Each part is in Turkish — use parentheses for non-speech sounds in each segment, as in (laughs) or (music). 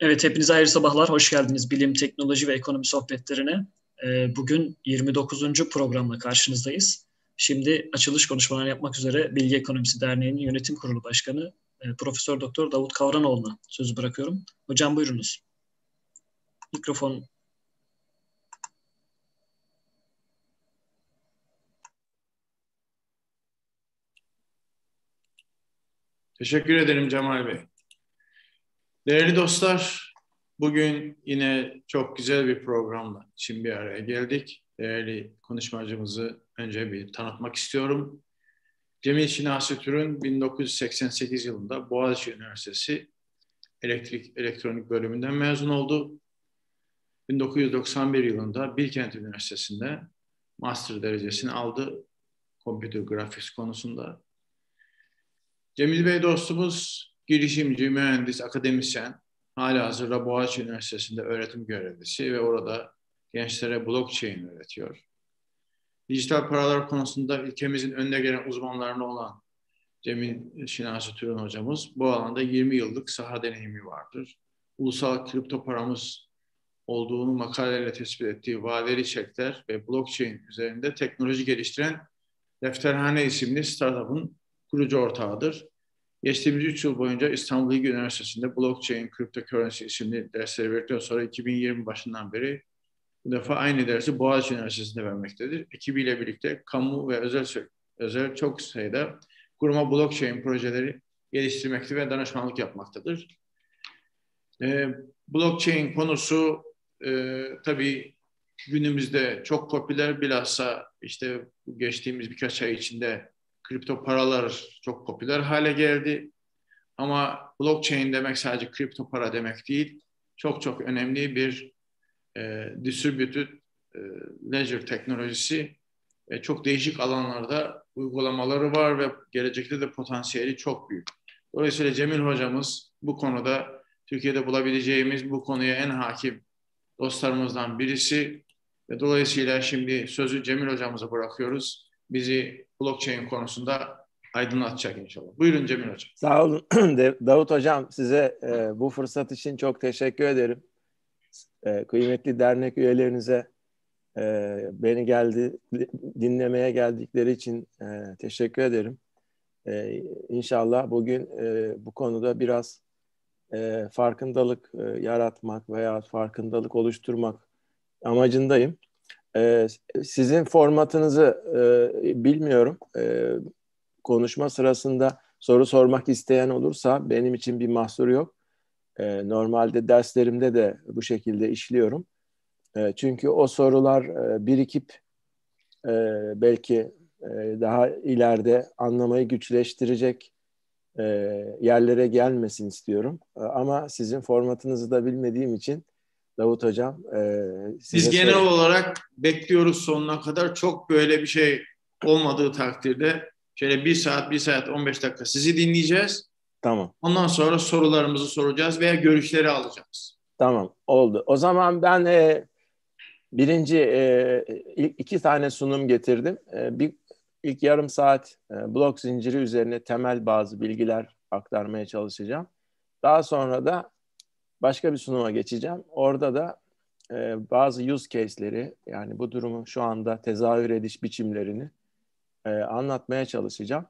Evet, hepinize hayırlı sabahlar. Hoş geldiniz Bilim, Teknoloji ve Ekonomi sohbetlerine. Ee, bugün 29. programla karşınızdayız. Şimdi açılış konuşmalarını yapmak üzere Bilgi Ekonomisi Derneği'nin yönetim kurulu başkanı e, Profesör Doktor Davut Kavranoğlu'na sözü bırakıyorum. Hocam buyurunuz. Mikrofon Teşekkür ederim Cemal Bey. Değerli dostlar, bugün yine çok güzel bir programla için bir araya geldik. Değerli konuşmacımızı önce bir tanıtmak istiyorum. Cemil Şinasi Türün 1988 yılında Boğaziçi Üniversitesi Elektrik Elektronik bölümünden mezun oldu. 1991 yılında Bilkent Üniversitesi'nde master derecesini aldı Computer grafik konusunda. Cemil Bey dostumuz girişimci, mühendis, akademisyen, hala hazırda Boğaziçi Üniversitesi'nde öğretim görevlisi ve orada gençlere blockchain öğretiyor. Dijital paralar konusunda ülkemizin önde gelen uzmanlarına olan Cemil Şinasi Türen hocamız bu alanda 20 yıllık saha deneyimi vardır. Ulusal kripto paramız olduğunu makaleyle tespit ettiği vadeli çekler ve blockchain üzerinde teknoloji geliştiren Defterhane isimli startup'ın kurucu ortağıdır. Geçtiğimiz 3 yıl boyunca İstanbul Bilgi Üniversitesi'nde Blockchain Cryptocurrency isimli dersleri verdikten sonra 2020 başından beri bu defa aynı dersi Boğaziçi Üniversitesi'nde vermektedir. Ekibiyle birlikte kamu ve özel özel çok sayıda kuruma blockchain projeleri geliştirmekte ve danışmanlık yapmaktadır. E, blockchain konusu e, tabii günümüzde çok popüler bilhassa işte geçtiğimiz birkaç ay içinde kripto paralar çok popüler hale geldi. Ama blockchain demek sadece kripto para demek değil. Çok çok önemli bir e, distributed e, ledger teknolojisi. E, çok değişik alanlarda uygulamaları var ve gelecekte de potansiyeli çok büyük. Dolayısıyla Cemil hocamız bu konuda Türkiye'de bulabileceğimiz bu konuya en hakim dostlarımızdan birisi. Ve dolayısıyla şimdi sözü Cemil hocamıza bırakıyoruz. Bizi blockchain konusunda aydınlatacak inşallah. Buyurun Cemil Hocam. Sağ olun. (clears throat) Davut Hocam size e, bu fırsat için çok teşekkür ederim. E, kıymetli dernek üyelerinize e, beni geldi dinlemeye geldikleri için e, teşekkür ederim. E, inşallah bugün e, bu konuda biraz e, farkındalık e, yaratmak veya farkındalık oluşturmak amacındayım. Ee, sizin formatınızı e, bilmiyorum. E, konuşma sırasında soru sormak isteyen olursa benim için bir mahsur yok. E, normalde derslerimde de bu şekilde işliyorum. E, çünkü o sorular e, birikip e, belki e, daha ileride anlamayı güçleştirecek e, yerlere gelmesin istiyorum. E, ama sizin formatınızı da bilmediğim için Davut Hocam. E, Biz genel söyleyeyim. olarak bekliyoruz sonuna kadar. Çok böyle bir şey olmadığı takdirde şöyle bir saat, bir saat 15 dakika sizi dinleyeceğiz. Tamam. Ondan sonra sorularımızı soracağız veya görüşleri alacağız. Tamam oldu. O zaman ben e, birinci e, ilk iki tane sunum getirdim. E, bir ilk yarım saat e, blok zinciri üzerine temel bazı bilgiler aktarmaya çalışacağım. Daha sonra da başka bir sunuma geçeceğim. Orada da e, bazı use case'leri yani bu durumu şu anda tezahür ediş biçimlerini e, anlatmaya çalışacağım.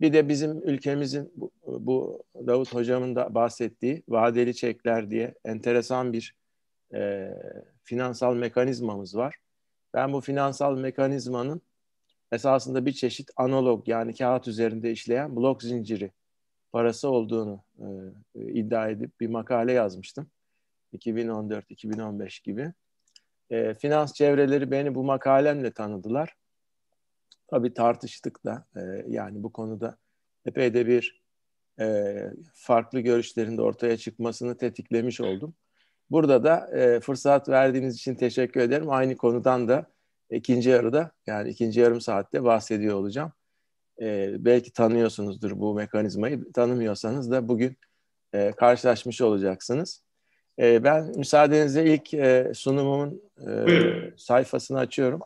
Bir de bizim ülkemizin bu, bu Davut Hocam'ın da bahsettiği vadeli çekler diye enteresan bir e, finansal mekanizmamız var. Ben bu finansal mekanizmanın esasında bir çeşit analog yani kağıt üzerinde işleyen blok zinciri parası olduğunu e, e, iddia edip bir makale yazmıştım. 2014-2015 gibi. E, finans çevreleri beni bu makalemle tanıdılar. Tabii tartıştık da e, yani bu konuda epey de bir e, farklı görüşlerin de ortaya çıkmasını tetiklemiş oldum. Burada da e, fırsat verdiğiniz için teşekkür ederim. Aynı konudan da ikinci yarıda yani ikinci yarım saatte bahsediyor olacağım e, belki tanıyorsunuzdur bu mekanizmayı. Tanımıyorsanız da bugün e, karşılaşmış olacaksınız. E, ben müsaadenizle ilk e, sunumumun e, sayfasını açıyorum.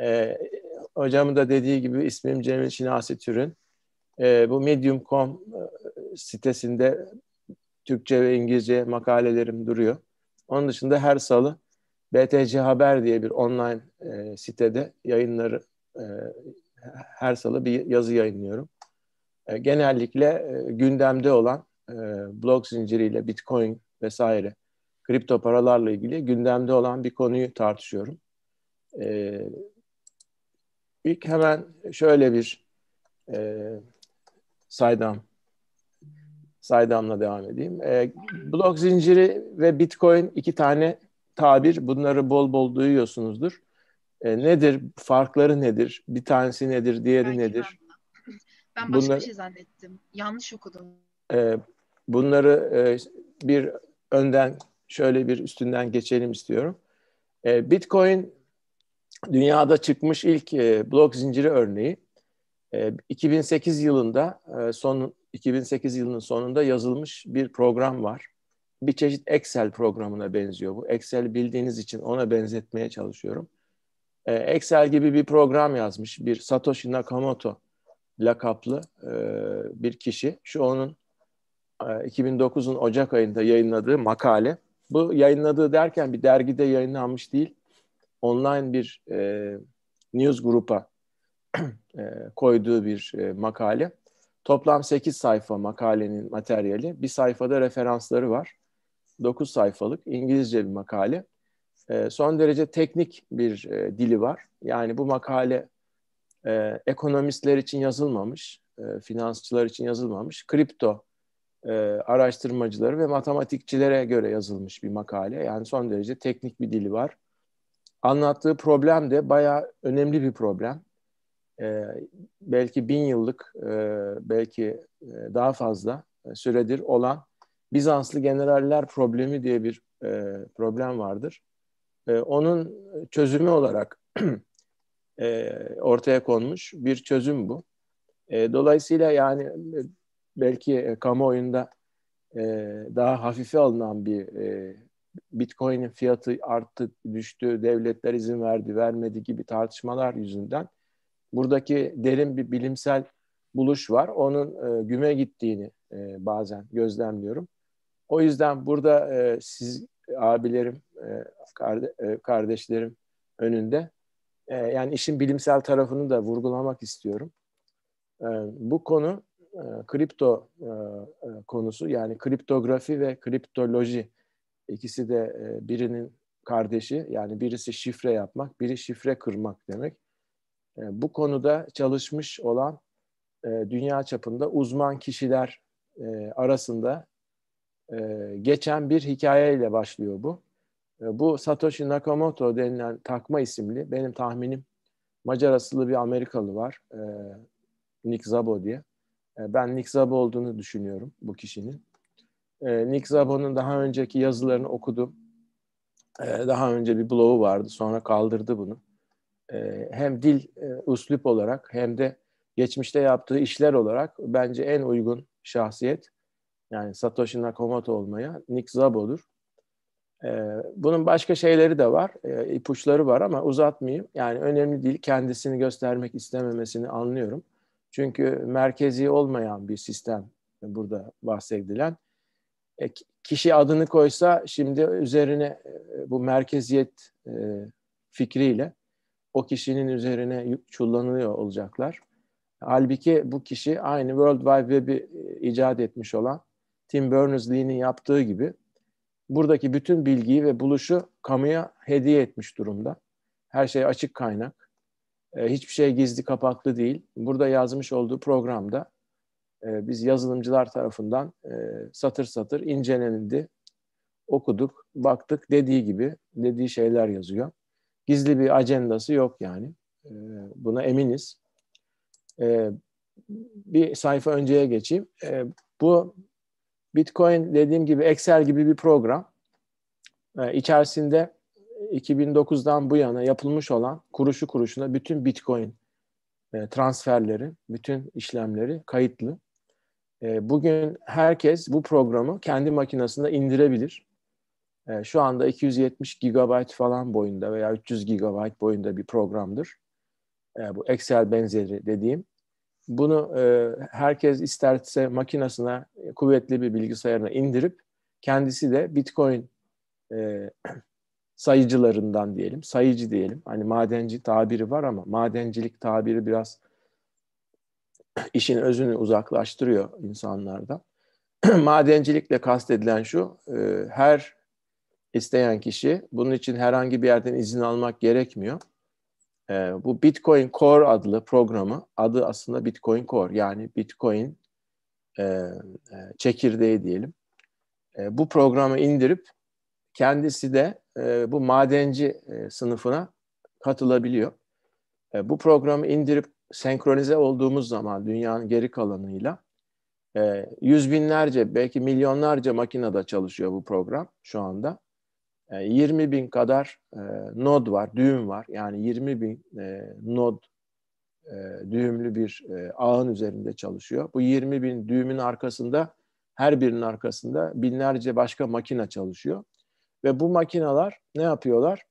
E, hocamın da dediği gibi ismim Cemil Şinasi Türün. E, bu Medium.com e, sitesinde Türkçe ve İngilizce makalelerim duruyor. Onun dışında her salı BTC Haber diye bir online e, sitede yayınları e, her salı bir yazı yayınlıyorum. E, genellikle e, gündemde olan e, blok zinciriyle Bitcoin vesaire kripto paralarla ilgili gündemde olan bir konuyu tartışıyorum. E, ilk hemen şöyle bir e, saydam saydamla devam edeyim. E, blok zinciri ve Bitcoin iki tane tabir. Bunları bol bol duyuyorsunuzdur. E, nedir? Farkları nedir? Bir tanesi nedir? Diğeri Belki nedir? Ben, ben başka Bunlar, bir şey zannettim. Yanlış okudum. E, bunları e, bir önden şöyle bir üstünden geçelim istiyorum. E, Bitcoin dünyada çıkmış ilk e, blok zinciri örneği. E, 2008 yılında e, son 2008 yılının sonunda yazılmış bir program var. Bir çeşit Excel programına benziyor bu. Excel bildiğiniz için ona benzetmeye çalışıyorum. E, Excel gibi bir program yazmış. Bir Satoshi Nakamoto lakaplı e, bir kişi. Şu onun 2009'un e, Ocak ayında yayınladığı makale. Bu yayınladığı derken bir dergide yayınlanmış değil. Online bir e, news grupa (clears throat) e, koyduğu bir e, makale. Toplam 8 sayfa makalenin materyali. Bir sayfada referansları var. 9 sayfalık İngilizce bir makale. Ee, son derece teknik bir e, dili var. Yani bu makale e, ekonomistler için yazılmamış, e, finansçılar için yazılmamış, kripto araştırmacıları ve matematikçilere göre yazılmış bir makale. Yani son derece teknik bir dili var. Anlattığı problem de bayağı önemli bir problem. E, belki bin yıllık, e, belki daha fazla süredir olan Bizanslı generaller problemi diye bir e, problem vardır. Ee, onun çözümü olarak (clears throat) e, ortaya konmuş bir çözüm bu. E, dolayısıyla yani e, belki e, kamuoyunda daha hafife alınan bir e, Bitcoin'in fiyatı arttı, düştü, devletler izin verdi, vermedi gibi tartışmalar yüzünden buradaki derin bir bilimsel buluş var. Onun güme gittiğini bazen gözlemliyorum. O yüzden burada siz abilerim, e, e, kardeşlerim önünde. E, yani işin bilimsel tarafını da vurgulamak istiyorum. Bu konu kripto konusu yani kriptografi ve kriptoloji ikisi de birinin kardeşi yani birisi şifre yapmak, biri şifre kırmak demek. Bu konuda çalışmış olan dünya çapında uzman kişiler arasında e, geçen bir hikayeyle başlıyor bu. E, bu Satoshi Nakamoto denilen takma isimli benim tahminim Macar asıllı bir Amerikalı var. E, Nick Zabo diye. E, ben Nick Zabo olduğunu düşünüyorum bu kişinin. E, Nick Zabo'nun daha önceki yazılarını okudum. E, daha önce bir blogu vardı. Sonra kaldırdı bunu. E, hem dil e, üslup olarak hem de geçmişte yaptığı işler olarak bence en uygun şahsiyet. Yani Satoshi Nakamoto olmaya Nick Szabo'dur. Ee, bunun başka şeyleri de var, e, ipuçları var ama uzatmayayım. Yani önemli değil, kendisini göstermek istememesini anlıyorum. Çünkü merkezi olmayan bir sistem burada bahsedilen. E, kişi adını koysa şimdi üzerine e, bu merkeziyet e, fikriyle o kişinin üzerine çullanılıyor olacaklar. Halbuki bu kişi aynı World Wide Web'i e, icat etmiş olan Tim Berners-Lee'nin yaptığı gibi buradaki bütün bilgiyi ve buluşu kamuya hediye etmiş durumda. Her şey açık kaynak. E, hiçbir şey gizli kapaklı değil. Burada yazmış olduğu programda e, biz yazılımcılar tarafından e, satır satır incelenildi. Okuduk, baktık dediği gibi dediği şeyler yazıyor. Gizli bir ajandası yok yani. E, buna eminiz. E, bir sayfa önceye geçeyim. E, bu Bitcoin dediğim gibi Excel gibi bir program. E, içerisinde 2009'dan bu yana yapılmış olan kuruşu kuruşuna bütün Bitcoin e, transferleri, bütün işlemleri kayıtlı. E, bugün herkes bu programı kendi makinesinde indirebilir. E, şu anda 270 GB falan boyunda veya 300 GB boyunda bir programdır. E, bu Excel benzeri dediğim. Bunu e, herkes isterse makinesine, kuvvetli bir bilgisayarına indirip kendisi de Bitcoin e, (clears throat) sayıcılarından diyelim, sayıcı diyelim. Hani madenci tabiri var ama madencilik tabiri biraz (clears throat) işin özünü uzaklaştırıyor insanlarda. (clears throat) Madencilikle kastedilen şu, e, her isteyen kişi bunun için herhangi bir yerden izin almak gerekmiyor e, bu Bitcoin Core adlı programı adı aslında Bitcoin Core yani Bitcoin e, e, çekirdeği diyelim. E, bu programı indirip kendisi de e, bu madenci e, sınıfına katılabiliyor. E, bu programı indirip senkronize olduğumuz zaman dünyanın geri kalanıyla e, yüz binlerce belki milyonlarca makinede çalışıyor bu program şu anda. 20 ee, bin kadar e, nod var, düğüm var. Yani 20 bin e, nod e, düğümlü bir e, ağın üzerinde çalışıyor. Bu 20 bin düğümün arkasında, her birinin arkasında binlerce başka makine çalışıyor. Ve bu makineler ne yapıyorlar?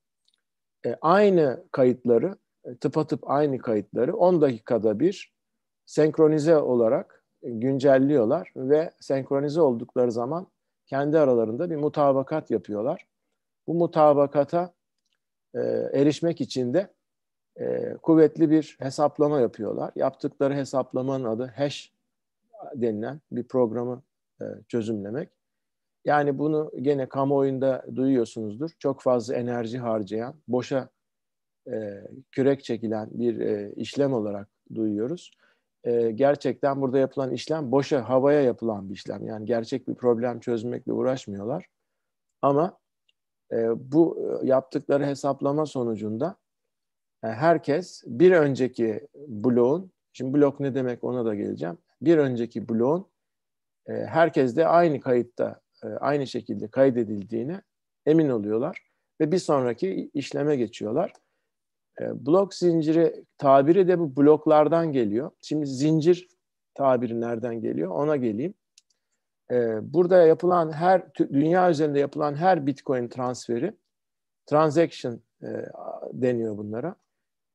E, aynı kayıtları, e, tıpatıp aynı kayıtları 10 dakikada bir senkronize olarak güncelliyorlar ve senkronize oldukları zaman kendi aralarında bir mutabakat yapıyorlar bu mutabakata e, erişmek için de e, kuvvetli bir hesaplama yapıyorlar. Yaptıkları hesaplamanın adı hash denilen bir programı e, çözümlemek. Yani bunu gene kamuoyunda duyuyorsunuzdur. Çok fazla enerji harcayan, boşa e, kürek çekilen bir e, işlem olarak duyuyoruz. E, gerçekten burada yapılan işlem boşa havaya yapılan bir işlem. Yani gerçek bir problem çözmekle uğraşmıyorlar. Ama ee, bu e, yaptıkları hesaplama sonucunda e, herkes bir önceki bloğun, şimdi blok ne demek ona da geleceğim, bir önceki bloğun e, herkes de aynı kayıtta, aynı şekilde kaydedildiğine emin oluyorlar ve bir sonraki işleme geçiyorlar. blok zinciri tabiri de bu bloklardan geliyor. Şimdi zincir tabiri nereden geliyor ona geleyim. Ee, burada yapılan her, dünya üzerinde yapılan her bitcoin transferi, transaction e, deniyor bunlara.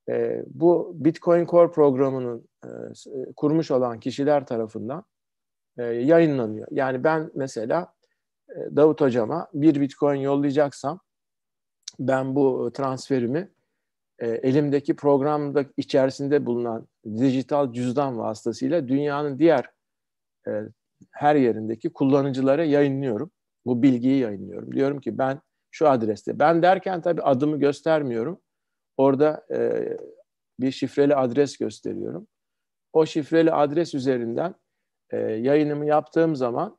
Ee, bu Bitcoin Core programının e, e, kurmuş olan kişiler tarafından yayınlanıyor. Yani ben mesela Davut Hocam'a bir Bitcoin yollayacaksam ben bu transferimi elimdeki programda içerisinde bulunan dijital cüzdan vasıtasıyla dünyanın diğer her yerindeki kullanıcılara yayınlıyorum. Bu bilgiyi yayınlıyorum. Diyorum ki ben şu adreste. Ben derken tabii adımı göstermiyorum. Orada e, bir şifreli adres gösteriyorum. O şifreli adres üzerinden e, yayınımı yaptığım zaman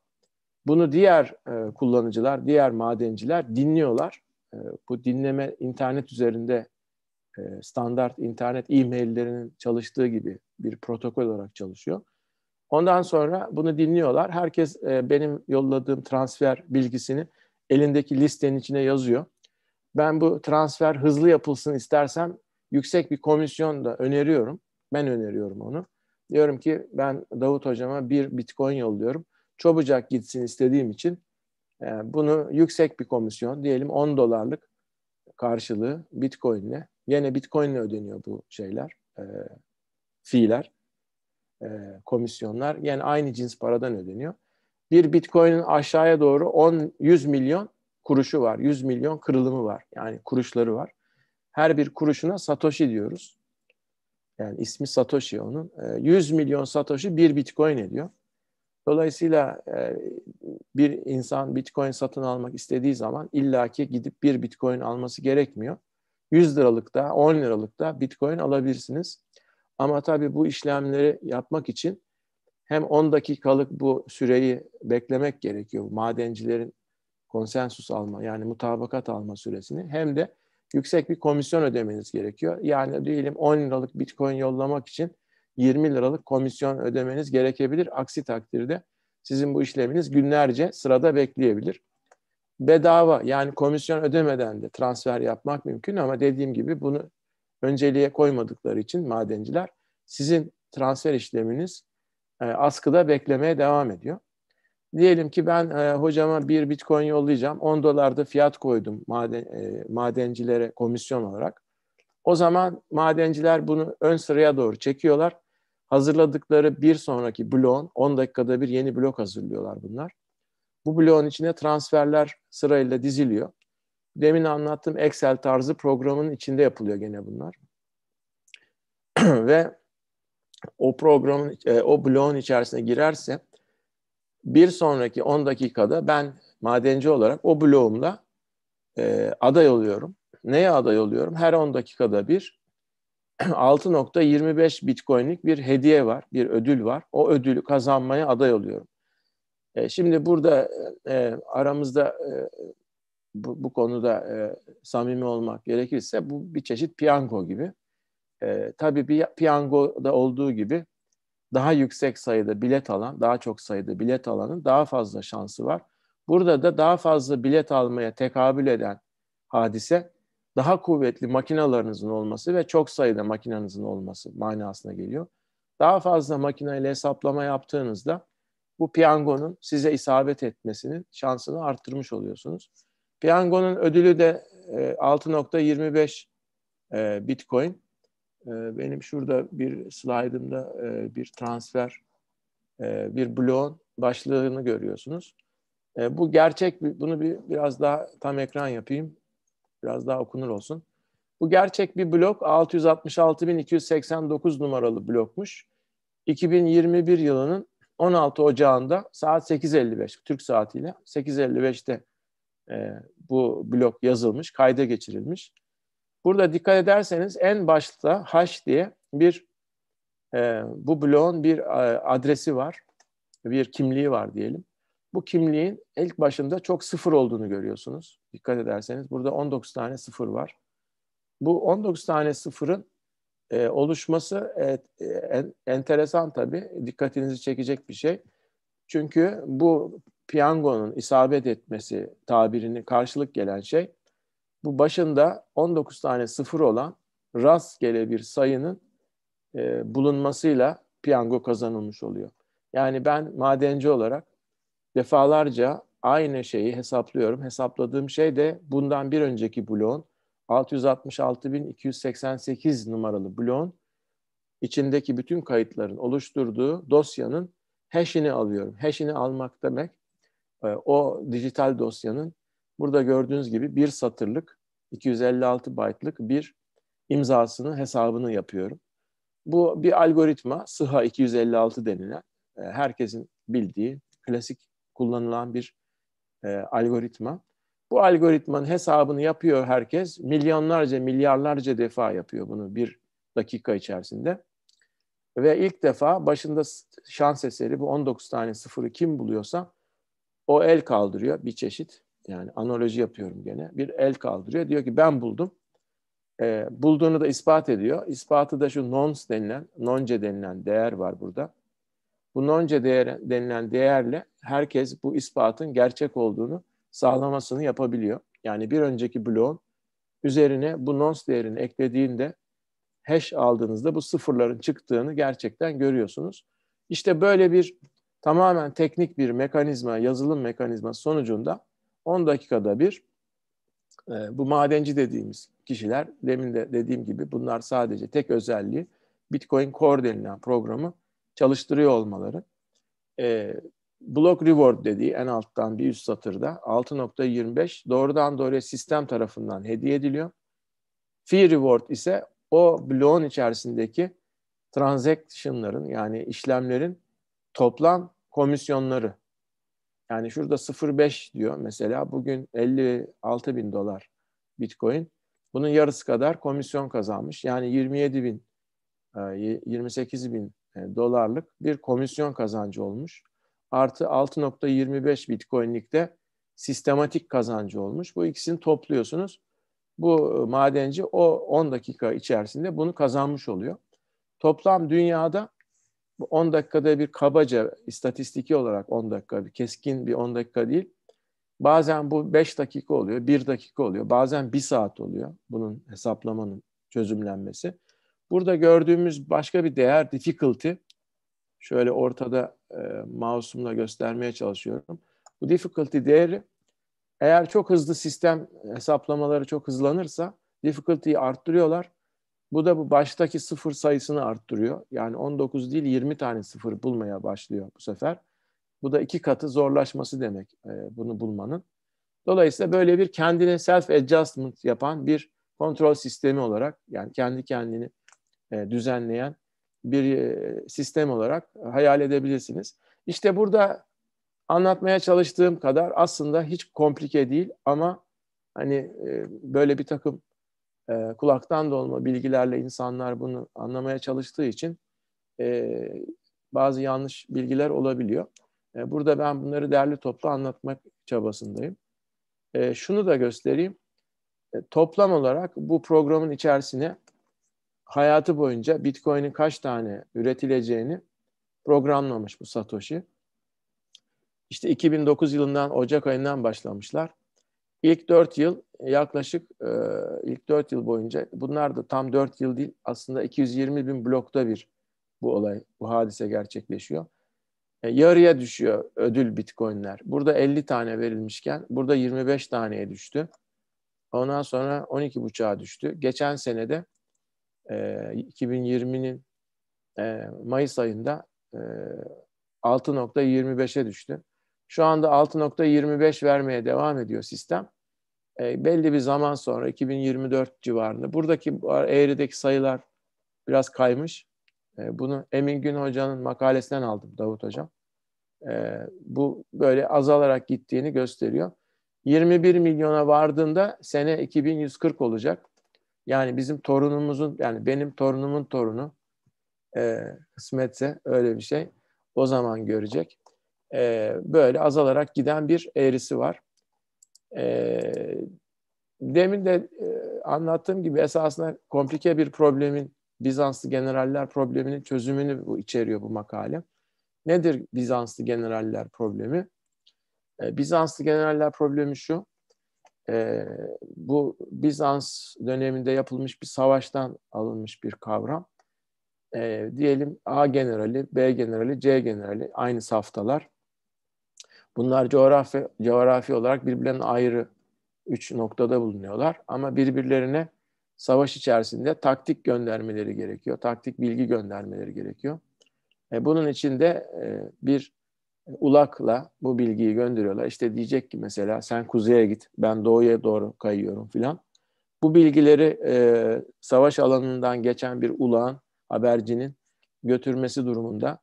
bunu diğer e, kullanıcılar, diğer madenciler dinliyorlar. E, bu dinleme internet üzerinde e, standart internet e-maillerinin çalıştığı gibi bir protokol olarak çalışıyor. Ondan sonra bunu dinliyorlar. Herkes e, benim yolladığım transfer bilgisini elindeki listenin içine yazıyor. Ben bu transfer hızlı yapılsın istersem yüksek bir komisyon da öneriyorum. Ben öneriyorum onu. Diyorum ki ben Davut hocama bir bitcoin yolluyorum. Çabucak gitsin istediğim için e, bunu yüksek bir komisyon diyelim 10 dolarlık karşılığı bitcoinle. Yine bitcoinle ödeniyor bu şeyler, e, fiiller e, komisyonlar. Yani aynı cins paradan ödeniyor. Bir bitcoin'in aşağıya doğru 10 100 milyon kuruşu var. 100 milyon kırılımı var. Yani kuruşları var. Her bir kuruşuna satoshi diyoruz. Yani ismi satoshi onun. E, 100 milyon satoshi bir bitcoin ediyor. Dolayısıyla e, bir insan bitcoin satın almak istediği zaman illaki gidip bir bitcoin alması gerekmiyor. 100 liralık da 10 liralık da bitcoin alabilirsiniz. Ama tabii bu işlemleri yapmak için hem 10 dakikalık bu süreyi beklemek gerekiyor. Madencilerin konsensus alma yani mutabakat alma süresini hem de yüksek bir komisyon ödemeniz gerekiyor. Yani diyelim 10 liralık bitcoin yollamak için 20 liralık komisyon ödemeniz gerekebilir. Aksi takdirde sizin bu işleminiz günlerce sırada bekleyebilir. Bedava yani komisyon ödemeden de transfer yapmak mümkün ama dediğim gibi bunu önceliğe koymadıkları için madenciler sizin transfer işleminiz e, askıda beklemeye devam ediyor. Diyelim ki ben e, hocama bir bitcoin yollayacağım. 10 dolarda fiyat koydum maden, e, madencilere komisyon olarak. O zaman madenciler bunu ön sıraya doğru çekiyorlar. Hazırladıkları bir sonraki bloğun 10 dakikada bir yeni blok hazırlıyorlar bunlar. Bu bloğun içine transferler sırayla diziliyor demin anlattığım Excel tarzı programın içinde yapılıyor gene bunlar. (clears throat) Ve o programın, e, o bloğun içerisine girerse bir sonraki 10 dakikada ben madenci olarak o bloğumla e, aday oluyorum. Neye aday oluyorum? Her 10 dakikada bir 6.25 (clears throat) bitcoinlik bir hediye var, bir ödül var. O ödülü kazanmaya aday oluyorum. E, şimdi burada e, e aramızda e, bu, bu konuda e, samimi olmak gerekirse bu bir çeşit piyango gibi. E, tabii bir piyangoda olduğu gibi daha yüksek sayıda bilet alan, daha çok sayıda bilet alanın daha fazla şansı var. Burada da daha fazla bilet almaya tekabül eden hadise daha kuvvetli makinalarınızın olması ve çok sayıda makinanızın olması manasına geliyor. Daha fazla makineyle hesaplama yaptığınızda bu piyangonun size isabet etmesinin şansını arttırmış oluyorsunuz. Piyango'nun ödülü de 6.25 e, e, Bitcoin. E, benim şurada bir slide'ımda bir transfer, bir bloğun başlığını görüyorsunuz. Bu gerçek, bunu bir, biraz daha tam ekran yapayım. Biraz daha okunur olsun. Bu gerçek bir blok 666.289 numaralı blokmuş. 2021 yılının 16 Ocağı'nda saat 8.55 Türk saatiyle 8.55'te e, bu blok yazılmış, kayda geçirilmiş. Burada dikkat ederseniz en başta H diye bir e, bu bloğun bir e, adresi var, bir kimliği var diyelim. Bu kimliğin ilk başında çok sıfır olduğunu görüyorsunuz. Dikkat ederseniz burada 19 tane sıfır var. Bu 19 tane sıfırın e, oluşması e, e, en, enteresan tabii. Dikkatinizi çekecek bir şey. Çünkü bu piyangonun isabet etmesi tabirini karşılık gelen şey bu başında 19 tane sıfır olan rastgele bir sayının e, bulunmasıyla piyango kazanılmış oluyor. Yani ben madenci olarak defalarca aynı şeyi hesaplıyorum. Hesapladığım şey de bundan bir önceki bloğun 666.288 numaralı bloğun içindeki bütün kayıtların oluşturduğu dosyanın hash'ini alıyorum. Hash'ini almak demek e, o dijital dosyanın burada gördüğünüz gibi bir satırlık 256 byte'lık bir imzasını hesabını yapıyorum. Bu bir algoritma SİHA 256 denilen e, herkesin bildiği klasik kullanılan bir e, algoritma. Bu algoritmanın hesabını yapıyor herkes. Milyonlarca, milyarlarca defa yapıyor bunu bir dakika içerisinde. Ve ilk defa başında şans eseri bu 19 tane sıfırı kim buluyorsa o el kaldırıyor bir çeşit. Yani analoji yapıyorum gene. Bir el kaldırıyor. Diyor ki ben buldum. E, bulduğunu da ispat ediyor. ispatı da şu nons denilen, nonce denilen değer var burada. Bu nonce değer, denilen değerle herkes bu ispatın gerçek olduğunu sağlamasını yapabiliyor. Yani bir önceki bloğun üzerine bu nonce değerini eklediğinde hash aldığınızda bu sıfırların çıktığını gerçekten görüyorsunuz. İşte böyle bir tamamen teknik bir mekanizma, yazılım mekanizması sonucunda 10 dakikada bir e, bu madenci dediğimiz kişiler, demin de dediğim gibi bunlar sadece tek özelliği Bitcoin Core denilen programı çalıştırıyor olmaları. E, block reward dediği en alttan bir üst satırda 6.25 doğrudan doğruya sistem tarafından hediye ediliyor. Fee reward ise o bloğun içerisindeki transaction'ların yani işlemlerin toplam komisyonları. Yani şurada 0.5 diyor mesela bugün 56 bin dolar bitcoin. Bunun yarısı kadar komisyon kazanmış. Yani 27 bin, 28 e, bin e, dolarlık bir komisyon kazancı olmuş. Artı 6.25 bitcoinlik de sistematik kazancı olmuş. Bu ikisini topluyorsunuz. Bu e, madenci o 10 dakika içerisinde bunu kazanmış oluyor. Toplam dünyada bu 10 dakikada bir kabaca istatistiki olarak 10 dakika bir keskin bir 10 dakika değil. Bazen bu 5 dakika oluyor, 1 dakika oluyor, bazen 1 saat oluyor bunun hesaplamanın çözümlenmesi. Burada gördüğümüz başka bir değer difficulty. Şöyle ortada e, mouse'umla göstermeye çalışıyorum. Bu difficulty değeri eğer çok hızlı sistem hesaplamaları çok hızlanırsa difficulty'yi arttırıyorlar. Bu da bu baştaki sıfır sayısını arttırıyor. Yani 19 değil 20 tane sıfır bulmaya başlıyor bu sefer. Bu da iki katı zorlaşması demek e, bunu bulmanın. Dolayısıyla böyle bir kendine self-adjustment yapan bir kontrol sistemi olarak yani kendi kendini e, düzenleyen bir e, sistem olarak hayal edebilirsiniz. İşte burada anlatmaya çalıştığım kadar aslında hiç komplike değil ama hani e, böyle bir takım e, kulaktan dolma bilgilerle insanlar bunu anlamaya çalıştığı için e, bazı yanlış bilgiler olabiliyor. E, burada ben bunları derli toplu anlatmak çabasındayım. E, şunu da göstereyim. E, toplam olarak bu programın içerisine hayatı boyunca Bitcoin'in kaç tane üretileceğini programlamış bu Satoshi. İşte 2009 yılından Ocak ayından başlamışlar. İlk dört yıl e, yaklaşık e, ilk dört yıl boyunca bunlar da tam dört yıl değil aslında 220 bin blokta bir bu olay, bu hadise gerçekleşiyor. E, yarıya düşüyor ödül bitcoinler. Burada 50 tane verilmişken burada 25 taneye düştü. Ondan sonra 12 12.5'a düştü. Geçen senede e, 2020'nin e, Mayıs ayında e, 6.25'e düştü. Şu anda 6.25 vermeye devam ediyor sistem. E, belli bir zaman sonra 2024 civarında. Buradaki eğrideki sayılar biraz kaymış. E, bunu Emin Gün Hoca'nın makalesinden aldım Davut Hocam. E, bu böyle azalarak gittiğini gösteriyor. 21 milyona vardığında sene 2140 olacak. Yani bizim torunumuzun, yani benim torunumun torunu e, kısmetse öyle bir şey o zaman görecek e, böyle azalarak giden bir eğrisi var. E, demin de e, anlattığım gibi esasında komplike bir problemin Bizanslı generaller probleminin çözümünü bu içeriyor bu makale. Nedir Bizanslı generaller problemi? E, Bizanslı generaller problemi şu. E, bu Bizans döneminde yapılmış bir savaştan alınmış bir kavram. E, diyelim A generali, B generali, C generali aynı saftalar. Bunlar coğrafi, coğrafi olarak birbirlerinin ayrı üç noktada bulunuyorlar ama birbirlerine savaş içerisinde taktik göndermeleri gerekiyor. Taktik bilgi göndermeleri gerekiyor. E, bunun için de e, bir e, ulakla bu bilgiyi gönderiyorlar. İşte diyecek ki mesela sen kuzeye git, ben doğuya doğru kayıyorum filan. Bu bilgileri e, savaş alanından geçen bir ulağın, habercinin götürmesi durumunda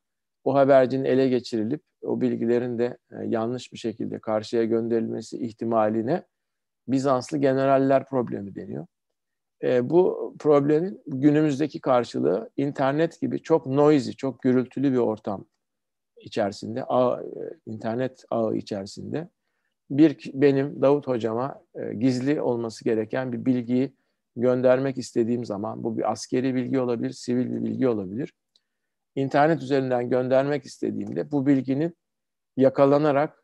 o habercinin ele geçirilip o bilgilerin de e, yanlış bir şekilde karşıya gönderilmesi ihtimaline Bizanslı generaller problemi deniyor. E, bu problemin günümüzdeki karşılığı internet gibi çok noisy, çok gürültülü bir ortam içerisinde, ağ, e, internet ağı içerisinde bir benim Davut hocama e, gizli olması gereken bir bilgiyi göndermek istediğim zaman bu bir askeri bilgi olabilir, sivil bir bilgi olabilir internet üzerinden göndermek istediğimde bu bilginin yakalanarak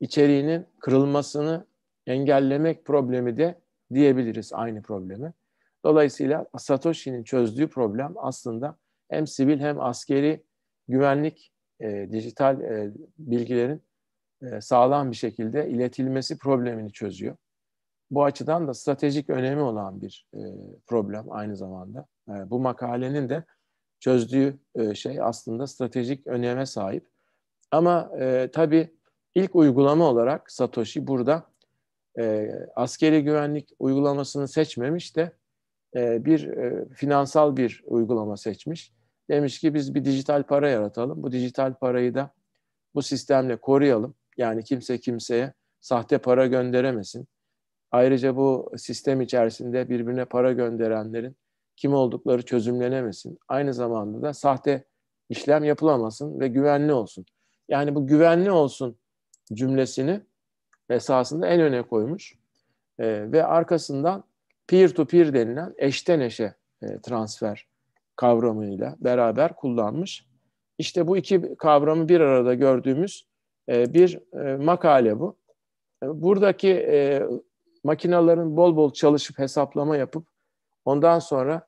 içeriğinin kırılmasını engellemek problemi de diyebiliriz aynı problemi. Dolayısıyla Satoshi'nin çözdüğü problem aslında hem sivil hem askeri güvenlik e, dijital e, bilgilerin e, sağlam bir şekilde iletilmesi problemini çözüyor. Bu açıdan da stratejik önemi olan bir e, problem aynı zamanda. E, bu makalenin de çözdüğü e, şey aslında stratejik öneme sahip. Ama e, tabii ilk uygulama olarak Satoshi burada e, askeri güvenlik uygulamasını seçmemiş de e, bir e, finansal bir uygulama seçmiş. Demiş ki biz bir dijital para yaratalım. Bu dijital parayı da bu sistemle koruyalım. Yani kimse kimseye sahte para gönderemesin. Ayrıca bu sistem içerisinde birbirine para gönderenlerin kim oldukları çözümlenemesin. Aynı zamanda da sahte işlem yapılamasın ve güvenli olsun. Yani bu güvenli olsun cümlesini esasında en öne koymuş e, ve arkasından peer-to-peer -peer denilen eşten eşe e, transfer kavramıyla beraber kullanmış. İşte bu iki kavramı bir arada gördüğümüz e, bir e, makale bu. E, buradaki e, makinaların bol bol çalışıp hesaplama yapıp Ondan sonra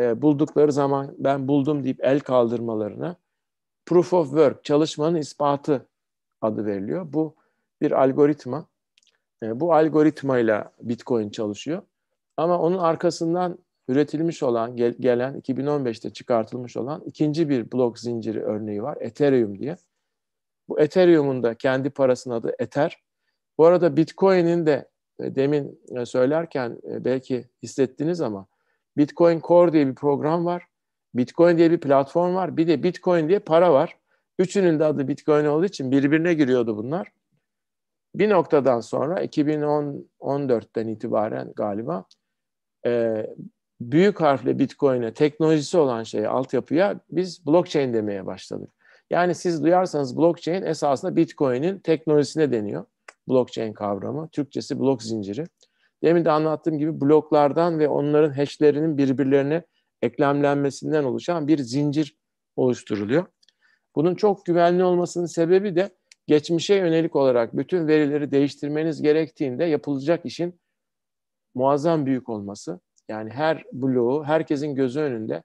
e, buldukları zaman ben buldum deyip el kaldırmalarına proof of work, çalışmanın ispatı adı veriliyor. Bu bir algoritma. E, bu algoritmayla Bitcoin çalışıyor. Ama onun arkasından üretilmiş olan, gel, gelen 2015'te çıkartılmış olan ikinci bir blok zinciri örneği var. Ethereum diye. Bu Ethereum'un da kendi parasının adı Ether. Bu arada Bitcoin'in de e, demin e, söylerken e, belki hissettiniz ama Bitcoin Core diye bir program var. Bitcoin diye bir platform var. Bir de Bitcoin diye para var. Üçünün de adı Bitcoin olduğu için birbirine giriyordu bunlar. Bir noktadan sonra 2014'ten itibaren galiba e, büyük harfle Bitcoin'e teknolojisi olan şeye, altyapıya biz blockchain demeye başladık. Yani siz duyarsanız blockchain esasında Bitcoin'in teknolojisine deniyor. Blockchain kavramı. Türkçesi blok zinciri. Demin de anlattığım gibi bloklardan ve onların hashlerinin birbirlerine eklemlenmesinden oluşan bir zincir oluşturuluyor. Bunun çok güvenli olmasının sebebi de geçmişe yönelik olarak bütün verileri değiştirmeniz gerektiğinde yapılacak işin muazzam büyük olması. Yani her bloğu herkesin gözü önünde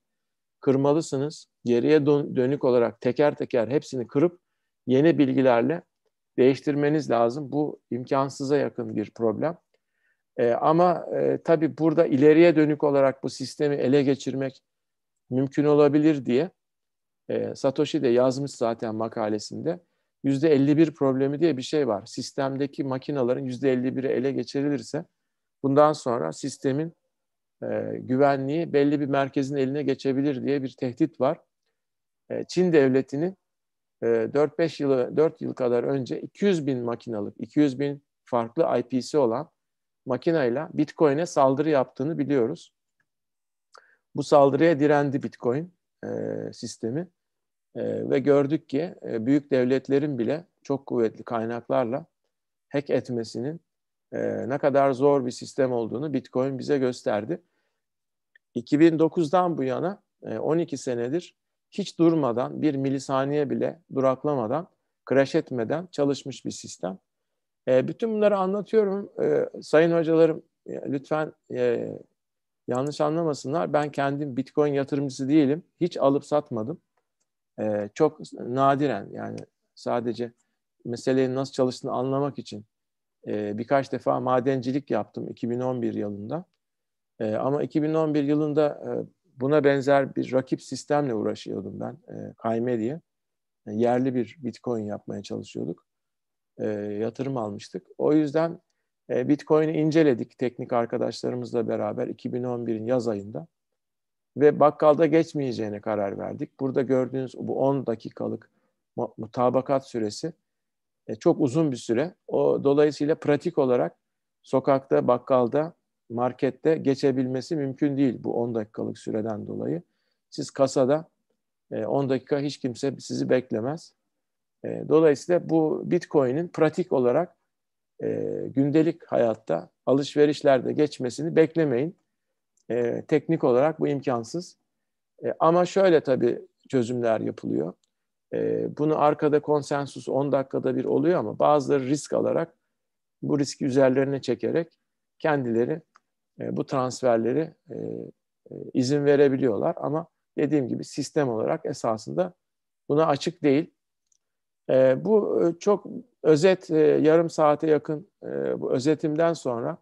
kırmalısınız. Geriye dönük olarak teker teker hepsini kırıp yeni bilgilerle değiştirmeniz lazım. Bu imkansıza yakın bir problem. E, ama e, tabii burada ileriye dönük olarak bu sistemi ele geçirmek mümkün olabilir diye e, Satoshi de yazmış zaten makalesinde. yüzde %51 problemi diye bir şey var. Sistemdeki makinaların yüzde %51'i ele geçirilirse bundan sonra sistemin e, güvenliği belli bir merkezin eline geçebilir diye bir tehdit var. E, Çin devletinin e, 4-5 yılı 4 yıl kadar önce 200 bin makinalık, 200 bin farklı IP'si olan makineyle Bitcoin'e saldırı yaptığını biliyoruz. Bu saldırıya direndi Bitcoin e, sistemi e, ve gördük ki e, büyük devletlerin bile çok kuvvetli kaynaklarla hack etmesinin e, ne kadar zor bir sistem olduğunu Bitcoin bize gösterdi. 2009'dan bu yana e, 12 senedir hiç durmadan bir milisaniye bile duraklamadan, crash etmeden çalışmış bir sistem. E, bütün bunları anlatıyorum. E, sayın hocalarım e, lütfen e, yanlış anlamasınlar. Ben kendim Bitcoin yatırımcısı değilim. Hiç alıp satmadım. E, çok nadiren yani sadece meselenin nasıl çalıştığını anlamak için e, birkaç defa madencilik yaptım 2011 yılında. E, ama 2011 yılında e, buna benzer bir rakip sistemle uğraşıyordum ben. E, Kayme diye. E, yerli bir Bitcoin yapmaya çalışıyorduk e, yatırım almıştık. O yüzden e, Bitcoin'i inceledik teknik arkadaşlarımızla beraber 2011'in yaz ayında ve bakkalda geçmeyeceğine karar verdik. Burada gördüğünüz bu 10 dakikalık mutabakat süresi e, çok uzun bir süre. O dolayısıyla pratik olarak sokakta, bakkalda, markette geçebilmesi mümkün değil bu 10 dakikalık süreden dolayı. Siz kasada 10 e, dakika hiç kimse sizi beklemez. E, dolayısıyla bu Bitcoin'in pratik olarak e, gündelik hayatta alışverişlerde geçmesini beklemeyin. E, teknik olarak bu imkansız. E, ama şöyle tabii çözümler yapılıyor. E, bunu arkada konsensus 10 dakikada bir oluyor ama bazıları risk alarak bu riski üzerlerine çekerek kendileri e, bu transferleri e, e, izin verebiliyorlar. Ama dediğim gibi sistem olarak esasında buna açık değil. Ee, e, bu çok özet, e, yarım saate yakın e, bu özetimden sonra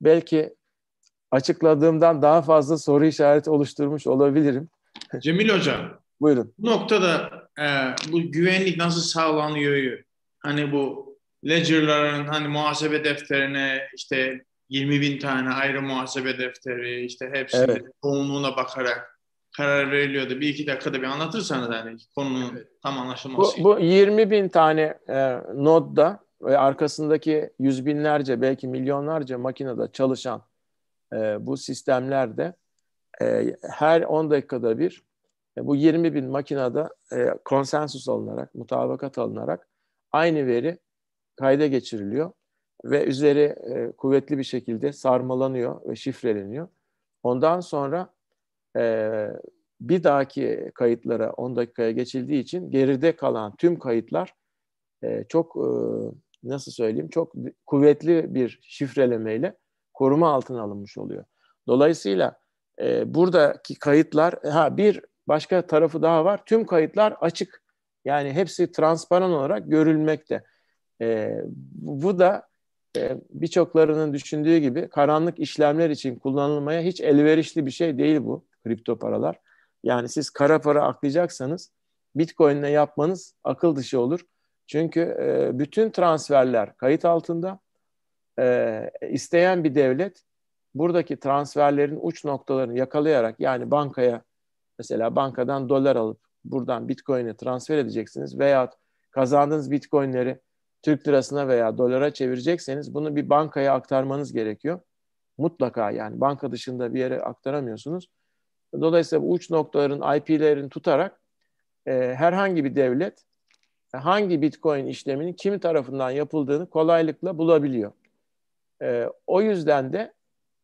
belki açıkladığımdan daha fazla soru işareti oluşturmuş olabilirim. (laughs) Cemil Hocam. Buyurun. Bu noktada e, bu güvenlik nasıl sağlanıyor? Hani bu ledgerların hani muhasebe defterine işte 20 bin tane ayrı muhasebe defteri işte hepsinin evet. bakarak karar veriliyordu. Bir iki dakikada bir anlatırsanız yani konunun evet. tam anlaşılması. Bu, bu 20 bin tane e, nodda ve arkasındaki yüz binlerce belki milyonlarca makinede çalışan e, bu sistemlerde e, her 10 dakikada bir e, bu 20 bin makinede e, konsensus alınarak, mutabakat alınarak aynı veri kayda geçiriliyor ve üzeri e, kuvvetli bir şekilde sarmalanıyor ve şifreleniyor. Ondan sonra e, bir dahaki kayıtlara 10 dakikaya geçildiği için geride kalan tüm kayıtlar e, çok e, nasıl söyleyeyim çok kuvvetli bir şifrelemeyle koruma altına alınmış oluyor. Dolayısıyla e, buradaki kayıtlar ha bir başka tarafı daha var. Tüm kayıtlar açık. Yani hepsi transparan olarak görülmekte. E, bu da e, birçoklarının düşündüğü gibi karanlık işlemler için kullanılmaya hiç elverişli bir şey değil bu kripto paralar. Yani siz kara para aklayacaksanız Bitcoin ile yapmanız akıl dışı olur. Çünkü e, bütün transferler kayıt altında. E, isteyen bir devlet buradaki transferlerin uç noktalarını yakalayarak yani bankaya mesela bankadan dolar alıp buradan Bitcoin'e transfer edeceksiniz veya kazandığınız Bitcoin'leri Türk lirasına veya dolara çevirecekseniz bunu bir bankaya aktarmanız gerekiyor. Mutlaka yani banka dışında bir yere aktaramıyorsunuz. Dolayısıyla bu uç noktaların IP'lerini tutarak e, herhangi bir devlet hangi Bitcoin işleminin kimi tarafından yapıldığını kolaylıkla bulabiliyor. E, o yüzden de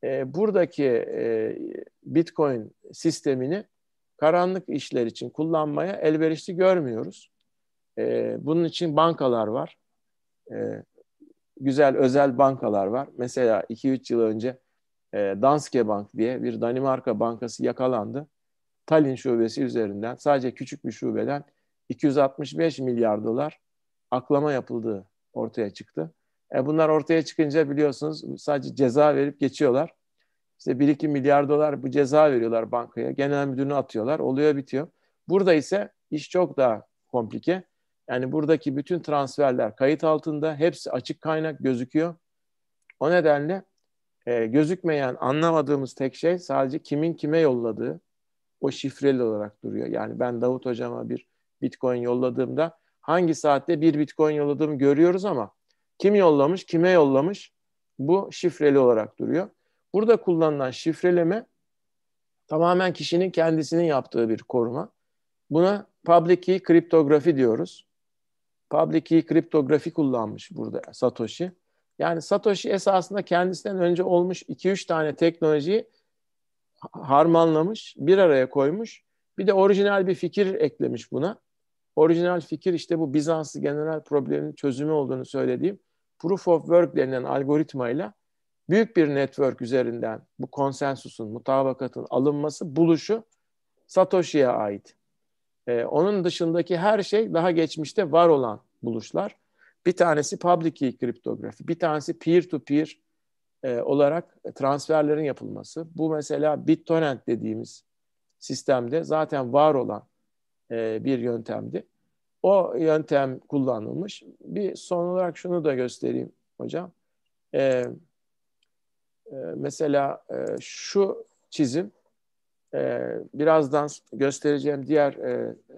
e, buradaki e, Bitcoin sistemini karanlık işler için kullanmaya elverişli görmüyoruz. E, bunun için bankalar var. E, güzel özel bankalar var. Mesela 2-3 yıl önce e, Danske Bank diye bir Danimarka bankası yakalandı. Tallinn şubesi üzerinden sadece küçük bir şubeden 265 milyar dolar aklama yapıldığı ortaya çıktı. E bunlar ortaya çıkınca biliyorsunuz sadece ceza verip geçiyorlar. İşte 1-2 milyar dolar bu ceza veriyorlar bankaya. Genel müdürünü atıyorlar. Oluyor bitiyor. Burada ise iş çok daha komplike. Yani buradaki bütün transferler kayıt altında. Hepsi açık kaynak gözüküyor. O nedenle e, gözükmeyen, anlamadığımız tek şey sadece kimin kime yolladığı o şifreli olarak duruyor. Yani ben Davut hocama bir bitcoin yolladığımda hangi saatte bir bitcoin yolladığımı görüyoruz ama kim yollamış, kime yollamış bu şifreli olarak duruyor. Burada kullanılan şifreleme tamamen kişinin kendisinin yaptığı bir koruma. Buna public key kriptografi diyoruz. Public key kriptografi kullanmış burada Satoshi. Yani Satoshi esasında kendisinden önce olmuş 2-3 tane teknolojiyi harmanlamış, bir araya koymuş. Bir de orijinal bir fikir eklemiş buna. Orijinal fikir işte bu Bizanslı genel problemin çözümü olduğunu söylediğim proof of work denilen algoritmayla büyük bir network üzerinden bu konsensusun, mutabakatın alınması, buluşu Satoshi'ye ait. Ee, onun dışındaki her şey daha geçmişte var olan buluşlar. Bir tanesi public key kriptografi, bir tanesi peer to peer olarak transferlerin yapılması. Bu mesela BitTorrent dediğimiz sistemde zaten var olan e, bir yöntemdi. O yöntem kullanılmış. Bir son olarak şunu da göstereyim hocam. Ee, mesela e, şu çizim birazdan göstereceğim diğer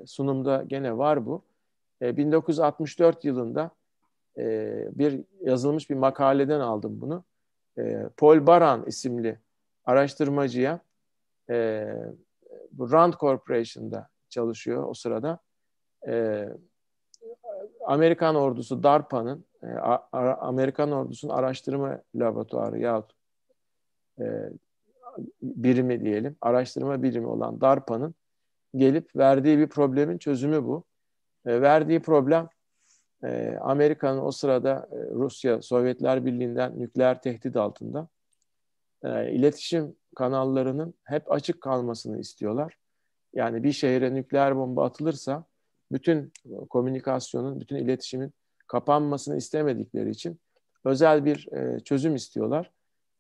sunumda gene var bu. 1964 yılında e, bir yazılmış bir makaleden aldım bunu. E, Paul Baran isimli araştırmacıya e, bu Rand Corporation'da çalışıyor o sırada. E, Amerikan ordusu DARPA'nın e, Amerikan ordusunun araştırma laboratuvarı yahut e, birimi diyelim, araştırma birimi olan DARPA'nın gelip verdiği bir problemin çözümü bu. E, verdiği problem ee, Amerika'nın o sırada e, Rusya, Sovyetler Birliği'nden nükleer tehdit altında ee, iletişim kanallarının hep açık kalmasını istiyorlar. Yani bir şehre nükleer bomba atılırsa bütün komünikasyonun, bütün iletişimin kapanmasını istemedikleri için özel bir e, çözüm istiyorlar.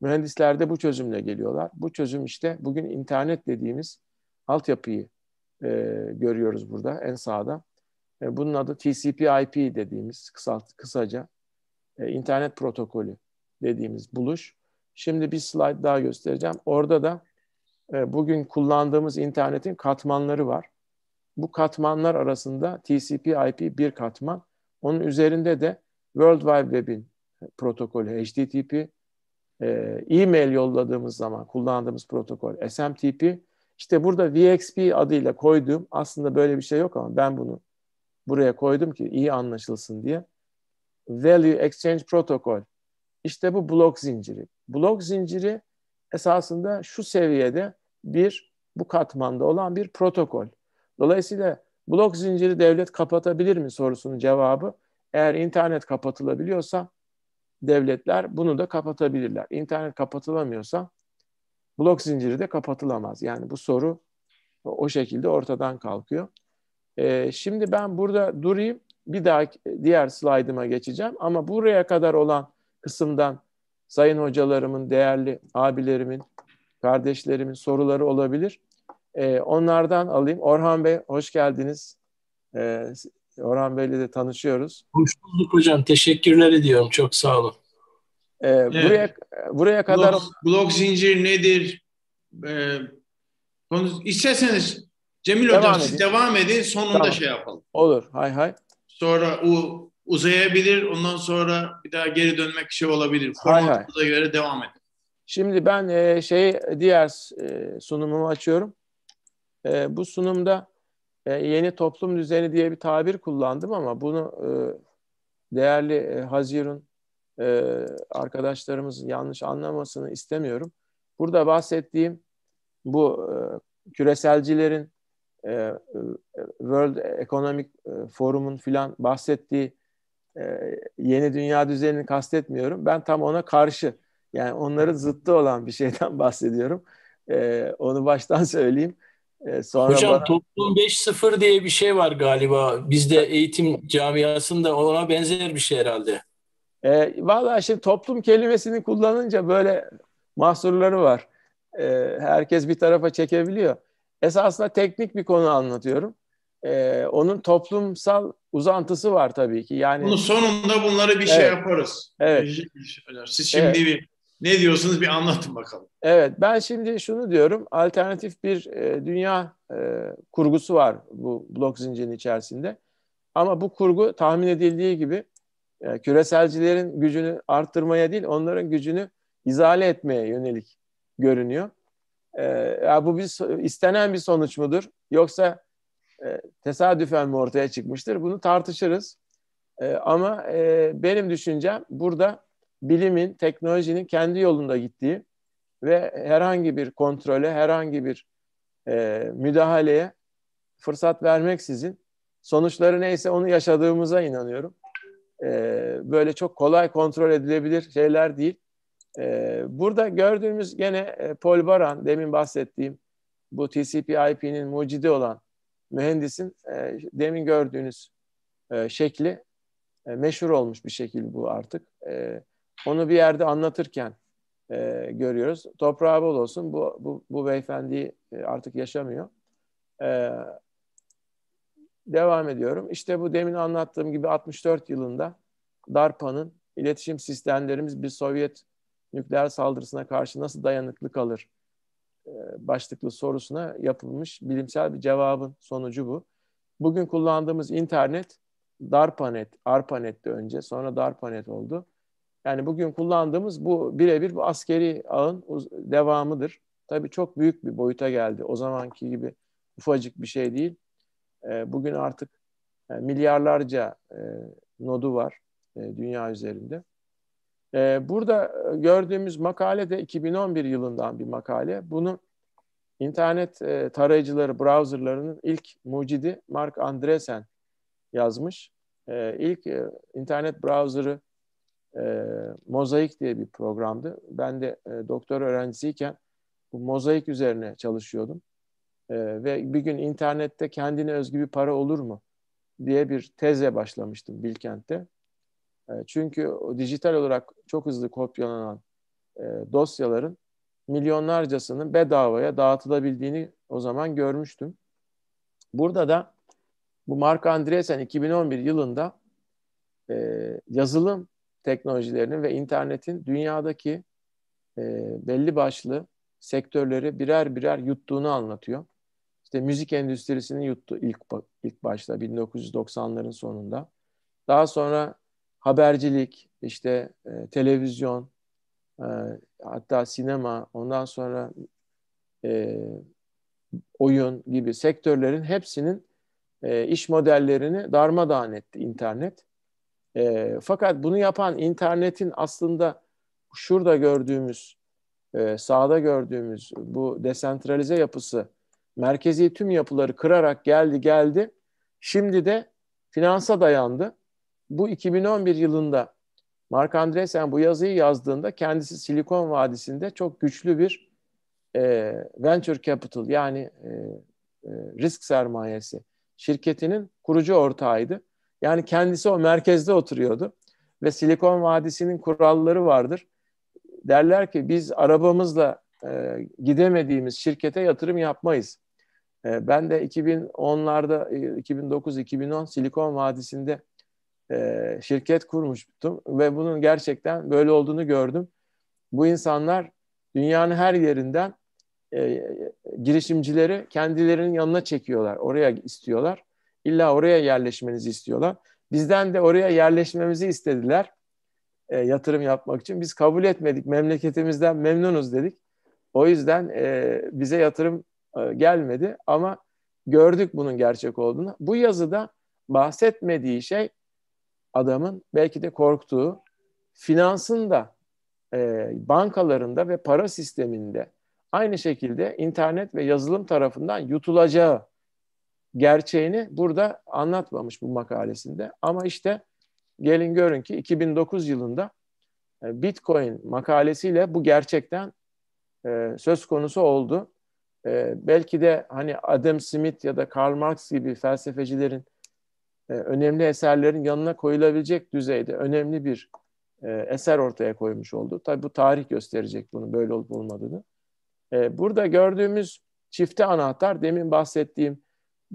Mühendisler de bu çözümle geliyorlar. Bu çözüm işte bugün internet dediğimiz altyapıyı e, görüyoruz burada en sağda. E, bunun adı TCP/IP dediğimiz kısalt kısaca e, internet protokolü dediğimiz buluş. Şimdi bir slide daha göstereceğim. Orada da e, bugün kullandığımız internetin katmanları var. Bu katmanlar arasında TCP/IP bir katman. Onun üzerinde de World Wide Web'in protokolü HTTP, e, e-mail yolladığımız zaman kullandığımız protokol SMTP. İşte burada VXP adıyla koyduğum aslında böyle bir şey yok ama ben bunu buraya koydum ki iyi anlaşılsın diye. Value Exchange Protocol. İşte bu blok zinciri. Blok zinciri esasında şu seviyede bir bu katmanda olan bir protokol. Dolayısıyla blok zinciri devlet kapatabilir mi sorusunun cevabı eğer internet kapatılabiliyorsa devletler bunu da kapatabilirler. İnternet kapatılamıyorsa blok zinciri de kapatılamaz. Yani bu soru o şekilde ortadan kalkıyor. E, şimdi ben burada durayım. Bir daha diğer slaydıma geçeceğim. Ama buraya kadar olan kısımdan sayın hocalarımın, değerli abilerimin, kardeşlerimin soruları olabilir. E, onlardan alayım. Orhan Bey hoş geldiniz. E, Orhan Bey'le de tanışıyoruz. Hoş bulduk hocam. Teşekkürler ediyorum. Çok sağ olun. E, evet. Buraya buraya kadar... Blok, blok zincir nedir? E, konu, isterseniz Cemil devam Hocam edin. siz devam edin sonunda tamam. şey yapalım. Olur hay hay. Sonra u uzayabilir ondan sonra bir daha geri dönmek şey olabilir. Formatımıza göre devam edin. Şimdi ben e, şey diğer e, sunumumu açıyorum. E, bu sunumda e, yeni toplum düzeni diye bir tabir kullandım ama bunu e, değerli e, Hazirun e, arkadaşlarımız yanlış anlamasını istemiyorum. Burada bahsettiğim bu e, küreselcilerin e, e, World Economic e, Forum'un filan bahsettiği yeni dünya düzenini kastetmiyorum. Ben tam ona karşı yani onların zıttı olan bir şeyden (laughs) bahsediyorum. onu baştan (laughs) söyleyeyim. sonra Hocam bana... toplum 5.0 diye bir şey var galiba. Bizde eğitim camiasında ona benzer bir şey herhalde. E, vallahi şimdi toplum kelimesini kullanınca böyle mahsurları var. E, herkes bir tarafa çekebiliyor. Esasında teknik bir konu anlatıyorum. Ee, onun toplumsal uzantısı var tabii ki. Yani Bunu sonunda bunları bir şey evet. şey yaparız. Evet. Şey- şey Siz şimdi evet. bir ne diyorsunuz bir anlatın bakalım. Evet ben şimdi şunu diyorum alternatif bir e, dünya e, kurgusu var bu blok zincirin içerisinde. Ama bu kurgu tahmin edildiği gibi e, küreselcilerin gücünü arttırmaya değil onların gücünü izale etmeye yönelik görünüyor e, ya bu bir istenen bir sonuç mudur? Yoksa e, tesadüfen mi ortaya çıkmıştır? Bunu tartışırız. E, ama e, benim düşüncem burada bilimin, teknolojinin kendi yolunda gittiği ve herhangi bir kontrole, herhangi bir e, müdahaleye fırsat vermeksizin sonuçları neyse onu yaşadığımıza inanıyorum. E, böyle çok kolay kontrol edilebilir şeyler değil. E, burada gördüğümüz gene e, Paul Baran, demin bahsettiğim bu TCP/IP'nin mucidi olan mühendisin e, demin gördüğünüz e, şekli e, meşhur olmuş bir şekil bu artık. E, onu bir yerde anlatırken e, görüyoruz. Toprağı bol olsun. Bu, bu, bu beyefendi e, artık yaşamıyor. E, devam ediyorum. İşte bu demin anlattığım gibi 64 yılında DARPA'nın iletişim sistemlerimiz bir Sovyet nükleer saldırısına karşı nasıl dayanıklı kalır e, başlıklı sorusuna yapılmış bilimsel bir cevabın sonucu bu. Bugün kullandığımız internet DARPANET, ARPANET'ti önce sonra DARPANET oldu. Yani bugün kullandığımız bu birebir bu askeri ağın devamıdır. Tabii çok büyük bir boyuta geldi. O zamanki gibi ufacık bir şey değil. E, bugün artık e, milyarlarca nodu var dünya üzerinde. Ee, burada e, gördüğümüz makale de 2011 yılından bir makale. Bunu internet e, tarayıcıları, browserlarının ilk mucidi Mark Andresen yazmış. Ee, ilk e, internet browser'ı Mozaik diye bir programdı. Ben de doktor öğrencisiyken bu Mozaik üzerine çalışıyordum. Ee, ve bir gün internette kendine özgü bir para olur mu diye bir teze başlamıştım Bilkent'te. E, çünkü o dijital olarak çok hızlı kopyalanan e, dosyaların milyonlarcasının bedavaya dağıtılabildiğini o zaman görmüştüm. Burada da bu Mark Andreessen 2011 yılında e, yazılım teknolojilerinin ve internetin dünyadaki belli başlı sektörleri birer birer yuttuğunu anlatıyor. İşte müzik endüstrisini yuttu ilk ilk başta 1990'ların sonunda. Daha sonra habercilik, işte e, televizyon, e, hatta sinema, ondan sonra e, oyun gibi sektörlerin hepsinin e, iş modellerini darmadağın etti internet. E, fakat bunu yapan internetin aslında şurada gördüğümüz, e, sağda gördüğümüz bu desentralize yapısı merkezi tüm yapıları kırarak geldi geldi. Şimdi de finansa dayandı bu 2011 yılında Mark Andreessen bu yazıyı yazdığında kendisi Silikon Vadisi'nde çok güçlü bir e, venture capital yani e, e, risk sermayesi şirketinin kurucu ortağıydı. Yani kendisi o merkezde oturuyordu ve Silikon Vadisi'nin kuralları vardır. Derler ki biz arabamızla e, gidemediğimiz şirkete yatırım yapmayız. E, ben de 2010'larda, 2009-2010 e, Silikon Vadisi'nde e, şirket kurmuştum ve bunun gerçekten böyle olduğunu gördüm. Bu insanlar dünyanın her yerinden e, girişimcileri kendilerinin yanına çekiyorlar, oraya istiyorlar. İlla oraya yerleşmenizi istiyorlar. Bizden de oraya yerleşmemizi istediler e, yatırım yapmak için. Biz kabul etmedik, memleketimizden memnunuz dedik. O yüzden e, bize yatırım e, gelmedi ama gördük bunun gerçek olduğunu. Bu yazıda bahsetmediği şey adamın belki de korktuğu finansın da e, bankalarında ve para sisteminde aynı şekilde internet ve yazılım tarafından yutulacağı gerçeğini burada anlatmamış bu makalesinde. Ama işte gelin görün ki 2009 yılında e, Bitcoin makalesiyle bu gerçekten e, söz konusu oldu. E, belki de hani Adam Smith ya da Karl Marx gibi felsefecilerin e, önemli eserlerin yanına koyulabilecek düzeyde önemli bir e, eser ortaya koymuş oldu. Tabi bu tarih gösterecek bunu böyle olup olmadığını. E, burada gördüğümüz çifte anahtar demin bahsettiğim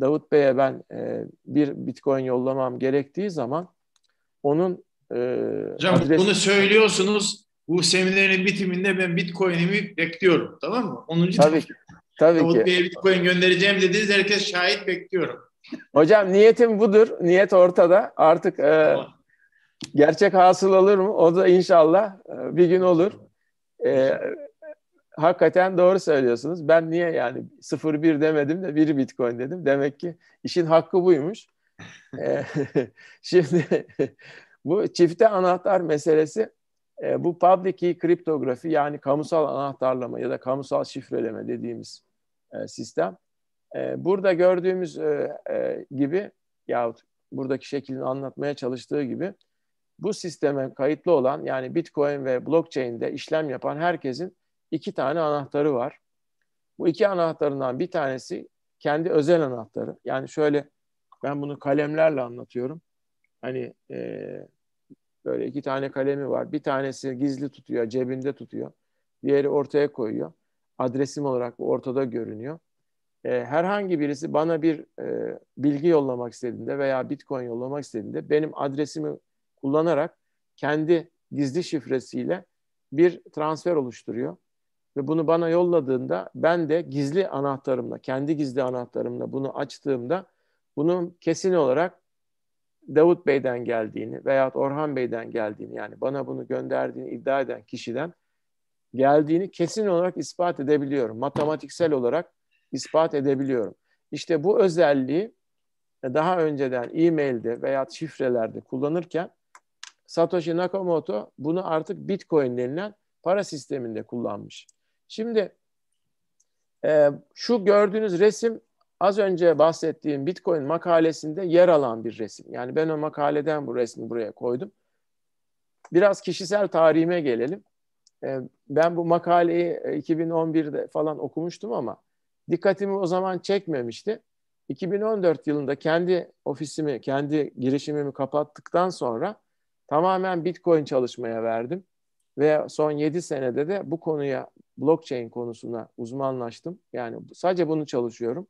Davut Bey'e ben bir bitcoin yollamam gerektiği zaman onun Hocam adresi... bunu söylüyorsunuz bu seminerin bitiminde ben bitcoin'imi bekliyorum tamam mı? 10. Tabii ki. Davut Bey'e bitcoin göndereceğim dediniz herkes şahit bekliyorum. Hocam niyetim budur. Niyet ortada. Artık e, gerçek hasıl olur mu? O da inşallah e, bir gün olur. E, hakikaten doğru söylüyorsunuz. Ben niye yani 0-1 demedim de 1 bitcoin dedim. Demek ki işin hakkı buymuş. E, (laughs) şimdi bu çifte anahtar meselesi e, bu public key kriptografi yani kamusal anahtarlama ya da kamusal şifreleme dediğimiz e, sistem ee, burada gördüğümüz e, e, gibi yahut buradaki şeklini anlatmaya çalıştığı gibi bu sisteme kayıtlı olan yani Bitcoin ve blockchain'de işlem yapan herkesin iki tane anahtarı var. Bu iki anahtarından bir tanesi kendi özel anahtarı. Yani şöyle ben bunu kalemlerle anlatıyorum. Hani e, böyle iki tane kalemi var. Bir tanesi gizli tutuyor, cebinde tutuyor. Diğeri ortaya koyuyor. Adresim olarak ortada görünüyor e, herhangi birisi bana bir e, bilgi yollamak istediğinde veya bitcoin yollamak istediğinde benim adresimi kullanarak kendi gizli şifresiyle bir transfer oluşturuyor. Ve bunu bana yolladığında ben de gizli anahtarımla, kendi gizli anahtarımla bunu açtığımda bunun kesin olarak Davut Bey'den geldiğini veya Orhan Bey'den geldiğini yani bana bunu gönderdiğini iddia eden kişiden geldiğini kesin olarak ispat edebiliyorum. Matematiksel olarak ispat edebiliyorum. İşte bu özelliği e, daha önceden e-mail'de veya şifrelerde kullanırken Satoshi Nakamoto bunu artık Bitcoin denilen para sisteminde kullanmış. Şimdi e, şu gördüğünüz resim az önce bahsettiğim Bitcoin makalesinde yer alan bir resim. Yani ben o makaleden bu resmi buraya koydum. Biraz kişisel tarihime gelelim. E, ben bu makaleyi 2011'de e, falan okumuştum ama dikkatimi o zaman çekmemişti. 2014 yılında kendi ofisimi, kendi girişimimi kapattıktan sonra tamamen Bitcoin çalışmaya verdim. Ve son 7 senede de bu konuya, blockchain konusuna uzmanlaştım. Yani sadece bunu çalışıyorum.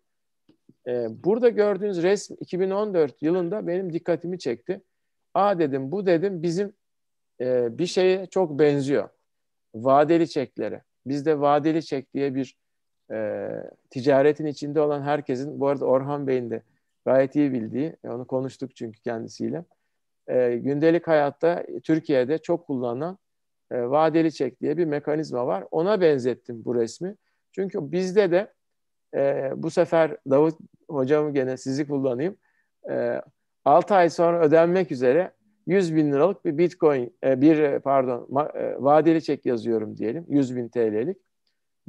Ee, burada gördüğünüz resm 2014 yılında benim dikkatimi çekti. A dedim bu dedim bizim e, bir şeye çok benziyor. Vadeli çeklere. Bizde vadeli çek diye bir e, ticaretin içinde olan herkesin, bu arada Orhan Bey'in de gayet iyi bildiği, e, onu konuştuk çünkü kendisiyle, e, gündelik hayatta Türkiye'de çok kullanılan e, vadeli çek diye bir mekanizma var. Ona benzettim bu resmi. Çünkü bizde de e, bu sefer Davut hocamı gene sizi kullanayım. E, 6 ay sonra ödenmek üzere 100 bin liralık bir bitcoin, e, bir e, pardon ma, e, vadeli çek yazıyorum diyelim 100 bin TL'lik.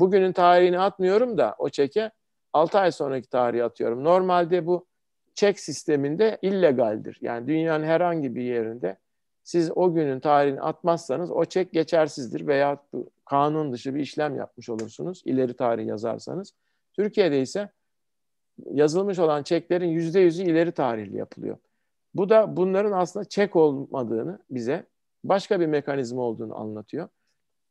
Bugünün tarihini atmıyorum da o çeke 6 ay sonraki tarihi atıyorum. Normalde bu çek sisteminde illegaldir. Yani dünyanın herhangi bir yerinde siz o günün tarihini atmazsanız o çek geçersizdir veya kanun dışı bir işlem yapmış olursunuz ileri tarih yazarsanız. Türkiye'de ise yazılmış olan çeklerin yüzde yüzü ileri tarihli yapılıyor. Bu da bunların aslında çek olmadığını bize başka bir mekanizma olduğunu anlatıyor.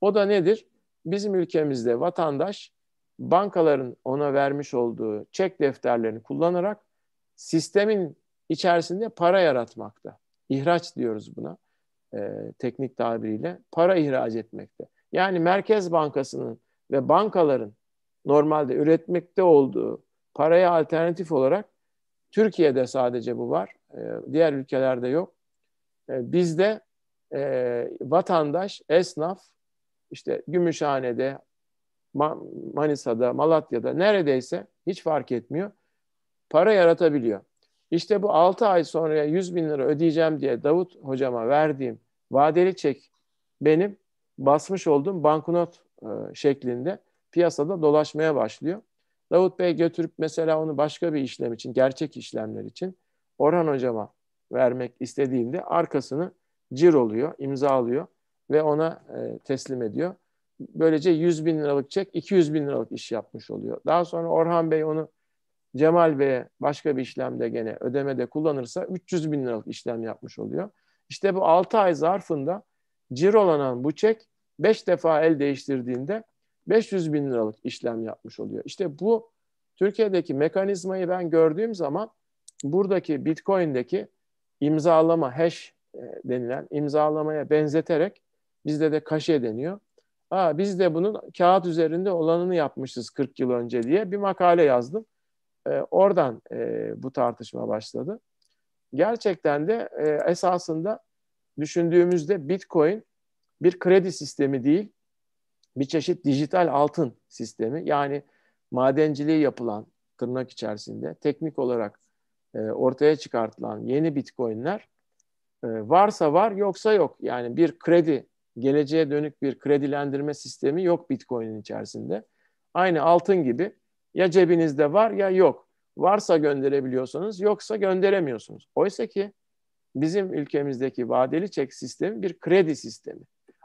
O da nedir? bizim ülkemizde vatandaş bankaların ona vermiş olduğu çek defterlerini kullanarak sistemin içerisinde para yaratmakta. İhraç diyoruz buna e, teknik tabiriyle. Para ihraç etmekte. Yani Merkez Bankası'nın ve bankaların normalde üretmekte olduğu paraya alternatif olarak Türkiye'de sadece bu var. E, diğer ülkelerde yok. E, bizde e, vatandaş, esnaf işte Gümüşhane'de, Manisa'da, Malatya'da neredeyse hiç fark etmiyor. Para yaratabiliyor. İşte bu 6 ay sonra 100 bin lira ödeyeceğim diye Davut hocama verdiğim vadeli çek benim basmış olduğum banknot e, şeklinde piyasada dolaşmaya başlıyor. Davut Bey götürüp mesela onu başka bir işlem için, gerçek işlemler için Orhan hocama vermek istediğinde arkasını cir oluyor, imza alıyor ve ona e, teslim ediyor. Böylece 100 bin liralık çek 200 bin liralık iş yapmış oluyor. Daha sonra Orhan Bey onu Cemal Bey'e başka bir işlemde gene ödemede kullanırsa 300 bin liralık işlem yapmış oluyor. İşte bu 6 ay zarfında cirolanan bu çek 5 defa el değiştirdiğinde 500 bin liralık işlem yapmış oluyor. İşte bu Türkiye'deki mekanizmayı ben gördüğüm zaman buradaki Bitcoin'deki imzalama hash e, denilen imzalamaya benzeterek Bizde de kaşe deniyor. Aa, biz de bunun kağıt üzerinde olanını yapmışız 40 yıl önce diye bir makale yazdım. E, oradan e, bu tartışma başladı. Gerçekten de e, esasında düşündüğümüzde Bitcoin bir kredi sistemi değil, bir çeşit dijital altın sistemi. Yani madenciliği yapılan tırnak içerisinde teknik olarak e, ortaya çıkartılan yeni bitcoinler e, varsa var yoksa yok. Yani bir kredi geleceğe dönük bir kredilendirme sistemi yok Bitcoin'in içerisinde. Aynı altın gibi ya cebinizde var ya yok. Varsa gönderebiliyorsunuz, yoksa gönderemiyorsunuz. Oysa ki bizim ülkemizdeki vadeli çek sistemi bir kredi sistemi.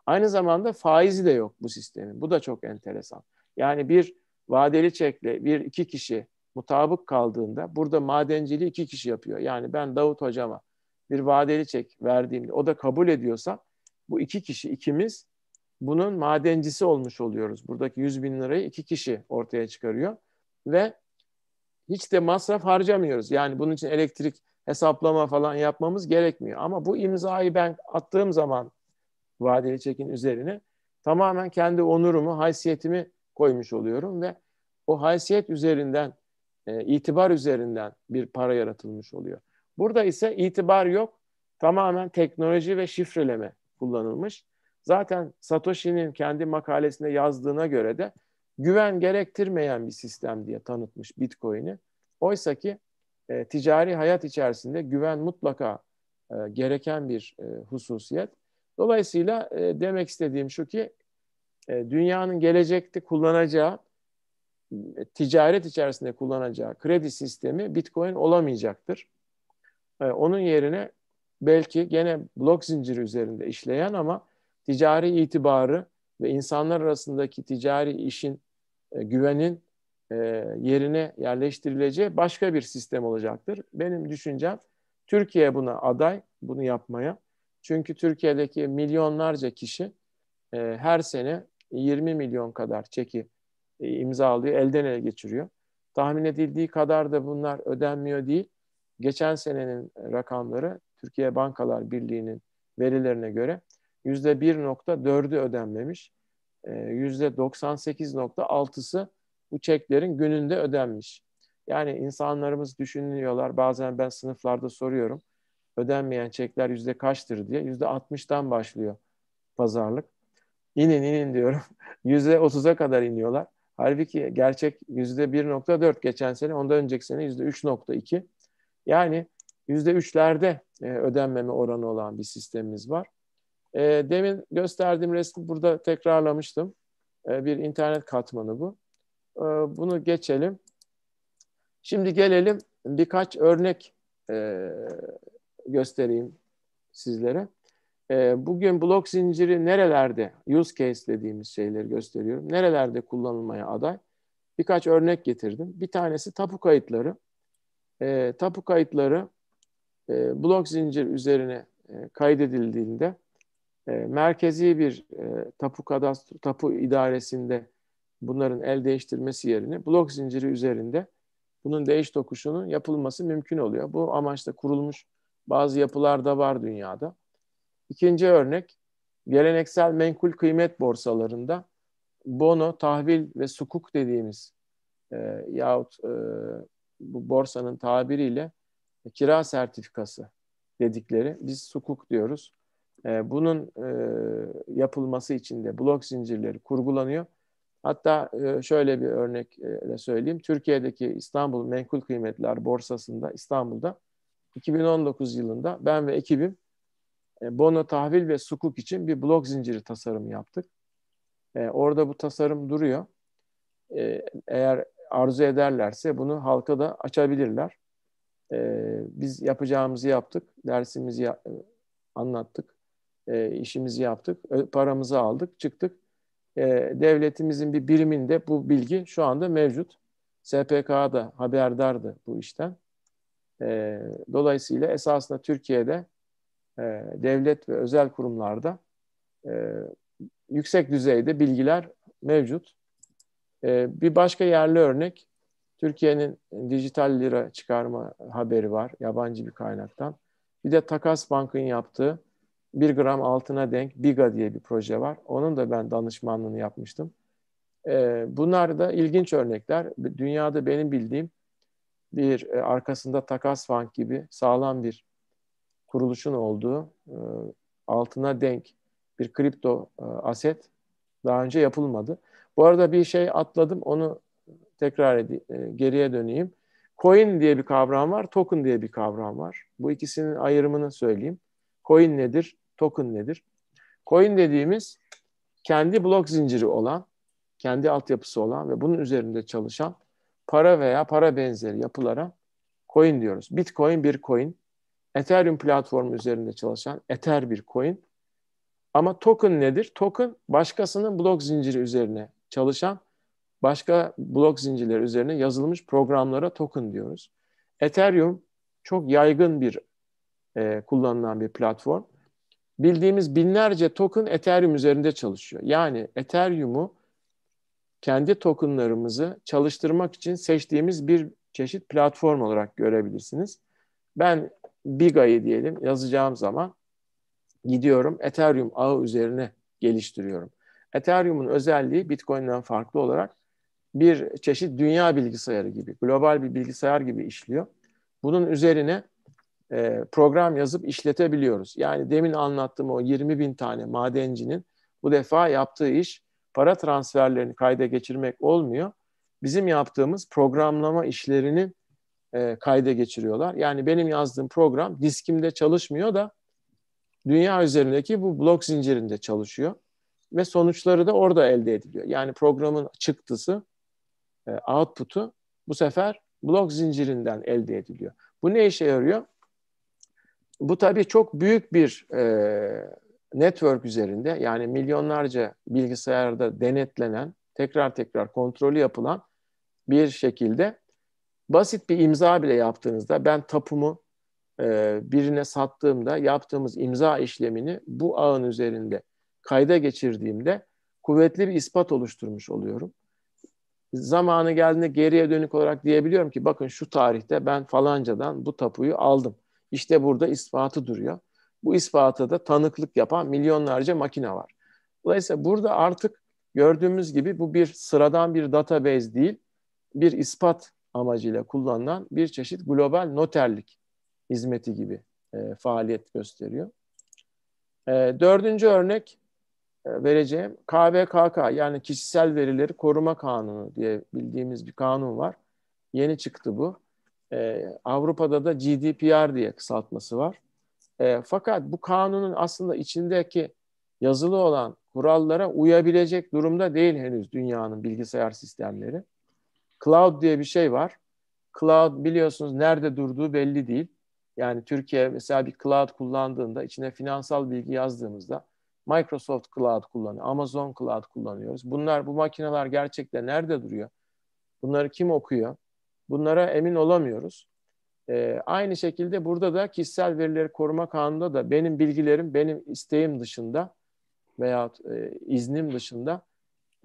Aynı zamanda faizi de yok bu sistemin. Bu da çok enteresan. Yani bir vadeli çekle bir iki kişi mutabık kaldığında burada madenciliği iki kişi yapıyor. Yani ben Davut hocama bir vadeli çek verdiğimde o da kabul ediyorsa bu iki kişi ikimiz bunun madencisi olmuş oluyoruz. Buradaki 100 bin lirayı iki kişi ortaya çıkarıyor ve hiç de masraf harcamıyoruz. Yani bunun için elektrik hesaplama falan yapmamız gerekmiyor. Ama bu imzayı ben attığım zaman vadeli çekin üzerine tamamen kendi onurumu, haysiyetimi koymuş oluyorum ve o haysiyet üzerinden, e, itibar üzerinden bir para yaratılmış oluyor. Burada ise itibar yok, tamamen teknoloji ve şifreleme kullanılmış. Zaten Satoshi'nin kendi makalesinde yazdığına göre de güven gerektirmeyen bir sistem diye tanıtmış Bitcoin'i. Oysa ki e, ticari hayat içerisinde güven mutlaka e, gereken bir e, hususiyet. Dolayısıyla e, demek istediğim şu ki e, dünyanın gelecekte kullanacağı, e, ticaret içerisinde kullanacağı kredi sistemi Bitcoin olamayacaktır. E, onun yerine belki gene blok zinciri üzerinde işleyen ama ticari itibarı ve insanlar arasındaki ticari işin, e, güvenin e, yerine yerleştirileceği başka bir sistem olacaktır. Benim düşüncem Türkiye buna aday, bunu yapmaya. Çünkü Türkiye'deki milyonlarca kişi e, her sene 20 milyon kadar çeki imzalıyor, elden ele geçiriyor. Tahmin edildiği kadar da bunlar ödenmiyor değil. Geçen senenin rakamları Türkiye Bankalar Birliği'nin verilerine göre %1.4'ü ödenmemiş. %98.6'sı ee, bu çeklerin gününde ödenmiş. Yani insanlarımız düşünüyorlar. Bazen ben sınıflarda soruyorum. Ödenmeyen çekler yüzde kaçtır diye. Yüzde 60'tan başlıyor pazarlık. İnin inin diyorum. (laughs) Yüzde 30'a kadar iniyorlar. Halbuki gerçek yüzde 1.4 geçen sene. Ondan önceki sene yüzde 3.2. Yani yüzde 3'lerde e, ödenmeme oranı olan bir sistemimiz var. E, demin gösterdiğim resmi burada tekrarlamıştım. E, bir internet katmanı bu. E, bunu geçelim. Şimdi gelelim birkaç örnek e, göstereyim sizlere. E, bugün blok zinciri nerelerde, use case dediğimiz şeyleri gösteriyorum. Nerelerde kullanılmaya aday? Birkaç örnek getirdim. Bir tanesi tapu kayıtları. E, tapu kayıtları e, blok zincir üzerine e, kaydedildiğinde e, merkezi bir e, tapu kadastro, tapu idaresinde bunların el değiştirmesi yerine blok zinciri üzerinde bunun değiş tokuşunun yapılması mümkün oluyor. Bu amaçla kurulmuş bazı yapılar da var dünyada. İkinci örnek geleneksel menkul kıymet borsalarında bono, tahvil ve sukuk dediğimiz e, yahut e, bu borsanın tabiriyle kira sertifikası dedikleri, biz sukuk diyoruz. Ee, bunun e, yapılması için de blok zincirleri kurgulanıyor. Hatta e, şöyle bir örnek e, de söyleyeyim. Türkiye'deki İstanbul Menkul Kıymetler Borsası'nda, İstanbul'da 2019 yılında ben ve ekibim bono tahvil ve sukuk için bir blok zinciri tasarımı yaptık. Orada bu tasarım duruyor. Eğer arzu ederlerse bunu halka da açabilirler. E, biz yapacağımızı yaptık, dersimizi ya- e, anlattık, e, işimizi yaptık, paramızı aldık, çıktık. E, devletimizin bir biriminde bu bilgi şu anda mevcut. SPK'da haberdardı bu işten. E, dolayısıyla esasında Türkiye'de e, devlet ve özel kurumlarda e, yüksek düzeyde bilgiler mevcut. E, bir başka yerli örnek Türkiye'nin dijital lira çıkarma haberi var yabancı bir kaynaktan. Bir de Takas Bank'ın yaptığı bir gram altına denk BIGA diye bir proje var. Onun da ben danışmanlığını yapmıştım. Ee, bunlar da ilginç örnekler. Dünyada benim bildiğim bir e, arkasında Takas Bank gibi sağlam bir kuruluşun olduğu e, altına denk bir kripto e, aset daha önce yapılmadı. Bu arada bir şey atladım onu tekrar ed- e, geriye döneyim. Coin diye bir kavram var, token diye bir kavram var. Bu ikisinin ayrımını söyleyeyim. Coin nedir, token nedir? Coin dediğimiz kendi blok zinciri olan, kendi altyapısı olan ve bunun üzerinde çalışan para veya para benzeri yapılara coin diyoruz. Bitcoin bir coin, Ethereum platformu üzerinde çalışan Ether bir coin. Ama token nedir? Token başkasının blok zinciri üzerine çalışan Başka blok zincirleri üzerine yazılmış programlara token diyoruz. Ethereum çok yaygın bir e, kullanılan bir platform. Bildiğimiz binlerce token Ethereum üzerinde çalışıyor. Yani Ethereum'u kendi tokenlarımızı çalıştırmak için seçtiğimiz bir çeşit platform olarak görebilirsiniz. Ben Biga'yı diyelim yazacağım zaman gidiyorum Ethereum ağı üzerine geliştiriyorum. Ethereum'un özelliği Bitcoin'den farklı olarak bir çeşit dünya bilgisayarı gibi, global bir bilgisayar gibi işliyor. Bunun üzerine e, program yazıp işletebiliyoruz. Yani demin anlattığım o 20 bin tane madencinin bu defa yaptığı iş para transferlerini kayda geçirmek olmuyor. Bizim yaptığımız programlama işlerini e, kayda geçiriyorlar. Yani benim yazdığım program diskimde çalışmıyor da dünya üzerindeki bu blok zincirinde çalışıyor ve sonuçları da orada elde ediliyor. Yani programın çıktısı e, output'u bu sefer blok zincirinden elde ediliyor. Bu ne işe yarıyor? Bu tabii çok büyük bir e, network üzerinde yani milyonlarca bilgisayarda denetlenen, tekrar tekrar kontrolü yapılan bir şekilde basit bir imza bile yaptığınızda ben tapumu e, birine sattığımda yaptığımız imza işlemini bu ağın üzerinde kayda geçirdiğimde kuvvetli bir ispat oluşturmuş oluyorum zamanı geldiğinde geriye dönük olarak diyebiliyorum ki bakın şu tarihte ben falancadan bu tapuyu aldım. İşte burada ispatı duruyor. Bu ispatı da tanıklık yapan milyonlarca makine var. Dolayısıyla burada artık gördüğümüz gibi bu bir sıradan bir database değil, bir ispat amacıyla kullanılan bir çeşit global noterlik hizmeti gibi e, faaliyet gösteriyor. E, dördüncü örnek e, vereceğim KVKK yani kişisel verileri koruma kanunu diye bildiğimiz bir kanun var. Yeni çıktı bu. Ee, Avrupa'da da GDPR diye kısaltması var. Ee, fakat bu kanunun aslında içindeki yazılı olan kurallara uyabilecek durumda değil henüz dünyanın bilgisayar sistemleri. Cloud diye bir şey var. Cloud biliyorsunuz nerede durduğu belli değil. Yani Türkiye mesela bir cloud kullandığında içine finansal bilgi yazdığımızda Microsoft Cloud kullanıyor, Amazon Cloud kullanıyoruz. Bunlar, bu makineler gerçekten nerede duruyor? Bunları kim okuyor? Bunlara emin olamıyoruz. Ee, aynı şekilde burada da kişisel verileri koruma kanunda da benim bilgilerim, benim isteğim dışında veya e, iznim dışında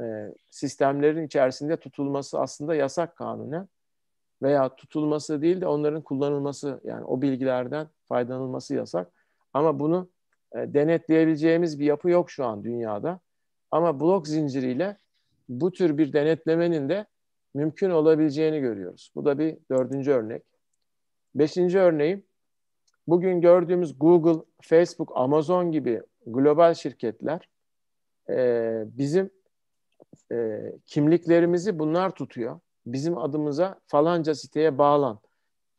e, sistemlerin içerisinde tutulması aslında yasak kanunen veya tutulması değil de onların kullanılması yani o bilgilerden faydalanılması yasak. Ama bunu e, denetleyebileceğimiz bir yapı yok şu an dünyada. Ama blok zinciriyle bu tür bir denetlemenin de mümkün olabileceğini görüyoruz. Bu da bir dördüncü örnek. Beşinci örneğim, bugün gördüğümüz Google, Facebook, Amazon gibi global şirketler e, bizim e, kimliklerimizi bunlar tutuyor. Bizim adımıza falanca siteye bağlan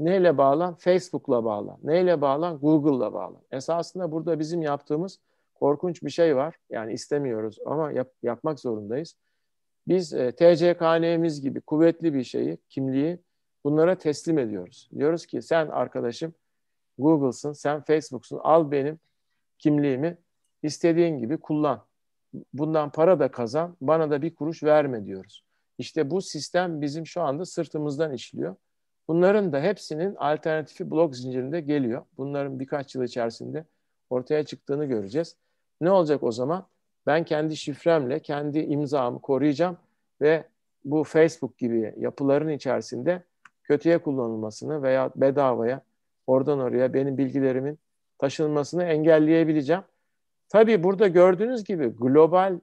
Neyle bağlan? Facebook'la bağlan. Neyle bağlan? Google'la bağlan. Esasında burada bizim yaptığımız korkunç bir şey var. Yani istemiyoruz ama yap, yapmak zorundayız. Biz e, TCKN'miz gibi kuvvetli bir şeyi, kimliği bunlara teslim ediyoruz. Diyoruz ki sen arkadaşım Google'sın, sen Facebook'sun. Al benim kimliğimi istediğin gibi kullan. Bundan para da kazan, bana da bir kuruş verme diyoruz. İşte bu sistem bizim şu anda sırtımızdan işliyor. Bunların da hepsinin alternatifi blok zincirinde geliyor. Bunların birkaç yıl içerisinde ortaya çıktığını göreceğiz. Ne olacak o zaman? Ben kendi şifremle kendi imzamı koruyacağım ve bu Facebook gibi yapıların içerisinde kötüye kullanılmasını veya bedavaya oradan oraya benim bilgilerimin taşınmasını engelleyebileceğim. Tabii burada gördüğünüz gibi global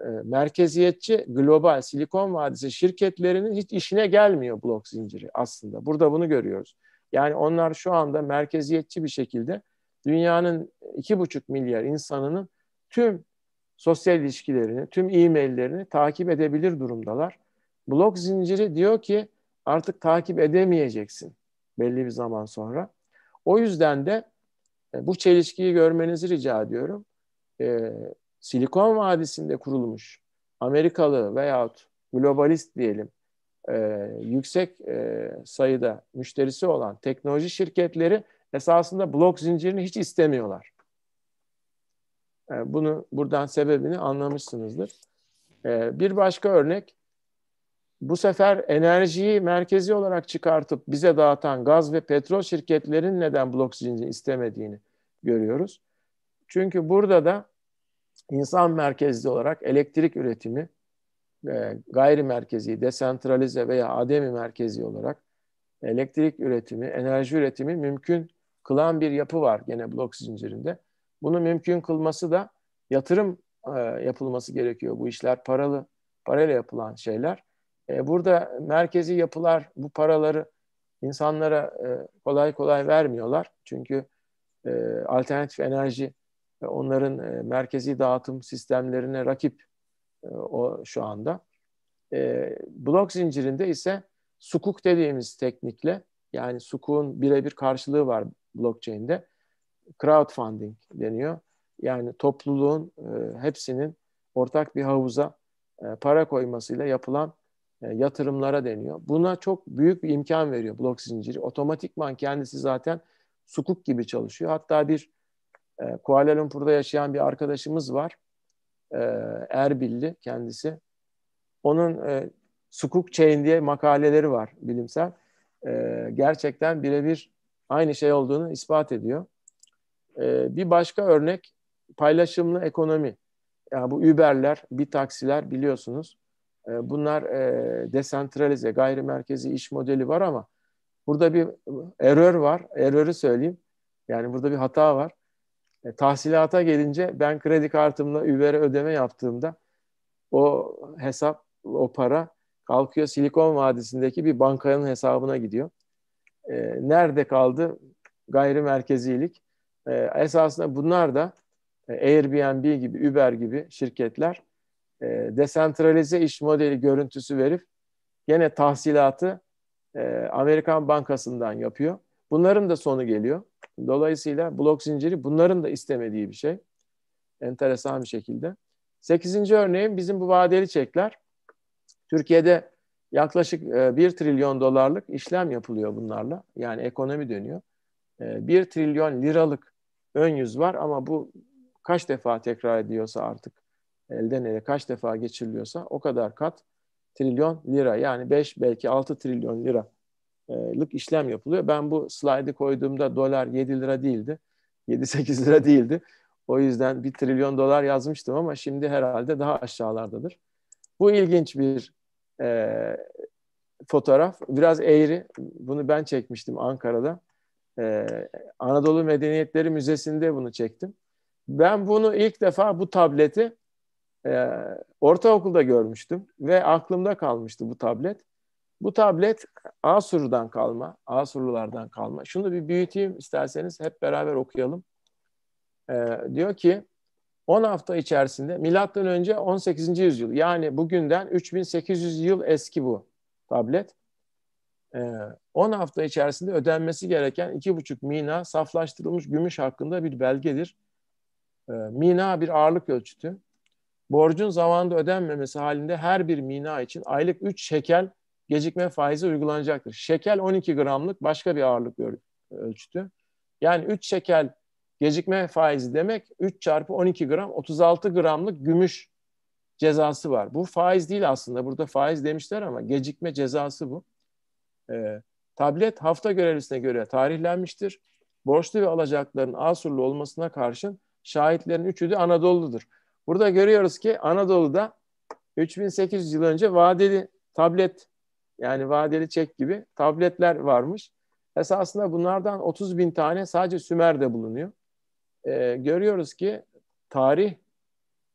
e, merkeziyetçi global Silikon Vadisi şirketlerinin hiç işine gelmiyor blok zinciri aslında. Burada bunu görüyoruz. Yani onlar şu anda merkeziyetçi bir şekilde dünyanın iki buçuk milyar insanının tüm sosyal ilişkilerini, tüm e-maillerini takip edebilir durumdalar. Blok zinciri diyor ki artık takip edemeyeceksin belli bir zaman sonra. O yüzden de e, bu çelişkiyi görmenizi rica ediyorum. Ee, Silikon Vadisi'nde kurulmuş Amerikalı veyahut globalist diyelim e, yüksek e, sayıda müşterisi olan teknoloji şirketleri esasında blok zincirini hiç istemiyorlar. E, bunu buradan sebebini anlamışsınızdır. E, bir başka örnek bu sefer enerjiyi merkezi olarak çıkartıp bize dağıtan gaz ve petrol şirketlerinin neden blok zincirini istemediğini görüyoruz. Çünkü burada da insan merkezli olarak elektrik üretimi e, gayri merkezi, desentralize veya ademi merkezi olarak elektrik üretimi, enerji üretimi mümkün kılan bir yapı var gene blok zincirinde. Bunu mümkün kılması da yatırım e, yapılması gerekiyor. Bu işler paralı, parayla yapılan şeyler. E, burada merkezi yapılar bu paraları insanlara e, kolay kolay vermiyorlar. Çünkü e, alternatif enerji onların e, merkezi dağıtım sistemlerine rakip e, o şu anda. E, blok zincirinde ise sukuk dediğimiz teknikle yani sukukun birebir karşılığı var blockchain'de. Crowdfunding deniyor. Yani topluluğun e, hepsinin ortak bir havuza e, para koymasıyla yapılan e, yatırımlara deniyor. Buna çok büyük bir imkan veriyor blok zinciri. Otomatikman kendisi zaten sukuk gibi çalışıyor. Hatta bir e, Kuala Lumpur'da yaşayan bir arkadaşımız var. E, Erbilli kendisi. Onun e, Sukuk Chain diye makaleleri var bilimsel. E, gerçekten birebir aynı şey olduğunu ispat ediyor. E, bir başka örnek paylaşımlı ekonomi. Yani bu Uber'ler, bir taksiler biliyorsunuz. E, bunlar e, desentralize, gayrimerkezi iş modeli var ama burada bir error var. Error'ı söyleyeyim. Yani burada bir hata var. E, tahsilata gelince ben kredi kartımla Uber'e ödeme yaptığımda o hesap, o para kalkıyor Silikon Vadisi'ndeki bir bankanın hesabına gidiyor. E, nerede kaldı? Gayrimerkezilik. E, esasında bunlar da e, Airbnb gibi, Uber gibi şirketler e, desentralize iş modeli görüntüsü verip gene tahsilatı e, Amerikan Bankası'ndan yapıyor. Bunların da sonu geliyor. Dolayısıyla blok zinciri bunların da istemediği bir şey. Enteresan bir şekilde. Sekizinci örneğim bizim bu vadeli çekler. Türkiye'de yaklaşık e, bir trilyon dolarlık işlem yapılıyor bunlarla. Yani ekonomi dönüyor. E, bir trilyon liralık ön yüz var ama bu kaç defa tekrar ediyorsa artık elden ele kaç defa geçiriliyorsa o kadar kat trilyon lira yani 5 belki 6 trilyon lira lık işlem yapılıyor. Ben bu slaydı koyduğumda dolar 7 lira değildi. 7-8 (laughs) lira değildi. O yüzden bir trilyon dolar yazmıştım ama şimdi herhalde daha aşağılardadır. Bu ilginç bir e, fotoğraf. Biraz eğri. Bunu ben çekmiştim Ankara'da. E, Anadolu Medeniyetleri Müzesi'nde bunu çektim. Ben bunu ilk defa bu tableti e, ortaokulda görmüştüm ve aklımda kalmıştı bu tablet. Bu tablet Asur'dan kalma, Asurlulardan kalma. Şunu bir büyüteyim isterseniz hep beraber okuyalım. Ee, diyor ki 10 hafta içerisinde milattan önce 18. yüzyıl yani bugünden 3800 yıl eski bu tablet. Ee, 10 hafta içerisinde ödenmesi gereken 2,5 mina saflaştırılmış gümüş hakkında bir belgedir. Ee, mina bir ağırlık ölçütü. Borcun zamanında ödenmemesi halinde her bir mina için aylık 3 şekel gecikme faizi uygulanacaktır. Şekel 12 gramlık başka bir ağırlık ölçütü. Yani 3 şeker gecikme faizi demek 3 çarpı 12 gram 36 gramlık gümüş cezası var. Bu faiz değil aslında. Burada faiz demişler ama gecikme cezası bu. E, tablet hafta görevlisine göre tarihlenmiştir. Borçlu ve alacakların Asurlu olmasına karşın şahitlerin üçü de Anadolu'dur. Burada görüyoruz ki Anadolu'da 3800 yıl önce vadeli tablet yani vadeli çek gibi tabletler varmış. Esasında bunlardan 30 bin tane sadece Sümer'de bulunuyor. E, görüyoruz ki tarih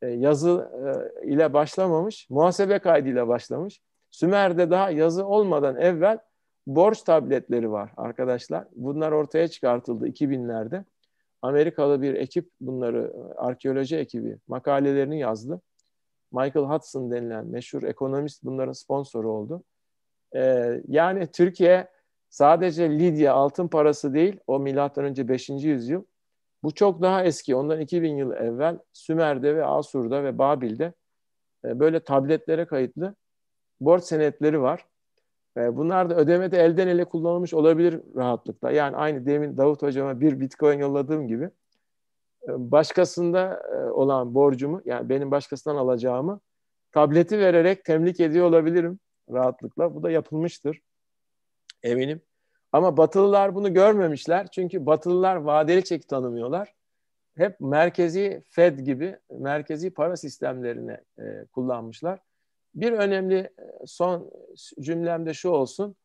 e, yazı e, ile başlamamış, muhasebe kaydıyla başlamış. Sümer'de daha yazı olmadan evvel borç tabletleri var arkadaşlar. Bunlar ortaya çıkartıldı 2000'lerde. Amerikalı bir ekip bunları, e, arkeoloji ekibi makalelerini yazdı. Michael Hudson denilen meşhur ekonomist bunların sponsoru oldu. E, yani Türkiye sadece Lidya altın parası değil, o milattan önce 5. yüzyıl. Bu çok daha eski, ondan 2000 yıl evvel Sümer'de ve Asur'da ve Babil'de e, böyle tabletlere kayıtlı borç senetleri var. E, bunlar da ödemede elden ele kullanılmış olabilir rahatlıkla. Yani aynı demin Davut Hocama bir bitcoin yolladığım gibi e, başkasında e, olan borcumu yani benim başkasından alacağımı tableti vererek temlik ediyor olabilirim rahatlıkla. Bu da yapılmıştır eminim. Ama Batılılar bunu görmemişler. Çünkü Batılılar vadeli çek tanımıyorlar. Hep merkezi Fed gibi merkezi para sistemlerini e, kullanmışlar. Bir önemli e, son cümlemde şu olsun.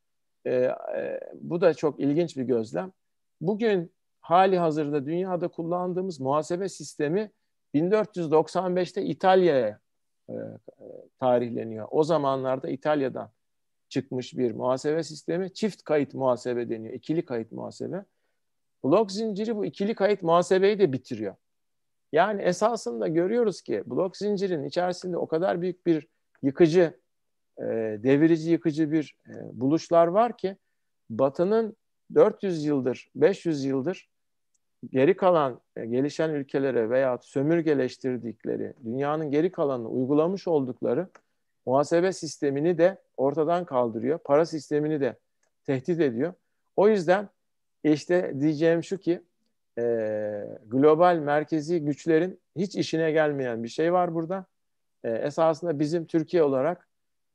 E, e, bu da çok ilginç bir gözlem. Bugün hali hazırda dünyada kullandığımız muhasebe sistemi 1495'te İtalya'ya e, tarihleniyor. O zamanlarda İtalya'dan çıkmış bir muhasebe sistemi çift kayıt muhasebe deniyor. İkili kayıt muhasebe. Blok zinciri bu ikili kayıt muhasebeyi de bitiriyor. Yani esasında görüyoruz ki blok zincirin içerisinde o kadar büyük bir yıkıcı, e, devirici yıkıcı bir e, buluşlar var ki Batı'nın 400 yıldır, 500 yıldır geri kalan e, gelişen ülkelere veya sömürgeleştirdikleri, dünyanın geri kalanını uygulamış oldukları muhasebe sistemini de ortadan kaldırıyor. Para sistemini de tehdit ediyor. O yüzden işte diyeceğim şu ki e, global merkezi güçlerin hiç işine gelmeyen bir şey var burada. E, esasında bizim Türkiye olarak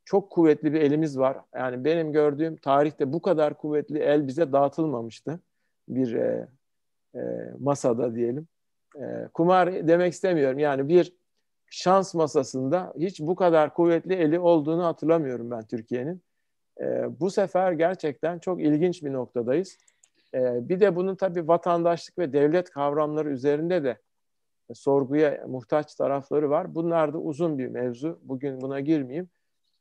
çok kuvvetli bir elimiz var. Yani benim gördüğüm tarihte bu kadar kuvvetli el bize dağıtılmamıştı. Bir e, e, masada diyelim. E, kumar demek istemiyorum. Yani bir şans masasında hiç bu kadar kuvvetli eli olduğunu hatırlamıyorum ben Türkiye'nin. E, bu sefer gerçekten çok ilginç bir noktadayız. E, bir de bunun tabii vatandaşlık ve devlet kavramları üzerinde de e, sorguya muhtaç tarafları var. Bunlar da uzun bir mevzu. Bugün buna girmeyeyim.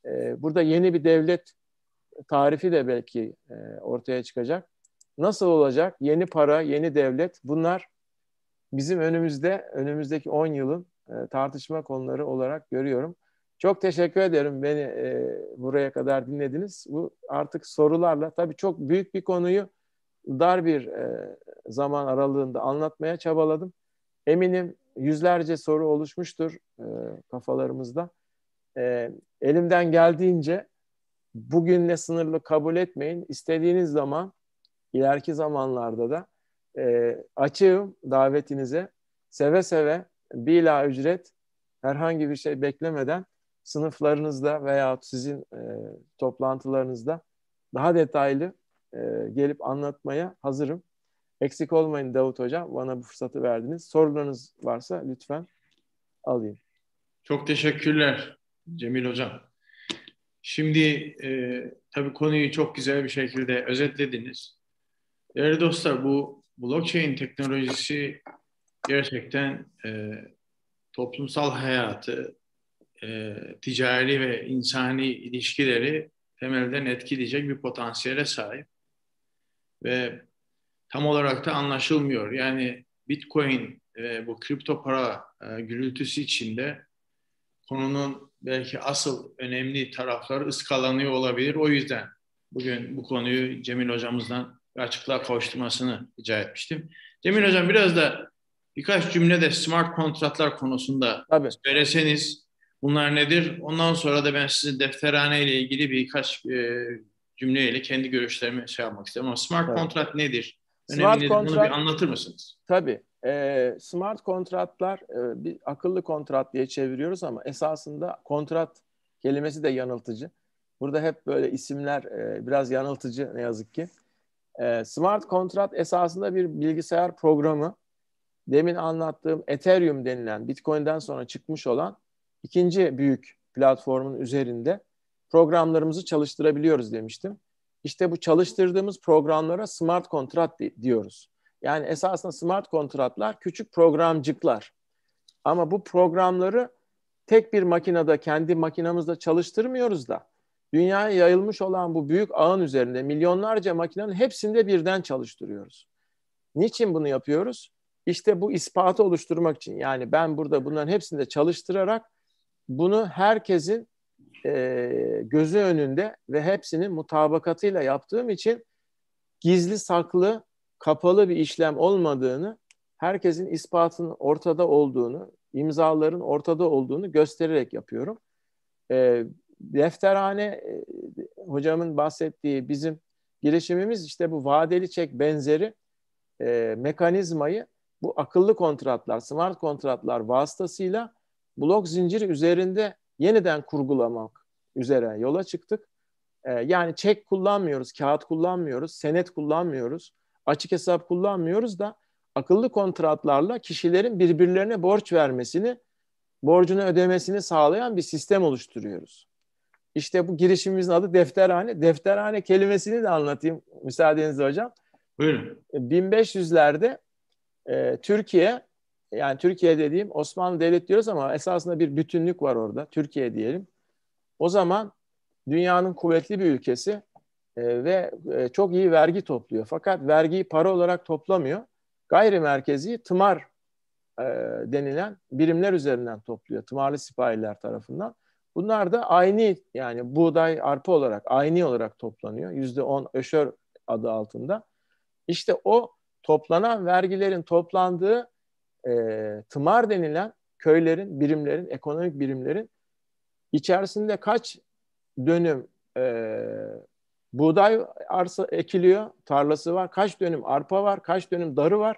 E, burada yeni bir devlet tarifi de belki e, ortaya çıkacak. Nasıl olacak? Yeni para, yeni devlet bunlar bizim önümüzde, önümüzdeki 10 yılın e, tartışma konuları olarak görüyorum. Çok teşekkür ederim beni e, buraya kadar dinlediniz. Bu artık sorularla tabii çok büyük bir konuyu dar bir e, zaman aralığında anlatmaya çabaladım. Eminim yüzlerce soru oluşmuştur e, kafalarımızda. E, elimden geldiğince bugünle sınırlı kabul etmeyin. İstediğiniz zaman ileriki zamanlarda da e, açığım davetinize. Seve seve bila ücret herhangi bir şey beklemeden sınıflarınızda veya sizin e, toplantılarınızda daha detaylı e, gelip anlatmaya hazırım. Eksik olmayın Davut Hocam. Bana bu fırsatı verdiniz. Sorularınız varsa lütfen alayım. Çok teşekkürler Cemil Hocam. Şimdi e, tabii konuyu çok güzel bir şekilde özetlediniz. Değerli dostlar bu blockchain teknolojisi gerçekten e, toplumsal hayatı, e, ticari ve insani ilişkileri temelden etkileyecek bir potansiyele sahip. Ve tam olarak da anlaşılmıyor. Yani Bitcoin e, bu kripto para e, gürültüsü içinde konunun belki asıl önemli tarafları ıskalanıyor olabilir. O yüzden bugün bu konuyu Cemil hocamızdan açıklığa kavuşturmasını rica etmiştim. Cemil Hocam biraz da birkaç cümlede smart kontratlar konusunda Tabii. söyleseniz bunlar nedir? Ondan sonra da ben sizin defterhane ile ilgili birkaç e, cümleyle kendi görüşlerimi şey yapmak istiyorum. Ama smart Tabii. kontrat nedir? Önemli smart nedir? Kontrat, Bunu bir anlatır mısınız? Tabii. E, smart kontratlar e, bir akıllı kontrat diye çeviriyoruz ama esasında kontrat kelimesi de yanıltıcı. Burada hep böyle isimler e, biraz yanıltıcı ne yazık ki. Ee, smart kontrat esasında bir bilgisayar programı. Demin anlattığım Ethereum denilen Bitcoin'den sonra çıkmış olan ikinci büyük platformun üzerinde programlarımızı çalıştırabiliyoruz demiştim. İşte bu çalıştırdığımız programlara smart kontrat diyoruz. Yani esasında smart kontratlar küçük programcıklar. Ama bu programları tek bir makinede kendi makinamızda çalıştırmıyoruz da dünyaya yayılmış olan bu büyük ağın üzerinde milyonlarca makinenin hepsinde birden çalıştırıyoruz. Niçin bunu yapıyoruz? İşte bu ispatı oluşturmak için. Yani ben burada bunların hepsinde çalıştırarak bunu herkesin e, gözü önünde ve hepsinin mutabakatıyla yaptığım için gizli saklı kapalı bir işlem olmadığını, herkesin ispatının ortada olduğunu, imzaların ortada olduğunu göstererek yapıyorum. Ee, defterhane e, hocamın bahsettiği bizim girişimimiz işte bu vadeli çek benzeri e, mekanizmayı bu akıllı kontratlar, smart kontratlar vasıtasıyla blok zinciri üzerinde yeniden kurgulamak üzere yola çıktık. E, yani çek kullanmıyoruz, kağıt kullanmıyoruz, senet kullanmıyoruz, açık hesap kullanmıyoruz da akıllı kontratlarla kişilerin birbirlerine borç vermesini, borcunu ödemesini sağlayan bir sistem oluşturuyoruz. İşte bu girişimimizin adı defterhane. Defterhane kelimesini de anlatayım müsaadenizle hocam. Buyurun. 1500'lerde e, Türkiye yani Türkiye dediğim Osmanlı Devlet diyoruz ama esasında bir bütünlük var orada. Türkiye diyelim. O zaman dünyanın kuvvetli bir ülkesi e, ve e, çok iyi vergi topluyor. Fakat vergiyi para olarak toplamıyor. Gayri merkezi tımar e, denilen birimler üzerinden topluyor. Tımarlı sipahiler tarafından. Bunlar da aynı yani buğday arpa olarak aynı olarak toplanıyor. Yüzde on öşör adı altında. İşte o toplanan vergilerin toplandığı e, tımar denilen köylerin, birimlerin, ekonomik birimlerin içerisinde kaç dönüm e, buğday arsa ekiliyor, tarlası var, kaç dönüm arpa var, kaç dönüm darı var.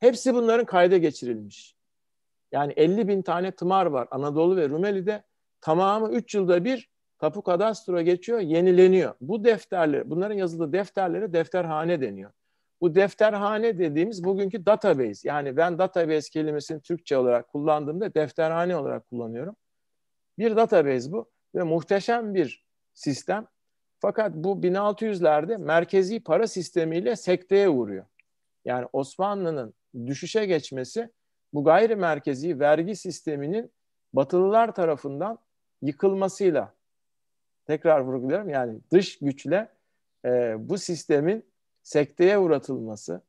Hepsi bunların kayda geçirilmiş. Yani 50 bin tane tımar var Anadolu ve Rumeli'de. Tamamı 3 yılda bir tapu kadastro geçiyor, yenileniyor. Bu defterler, bunların yazıldığı defterlere defterhane deniyor. Bu defterhane dediğimiz bugünkü database. Yani ben database kelimesini Türkçe olarak kullandığımda defterhane olarak kullanıyorum. Bir database bu ve muhteşem bir sistem. Fakat bu 1600'lerde merkezi para sistemiyle sekteye uğruyor. Yani Osmanlı'nın düşüşe geçmesi bu gayri merkezi vergi sisteminin Batılılar tarafından yıkılmasıyla tekrar vurguluyorum yani dış güçle e, bu sistemin sekteye uğratılması,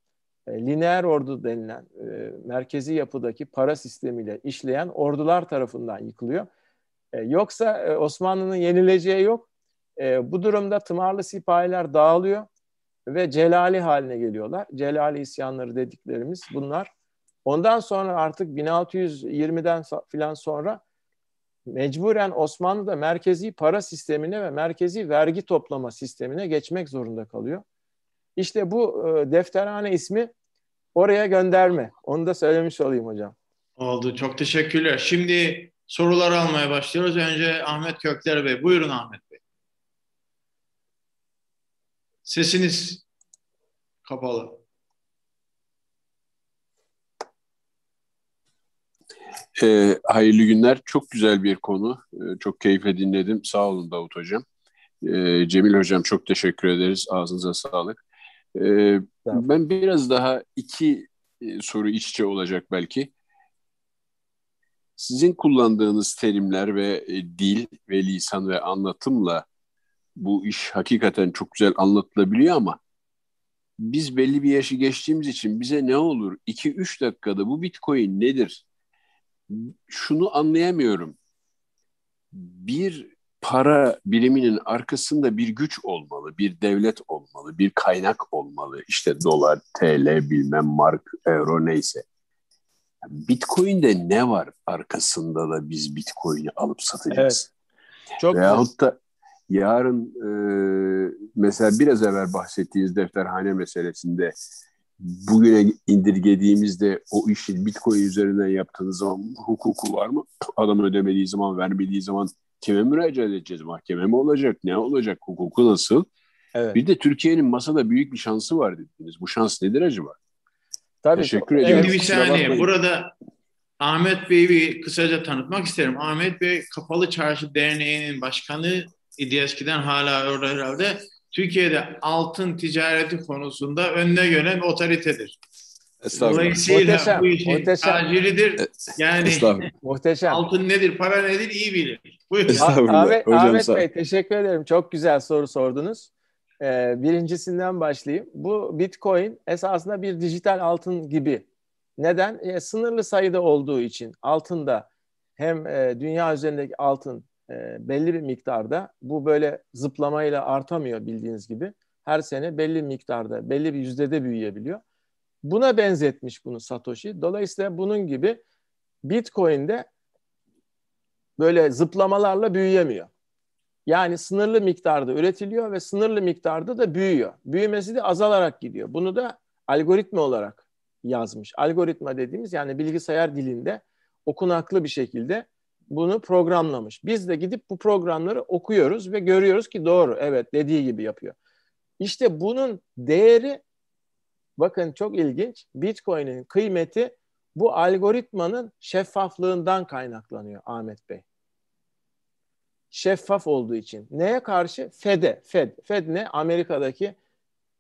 e, lineer ordu denilen e, merkezi yapıdaki para sistemiyle işleyen ordular tarafından yıkılıyor. E, yoksa e, Osmanlı'nın yenileceği yok. E, bu durumda tımarlı sipahiler dağılıyor ve celali haline geliyorlar. Celali isyanları dediklerimiz bunlar. Ondan sonra artık 1620'den filan sonra mecburen Osmanlı'da merkezi para sistemine ve merkezi vergi toplama sistemine geçmek zorunda kalıyor. İşte bu e, defterhane ismi oraya gönderme. Onu da söylemiş olayım hocam. Oldu. Çok teşekkürler. Şimdi sorular almaya başlıyoruz. Önce Ahmet Kökler Bey. Buyurun Ahmet Bey. Sesiniz kapalı. E, hayırlı günler. Çok güzel bir konu. E, çok keyifle dinledim. Sağ olun Davut Hocam. E, Cemil Hocam çok teşekkür ederiz. Ağzınıza sağlık. E, ben biraz daha iki e, soru iççe olacak belki. Sizin kullandığınız terimler ve e, dil ve lisan ve anlatımla bu iş hakikaten çok güzel anlatılabiliyor ama biz belli bir yaşı geçtiğimiz için bize ne olur 2-3 dakikada bu bitcoin nedir şunu anlayamıyorum. Bir para biriminin arkasında bir güç olmalı, bir devlet olmalı, bir kaynak olmalı. İşte dolar, TL, bilmem mark, euro neyse. Bitcoin'de ne var arkasında da biz Bitcoin'i alıp satacağız? Evet. Çok Veyahut da yarın e, mesela biraz evvel bahsettiğiniz defterhane meselesinde bugüne indirgediğimizde o işi bitcoin üzerinden yaptığınız zaman hukuku var mı? Adam ödemediği zaman, vermediği zaman kime müracaat edeceğiz? Mahkeme mi olacak? Ne olacak? Hukuku nasıl? Evet. Bir de Türkiye'nin masada büyük bir şansı var dediniz. Bu şans nedir acaba? Tabii. Teşekkür ederim. Şimdi bir saniye. Burada Ahmet Bey'i bir kısaca tanıtmak isterim. Ahmet Bey Kapalı Çarşı Derneği'nin başkanı idi eskiden hala orada herhalde. Türkiye'de altın ticareti konusunda önüne gelen otoritedir. Dolayısıyla muhteşem, bu işin muhteşem. taciridir. E, yani muhteşem. altın nedir, para nedir iyi bilir. Buyurun. Ahmet, Hocam, Ahmet Bey teşekkür ederim. Çok güzel soru sordunuz. Ee, birincisinden başlayayım. Bu Bitcoin esasında bir dijital altın gibi. Neden? E, sınırlı sayıda olduğu için altında hem e, dünya üzerindeki altın e, belli bir miktarda bu böyle zıplamayla artamıyor bildiğiniz gibi. Her sene belli bir miktarda, belli bir yüzdede büyüyebiliyor. Buna benzetmiş bunu Satoshi. Dolayısıyla bunun gibi Bitcoin'de böyle zıplamalarla büyüyemiyor. Yani sınırlı miktarda üretiliyor ve sınırlı miktarda da büyüyor. Büyümesi de azalarak gidiyor. Bunu da algoritma olarak yazmış. Algoritma dediğimiz yani bilgisayar dilinde okunaklı bir şekilde bunu programlamış. Biz de gidip bu programları okuyoruz ve görüyoruz ki doğru evet dediği gibi yapıyor. İşte bunun değeri bakın çok ilginç. Bitcoin'in kıymeti bu algoritmanın şeffaflığından kaynaklanıyor Ahmet Bey. Şeffaf olduğu için. Neye karşı? Fed'e. Fed. Fed ne? Amerika'daki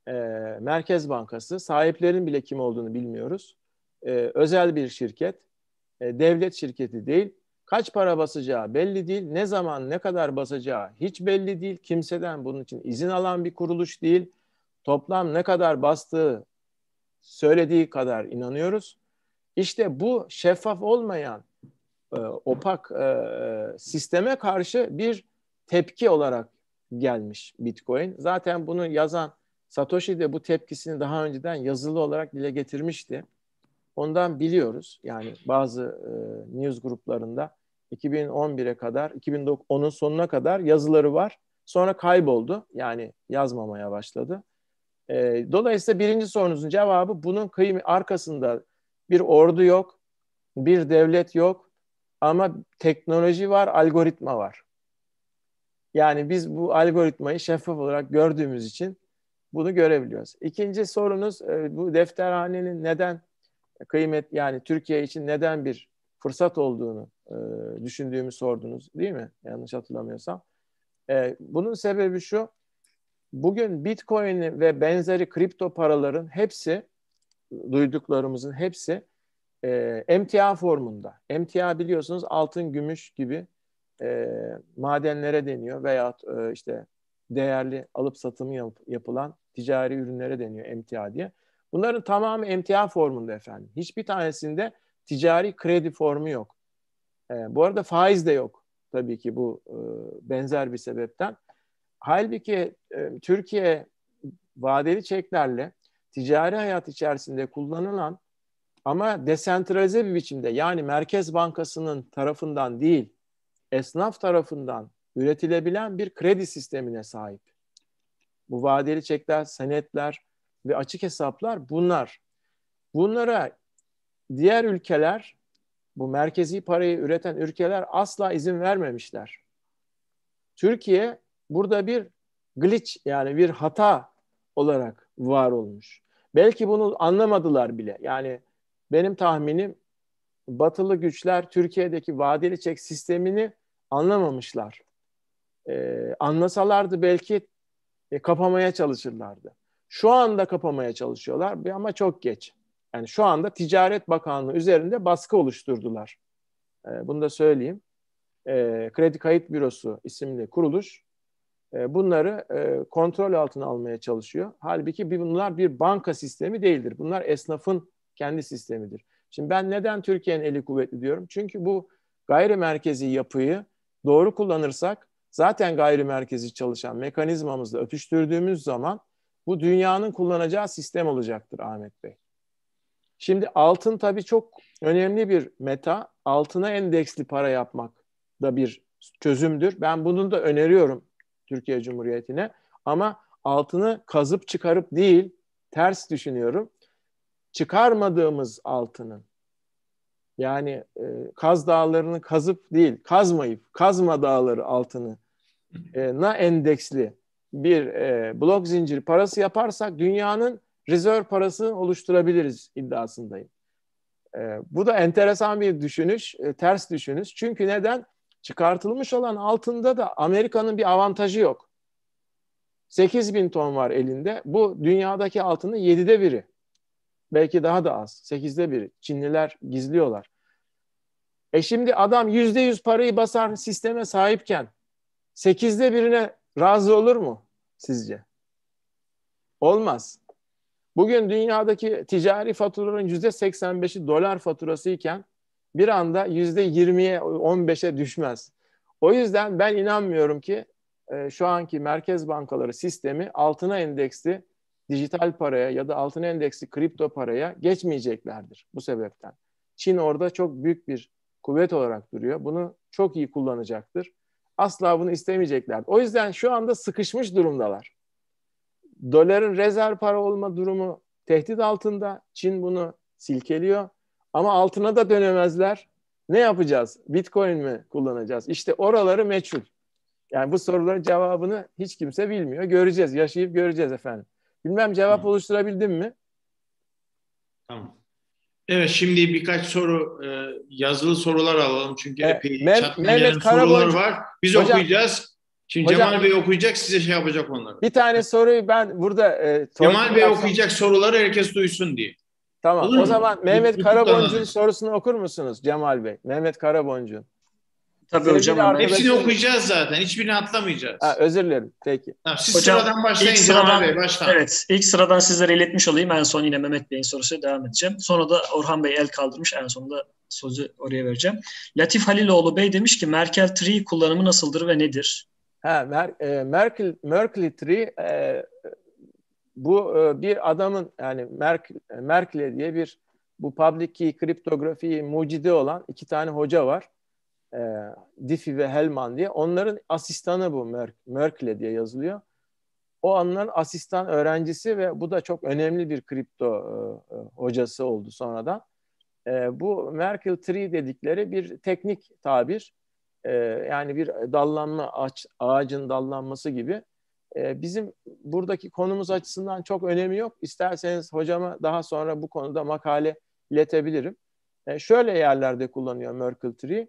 e, Merkez Bankası. Sahiplerin bile kim olduğunu bilmiyoruz. E, özel bir şirket. E, devlet şirketi değil Kaç para basacağı belli değil. Ne zaman ne kadar basacağı hiç belli değil. Kimseden bunun için izin alan bir kuruluş değil. Toplam ne kadar bastığı söylediği kadar inanıyoruz. İşte bu şeffaf olmayan e, opak e, sisteme karşı bir tepki olarak gelmiş Bitcoin. Zaten bunu yazan Satoshi de bu tepkisini daha önceden yazılı olarak dile getirmişti. Ondan biliyoruz. Yani bazı e, news gruplarında 2011'e kadar, 2010'un sonuna kadar yazıları var. Sonra kayboldu. Yani yazmamaya başladı. E, dolayısıyla birinci sorunuzun cevabı bunun kıyım arkasında bir ordu yok, bir devlet yok ama teknoloji var, algoritma var. Yani biz bu algoritmayı şeffaf olarak gördüğümüz için bunu görebiliyoruz. İkinci sorunuz e, bu defterhanenin neden kıymet yani Türkiye için neden bir fırsat olduğunu e, düşündüğümü sordunuz değil mi? Yanlış hatırlamıyorsam. E, bunun sebebi şu. Bugün Bitcoin ve benzeri kripto paraların hepsi duyduklarımızın hepsi e, emtia formunda. MTA biliyorsunuz altın, gümüş gibi e, madenlere deniyor veya e, işte değerli alıp satımı yap, yapılan ticari ürünlere deniyor MTA diye. Bunların tamamı emtia formunda efendim. Hiçbir tanesinde ticari kredi formu yok. E, bu arada faiz de yok tabii ki bu e, benzer bir sebepten. Halbuki e, Türkiye vadeli çeklerle ticari hayat içerisinde kullanılan ama desentralize bir biçimde yani Merkez Bankası'nın tarafından değil esnaf tarafından üretilebilen bir kredi sistemine sahip. Bu vadeli çekler, senetler, ve açık hesaplar bunlar. Bunlara diğer ülkeler, bu merkezi parayı üreten ülkeler asla izin vermemişler. Türkiye burada bir glitch yani bir hata olarak var olmuş. Belki bunu anlamadılar bile. Yani benim tahminim batılı güçler Türkiye'deki vadeli çek sistemini anlamamışlar. Ee, anlasalardı belki e, kapamaya çalışırlardı. Şu anda kapamaya çalışıyorlar ama çok geç. Yani şu anda Ticaret Bakanlığı üzerinde baskı oluşturdular. Ee, bunu da söyleyeyim. Ee, Kredi Kayıt Bürosu isimli kuruluş e, bunları e, kontrol altına almaya çalışıyor. Halbuki bunlar bir banka sistemi değildir. Bunlar esnafın kendi sistemidir. Şimdi ben neden Türkiye'nin eli kuvvetli diyorum? Çünkü bu gayrimerkezi yapıyı doğru kullanırsak zaten gayrimerkezi çalışan mekanizmamızla öpüştürdüğümüz zaman bu dünyanın kullanacağı sistem olacaktır Ahmet Bey. Şimdi altın tabii çok önemli bir meta. Altına endeksli para yapmak da bir çözümdür. Ben bunu da öneriyorum Türkiye Cumhuriyeti'ne. Ama altını kazıp çıkarıp değil, ters düşünüyorum. Çıkarmadığımız altının yani e, Kaz Dağları'nı kazıp değil, kazmayıp Kazma Dağları altını e, na endeksli bir e, blok zinciri parası yaparsak dünyanın rezerv parasını oluşturabiliriz iddiasındayım. E, bu da enteresan bir düşünüş, e, ters düşünüş. Çünkü neden? Çıkartılmış olan altında da Amerika'nın bir avantajı yok. 8 bin ton var elinde. Bu dünyadaki altının 7'de biri. Belki daha da az. 8'de biri. Çinliler gizliyorlar. E şimdi adam %100 parayı basar sisteme sahipken 8'de birine razı olur mu? sizce? Olmaz. Bugün dünyadaki ticari faturaların yüzde 85'i dolar faturası iken bir anda yüzde 20'ye 15'e düşmez. O yüzden ben inanmıyorum ki e, şu anki merkez bankaları sistemi altına endeksli dijital paraya ya da altına endeksli kripto paraya geçmeyeceklerdir bu sebepten. Çin orada çok büyük bir kuvvet olarak duruyor. Bunu çok iyi kullanacaktır asla bunu istemeyecekler. O yüzden şu anda sıkışmış durumdalar. Doların rezerv para olma durumu tehdit altında. Çin bunu silkeliyor. Ama altına da dönemezler. Ne yapacağız? Bitcoin mi kullanacağız? İşte oraları meçhul. Yani bu soruların cevabını hiç kimse bilmiyor. Göreceğiz, yaşayıp göreceğiz efendim. Bilmem cevap tamam. oluşturabildim mi? Tamam. Evet şimdi birkaç soru e, yazılı sorular alalım çünkü e, epey Mer- çatlayan sorular var. Biz hocam, okuyacağız. Şimdi hocam, Cemal Bey okuyacak size şey yapacak onları. Bir tane soruyu ben burada e, Cemal Bey okuyacak soruları herkes duysun diye. Tamam. Olur o mu? zaman Mehmet Karaboncun'un sorusunu okur musunuz Cemal Bey? Mehmet Karaboncuk. Tabii Sevgili hocam. Arkadaşlar... Hepsini okuyacağız zaten. Hiçbirini atlamayacağız. Ha, özür dilerim. Peki. Tamam, siz hocam, sıradan başlayın. İlk sıradan, Bey, baştan. Evet. İlk sıradan sizlere iletmiş olayım. En son yine Mehmet Bey'in sorusuyla devam edeceğim. Sonra da Orhan Bey el kaldırmış. En sonunda sözü oraya vereceğim. Latif Haliloğlu Bey demiş ki Merkel Tree kullanımı nasıldır ve nedir? Ha, Mer e, Merkel, Merkel Tree e, bu e, bir adamın yani Merkel, Merkel diye bir bu public key kriptografiyi mucidi olan iki tane hoca var e, Diffie ve Hellman diye. Onların asistanı bu Merk, Merkle diye yazılıyor. O onların asistan öğrencisi ve bu da çok önemli bir kripto e, e, hocası oldu sonradan. E, bu Merkle Tree dedikleri bir teknik tabir. E, yani bir dallanma, ağaç, ağacın dallanması gibi. E, bizim buradaki konumuz açısından çok önemi yok. İsterseniz hocama daha sonra bu konuda makale iletebilirim. E, şöyle yerlerde kullanıyor Merkle Tree.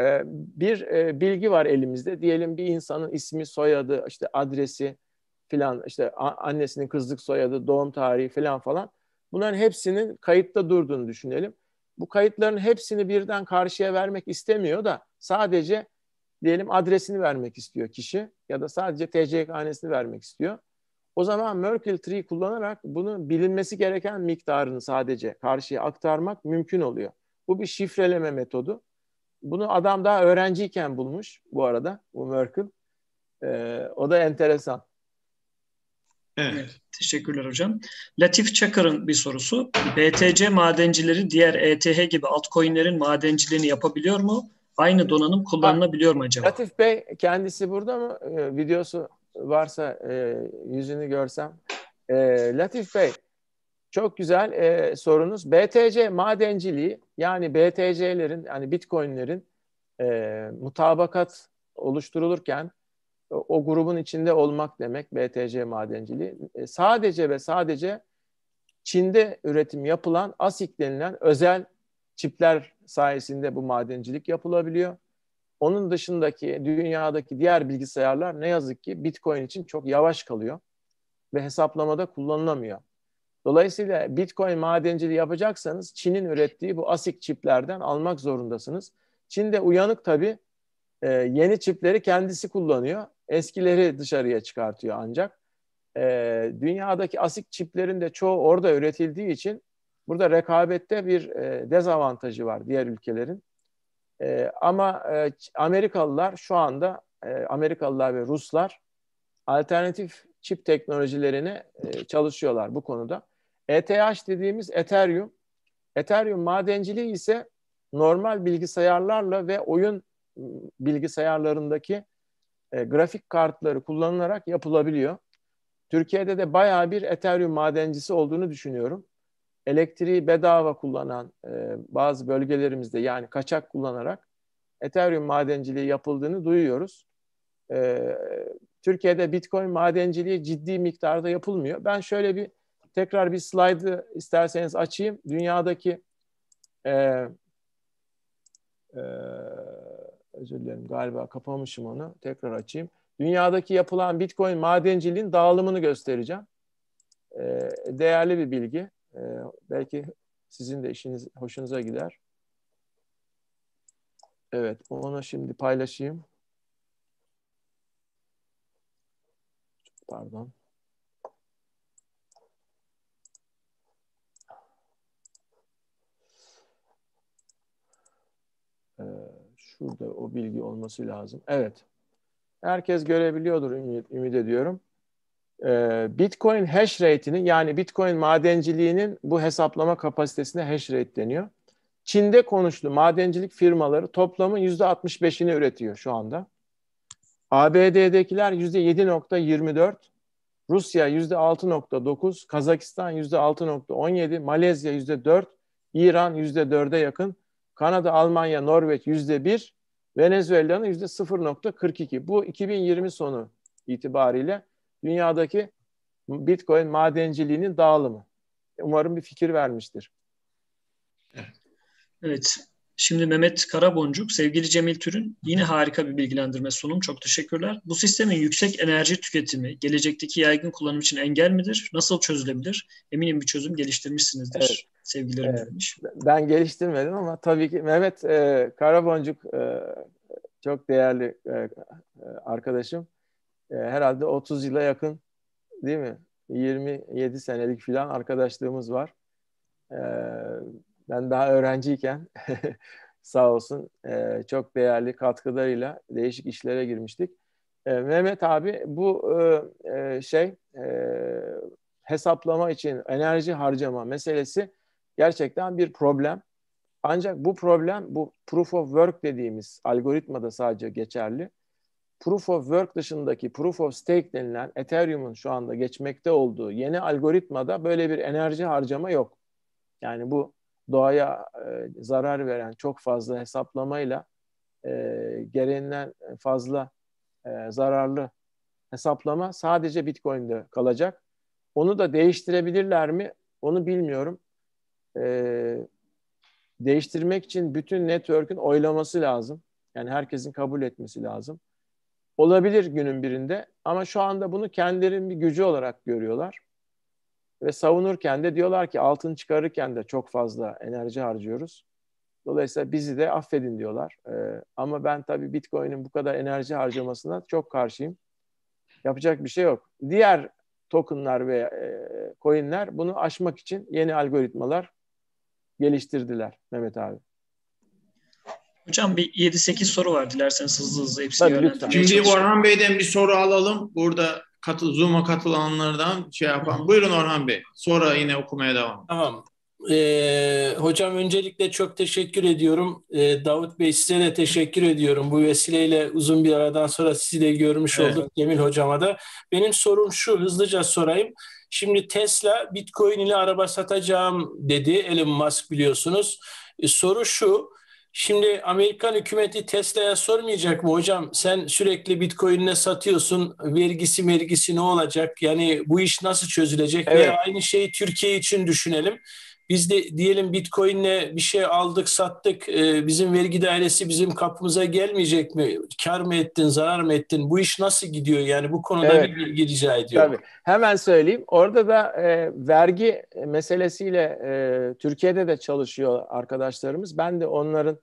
Ee, bir e, bilgi var elimizde. Diyelim bir insanın ismi, soyadı, işte adresi filan, işte annesinin kızlık soyadı, doğum tarihi filan falan. Bunların hepsinin kayıtta durduğunu düşünelim. Bu kayıtların hepsini birden karşıya vermek istemiyor da sadece diyelim adresini vermek istiyor kişi ya da sadece TC hanesini vermek istiyor. O zaman Merkle Tree kullanarak bunun bilinmesi gereken miktarını sadece karşıya aktarmak mümkün oluyor. Bu bir şifreleme metodu. Bunu adam daha öğrenciyken bulmuş bu arada bu Merkel. Ee, o da enteresan. Evet, evet, teşekkürler hocam. Latif Çakır'ın bir sorusu. BTC madencileri diğer ETH gibi altcoin'lerin madenciliğini yapabiliyor mu? Aynı donanım kullanılabiliyor mu acaba? Latif Bey kendisi burada mı? Ee, videosu varsa e, yüzünü görsem. Ee, Latif Bey, çok güzel e, sorunuz. BTC madenciliği yani BTC'lerin yani Bitcoin'lerin e, mutabakat oluşturulurken o, o grubun içinde olmak demek BTC madenciliği. E, sadece ve sadece Çin'de üretim yapılan ASIC denilen özel çipler sayesinde bu madencilik yapılabiliyor. Onun dışındaki dünyadaki diğer bilgisayarlar ne yazık ki Bitcoin için çok yavaş kalıyor ve hesaplamada kullanılamıyor. Dolayısıyla Bitcoin madenciliği yapacaksanız Çin'in ürettiği bu ASIC çiplerden almak zorundasınız. Çin de uyanık tabii. E, yeni çipleri kendisi kullanıyor. Eskileri dışarıya çıkartıyor ancak. E, dünyadaki ASIC çiplerin de çoğu orada üretildiği için burada rekabette bir e, dezavantajı var diğer ülkelerin. E, ama e, Amerikalılar şu anda e, Amerikalılar ve Ruslar alternatif çip teknolojilerine e, çalışıyorlar bu konuda. ETH dediğimiz Ethereum. Ethereum madenciliği ise normal bilgisayarlarla ve oyun ıı, bilgisayarlarındaki e, grafik kartları kullanılarak yapılabiliyor. Türkiye'de de bayağı bir Ethereum madencisi olduğunu düşünüyorum. Elektriği bedava kullanan e, bazı bölgelerimizde yani kaçak kullanarak Ethereum madenciliği yapıldığını duyuyoruz. E, Türkiye'de Bitcoin madenciliği ciddi miktarda yapılmıyor. Ben şöyle bir tekrar bir slide isterseniz açayım. Dünyadaki e, e, özür dilerim galiba kapamışım onu. Tekrar açayım. Dünyadaki yapılan Bitcoin madenciliğin dağılımını göstereceğim. E, değerli bir bilgi. E, belki sizin de işiniz hoşunuza gider. Evet, onu şimdi paylaşayım. Pardon. Şurada o bilgi olması lazım. Evet. Herkes görebiliyordur ümit, ümit ediyorum. Ee, Bitcoin hash rate'inin yani Bitcoin madenciliğinin bu hesaplama kapasitesine hash rate deniyor. Çin'de konuşlu madencilik firmaları toplamın %65'ini üretiyor şu anda. ABD'dekiler %7.24, Rusya %6.9, Kazakistan %6.17, Malezya %4, İran %4'e yakın, Kanada, Almanya, Norveç yüzde bir, Venezuela'nın yüzde 0.42. Bu 2020 sonu itibariyle dünyadaki Bitcoin madenciliğinin dağılımı. Umarım bir fikir vermiştir. Evet. Şimdi Mehmet Karaboncuk, sevgili Cemil Türün yine harika bir bilgilendirme sunum. Çok teşekkürler. Bu sistemin yüksek enerji tüketimi gelecekteki yaygın kullanım için engel midir? Nasıl çözülebilir? Eminim bir çözüm geliştirmişsinizdir. Evet. Sevgilerim evet. demiş. Ben geliştirmedim ama tabii ki Mehmet e, Karaboncuk e, çok değerli e, arkadaşım. E, herhalde 30 yıla yakın değil mi? 27 senelik filan arkadaşlığımız var. E, ben daha öğrenciyken (laughs) sağ olsun e, çok değerli katkılarıyla değişik işlere girmiştik. E, Mehmet abi bu e, e, şey e, hesaplama için enerji harcama meselesi gerçekten bir problem. Ancak bu problem bu proof of work dediğimiz algoritmada sadece geçerli. Proof of work dışındaki proof of stake denilen Ethereum'un şu anda geçmekte olduğu yeni algoritmada böyle bir enerji harcama yok. Yani bu doğaya e, zarar veren çok fazla hesaplamayla e, gereğinden fazla e, zararlı hesaplama sadece Bitcoin'de kalacak. Onu da değiştirebilirler mi? Onu bilmiyorum. E, değiştirmek için bütün network'ün oylaması lazım. Yani herkesin kabul etmesi lazım. Olabilir günün birinde ama şu anda bunu kendilerinin bir gücü olarak görüyorlar. Ve savunurken de diyorlar ki altın çıkarırken de çok fazla enerji harcıyoruz. Dolayısıyla bizi de affedin diyorlar. Ee, ama ben tabii Bitcoin'in bu kadar enerji harcamasına çok karşıyım. Yapacak bir şey yok. Diğer tokenlar ve e, coinler bunu aşmak için yeni algoritmalar geliştirdiler Mehmet abi. Hocam bir 7-8 soru var dilerseniz hızlı hızlı hepsini Tabii, Şimdi Orhan Bey'den bir soru alalım. Burada katıl, Zoom'a katılanlardan şey yapan. Buyurun Orhan Bey. Sonra yine okumaya devam. Tamam. Ee, hocam öncelikle çok teşekkür ediyorum. Ee, Davut Bey size de teşekkür ediyorum. Bu vesileyle uzun bir aradan sonra sizi de görmüş evet. olduk Cemil hocama da. Benim sorum şu hızlıca sorayım. Şimdi Tesla Bitcoin ile araba satacağım dedi Elon Musk biliyorsunuz. Ee, soru şu Şimdi Amerikan hükümeti Tesla'ya sormayacak mı hocam sen sürekli bitcoin'le satıyorsun vergisi vergisi ne olacak yani bu iş nasıl çözülecek evet. veya aynı şeyi Türkiye için düşünelim. Biz de diyelim Bitcoin'le bir şey aldık sattık ee, bizim vergi dairesi bizim kapımıza gelmeyecek mi? Kar mı ettin zarar mı ettin? Bu iş nasıl gidiyor? Yani bu konuda evet. bir bilgi rica ediyorum. Tabii. Hemen söyleyeyim. Orada da e, vergi meselesiyle e, Türkiye'de de çalışıyor arkadaşlarımız. Ben de onların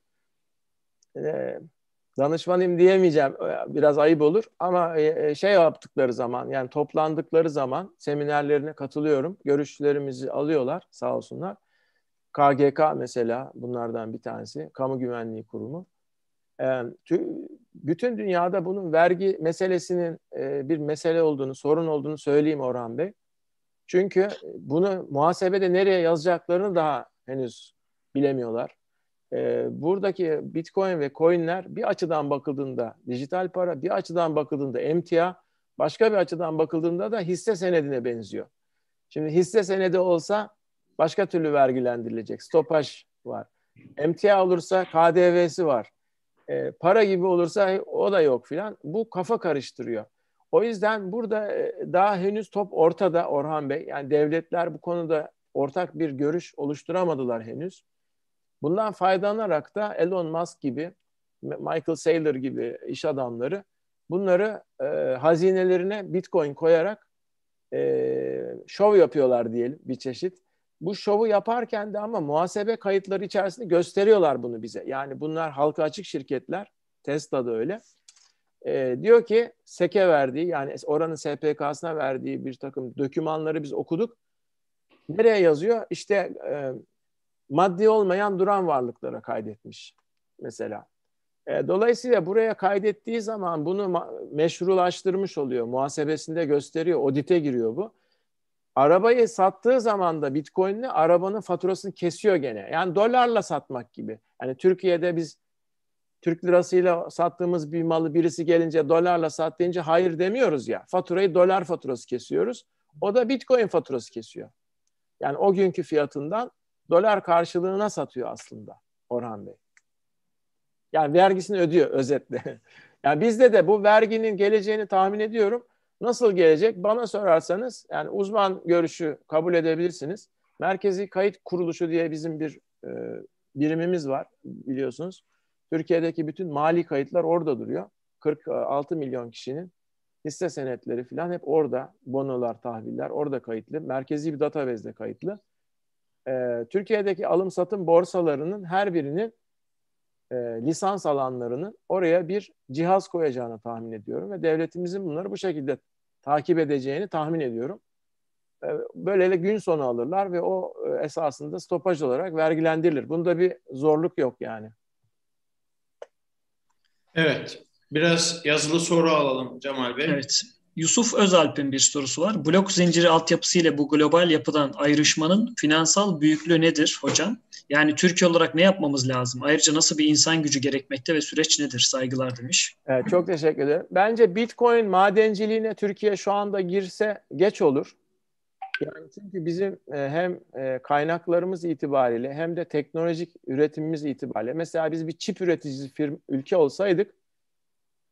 e, danışmanım diyemeyeceğim ee, biraz ayıp olur ama e, e, şey yaptıkları zaman yani toplandıkları zaman seminerlerine katılıyorum. Görüşlerimizi alıyorlar sağ olsunlar. KGK mesela bunlardan bir tanesi. Kamu Güvenliği Kurumu. Ee, bütün dünyada bunun vergi meselesinin e, bir mesele olduğunu, sorun olduğunu söyleyeyim Orhan Bey. Çünkü bunu muhasebede nereye yazacaklarını daha henüz bilemiyorlar e, buradaki bitcoin ve coinler bir açıdan bakıldığında dijital para, bir açıdan bakıldığında emtia, başka bir açıdan bakıldığında da hisse senedine benziyor. Şimdi hisse senedi olsa başka türlü vergilendirilecek. Stopaj var. Emtia olursa KDV'si var. E, para gibi olursa o da yok filan. Bu kafa karıştırıyor. O yüzden burada e, daha henüz top ortada Orhan Bey. Yani devletler bu konuda ortak bir görüş oluşturamadılar henüz. Bundan faydalanarak da Elon Musk gibi, Michael Saylor gibi iş adamları bunları e, hazinelerine bitcoin koyarak e, şov yapıyorlar diyelim bir çeşit. Bu şovu yaparken de ama muhasebe kayıtları içerisinde gösteriyorlar bunu bize. Yani bunlar halka açık şirketler, Tesla da öyle. E, diyor ki SEK'e verdiği yani oranın SPK'sına verdiği bir takım dokümanları biz okuduk. Nereye yazıyor? İşte e, maddi olmayan duran varlıklara kaydetmiş mesela. E, dolayısıyla buraya kaydettiği zaman bunu meşrulaştırmış oluyor. Muhasebesinde gösteriyor, odite giriyor bu. Arabayı sattığı zaman da Bitcoin'le arabanın faturasını kesiyor gene. Yani dolarla satmak gibi. Yani Türkiye'de biz Türk lirasıyla sattığımız bir malı birisi gelince dolarla sat deyince hayır demiyoruz ya. Faturayı dolar faturası kesiyoruz. O da Bitcoin faturası kesiyor. Yani o günkü fiyatından dolar karşılığına satıyor aslında Orhan Bey. Yani vergisini ödüyor özetle. (laughs) yani bizde de bu verginin geleceğini tahmin ediyorum. Nasıl gelecek? Bana sorarsanız yani uzman görüşü kabul edebilirsiniz. Merkezi Kayıt Kuruluşu diye bizim bir e, birimimiz var biliyorsunuz. Türkiye'deki bütün mali kayıtlar orada duruyor. 46 e, milyon kişinin hisse senetleri falan hep orada. Bonolar, tahviller orada kayıtlı. Merkezi bir database'de kayıtlı e, Türkiye'deki alım satım borsalarının her birinin e, lisans alanlarının oraya bir cihaz koyacağını tahmin ediyorum ve devletimizin bunları bu şekilde takip edeceğini tahmin ediyorum. E, ee, böyleyle gün sonu alırlar ve o e, esasında stopaj olarak vergilendirilir. Bunda bir zorluk yok yani. Evet. Biraz yazılı soru alalım Cemal Bey. Evet. Yusuf Özalp'in bir sorusu var. Blok zinciri altyapısı ile bu global yapıdan ayrışmanın finansal büyüklüğü nedir hocam? Yani Türkiye olarak ne yapmamız lazım? Ayrıca nasıl bir insan gücü gerekmekte ve süreç nedir? Saygılar demiş. Evet, çok teşekkür ederim. Bence Bitcoin madenciliğine Türkiye şu anda girse geç olur. Yani çünkü bizim e, hem e, kaynaklarımız itibariyle hem de teknolojik üretimimiz itibariyle mesela biz bir çip üreticisi firm, ülke olsaydık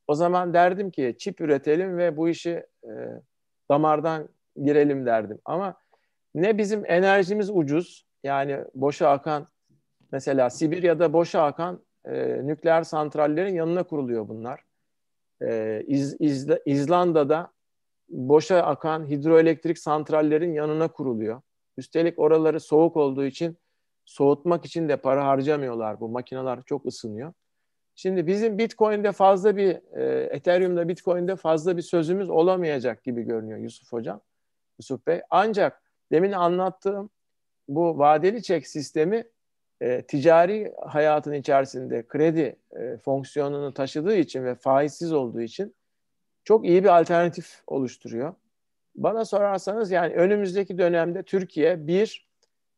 o zaman derdim ki çip üretelim ve bu işi e, damardan girelim derdim. Ama ne bizim enerjimiz ucuz yani boşa akan mesela Sibirya'da boşa akan e, nükleer santrallerin yanına kuruluyor bunlar. E, İz, İz, İzlanda'da boşa akan hidroelektrik santrallerin yanına kuruluyor. Üstelik oraları soğuk olduğu için soğutmak için de para harcamıyorlar. Bu makineler çok ısınıyor. Şimdi bizim Bitcoin'de fazla bir, e, Ethereum'da Bitcoin'de fazla bir sözümüz olamayacak gibi görünüyor Yusuf Hocam, Yusuf Bey. Ancak demin anlattığım bu vadeli çek sistemi e, ticari hayatın içerisinde kredi e, fonksiyonunu taşıdığı için ve faizsiz olduğu için çok iyi bir alternatif oluşturuyor. Bana sorarsanız yani önümüzdeki dönemde Türkiye bir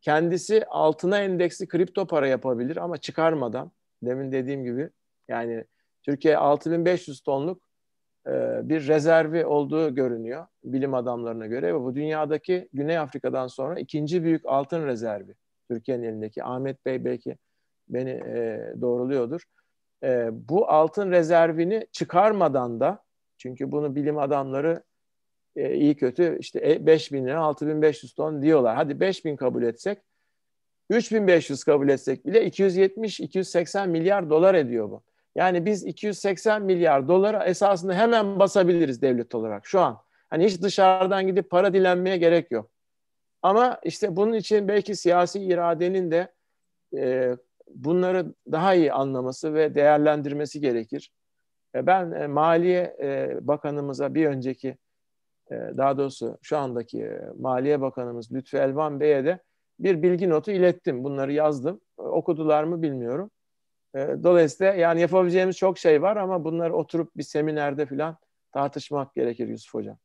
kendisi altına endeksli kripto para yapabilir ama çıkarmadan demin dediğim gibi yani Türkiye 6500 tonluk e, bir rezervi olduğu görünüyor bilim adamlarına göre ve bu dünyadaki Güney Afrika'dan sonra ikinci büyük altın rezervi Türkiye'nin elindeki. Ahmet Bey belki beni e, doğruluyordur. E, bu altın rezervini çıkarmadan da çünkü bunu bilim adamları iyi kötü işte 5000 lira 6500 ton diyorlar. Hadi 5000 kabul etsek 3500 kabul etsek bile 270-280 milyar dolar ediyor bu. Yani biz 280 milyar dolara esasında hemen basabiliriz devlet olarak şu an. Hani hiç dışarıdan gidip para dilenmeye gerek yok. Ama işte bunun için belki siyasi iradenin de e, bunları daha iyi anlaması ve değerlendirmesi gerekir. E, ben e, Maliye e, Bakanımıza bir önceki, e, daha doğrusu şu andaki e, Maliye Bakanımız Lütfü Elvan Bey'e de bir bilgi notu ilettim. Bunları yazdım. E, okudular mı bilmiyorum. E, dolayısıyla yani yapabileceğimiz çok şey var ama bunları oturup bir seminerde falan tartışmak gerekir Yusuf Hocam.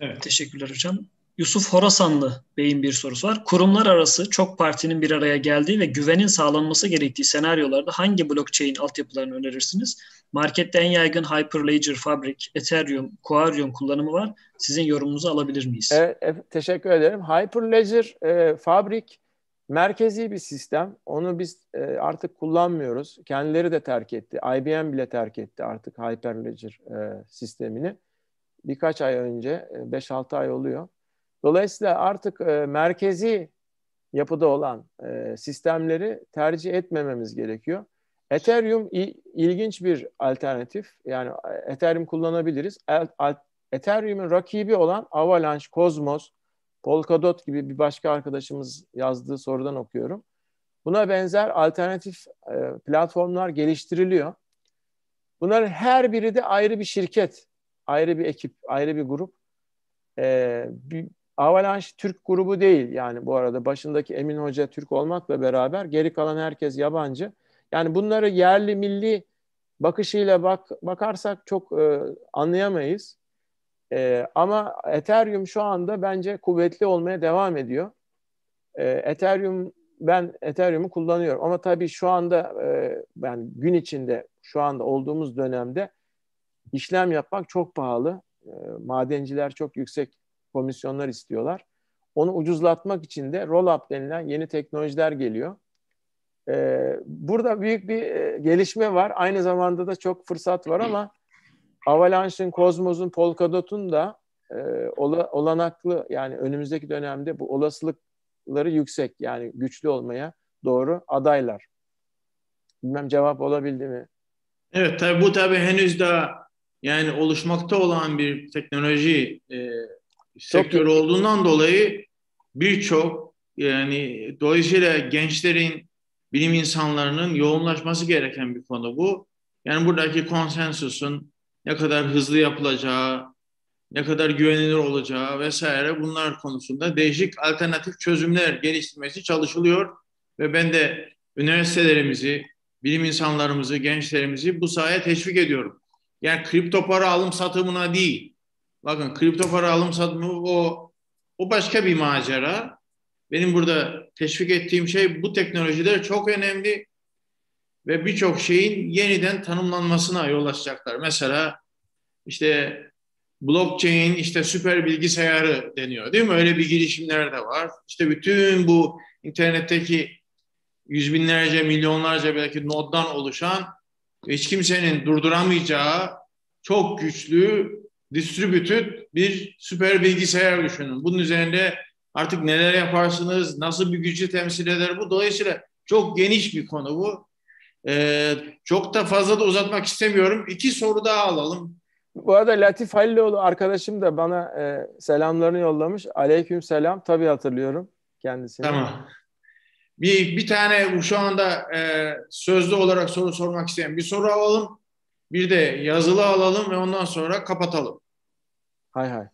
Evet teşekkürler hocam. Yusuf Horasanlı Bey'in bir sorusu var. Kurumlar arası çok partinin bir araya geldiği ve güvenin sağlanması gerektiği senaryolarda hangi blockchain altyapılarını önerirsiniz? Markette en yaygın Hyperledger, Fabric, Ethereum, Quarium kullanımı var. Sizin yorumunuzu alabilir miyiz? Evet, teşekkür ederim. Hyperledger, e, Fabric merkezi bir sistem. Onu biz e, artık kullanmıyoruz. Kendileri de terk etti. IBM bile terk etti artık Hyperledger e, sistemini. Birkaç ay önce, 5-6 e, ay oluyor. Dolayısıyla artık e, merkezi yapıda olan e, sistemleri tercih etmememiz gerekiyor. Ethereum ilginç bir alternatif. Yani e, Ethereum kullanabiliriz. Ethereum'un rakibi olan Avalanche, Cosmos, Polkadot gibi bir başka arkadaşımız yazdığı sorudan okuyorum. Buna benzer alternatif e, platformlar geliştiriliyor. Bunların her biri de ayrı bir şirket, ayrı bir ekip, ayrı bir grup. E, bir Avalanche Türk grubu değil yani bu arada başındaki Emin Hoca Türk olmakla beraber geri kalan herkes yabancı. Yani bunları yerli milli bakışıyla bak bakarsak çok e, anlayamayız. E, ee, ama Ethereum şu anda bence kuvvetli olmaya devam ediyor. E, Ethereum ben Ethereum'u kullanıyorum ama tabii şu anda e, yani gün içinde şu anda olduğumuz dönemde işlem yapmak çok pahalı. E, madenciler çok yüksek komisyonlar istiyorlar. Onu ucuzlatmak için de roll-up denilen yeni teknolojiler geliyor. Ee, burada büyük bir e, gelişme var. Aynı zamanda da çok fırsat var (clears throat) ama Avalanche'ın, Kozmos'un, Polkadot'un da e, ola, olanaklı yani önümüzdeki dönemde bu olasılıkları yüksek yani güçlü olmaya doğru adaylar. Bilmem cevap olabildi mi? Evet tabi bu tabi henüz daha yani oluşmakta olan bir teknoloji e, sektörü Çok... olduğundan dolayı birçok yani dolayısıyla gençlerin bilim insanlarının yoğunlaşması gereken bir konu bu. Yani buradaki konsensusun ne kadar hızlı yapılacağı, ne kadar güvenilir olacağı vesaire bunlar konusunda değişik alternatif çözümler geliştirmesi çalışılıyor ve ben de üniversitelerimizi, bilim insanlarımızı, gençlerimizi bu sahaya teşvik ediyorum. Yani kripto para alım satımına değil. Bakın kripto para alım satımı o o başka bir macera. Benim burada teşvik ettiğim şey bu teknolojiler çok önemli ve birçok şeyin yeniden tanımlanmasına yol açacaklar. Mesela işte blockchain işte süper bilgisayarı deniyor değil mi? Öyle bir girişimler de var. İşte bütün bu internetteki yüz binlerce, milyonlarca belki noddan oluşan hiç kimsenin durduramayacağı çok güçlü distribütüt bir süper bilgisayar düşünün. Bunun üzerinde artık neler yaparsınız, nasıl bir gücü temsil eder bu. Dolayısıyla çok geniş bir konu bu. Ee, çok da fazla da uzatmak istemiyorum. İki soru daha alalım. Bu arada Latif Halilioğlu arkadaşım da bana e, selamlarını yollamış. Aleyküm selam. Tabii hatırlıyorum kendisini. Tamam. Bir, bir tane şu anda e, sözlü olarak soru sormak isteyen bir soru alalım. Bir de yazılı alalım ve ondan sonra kapatalım. Hay hay.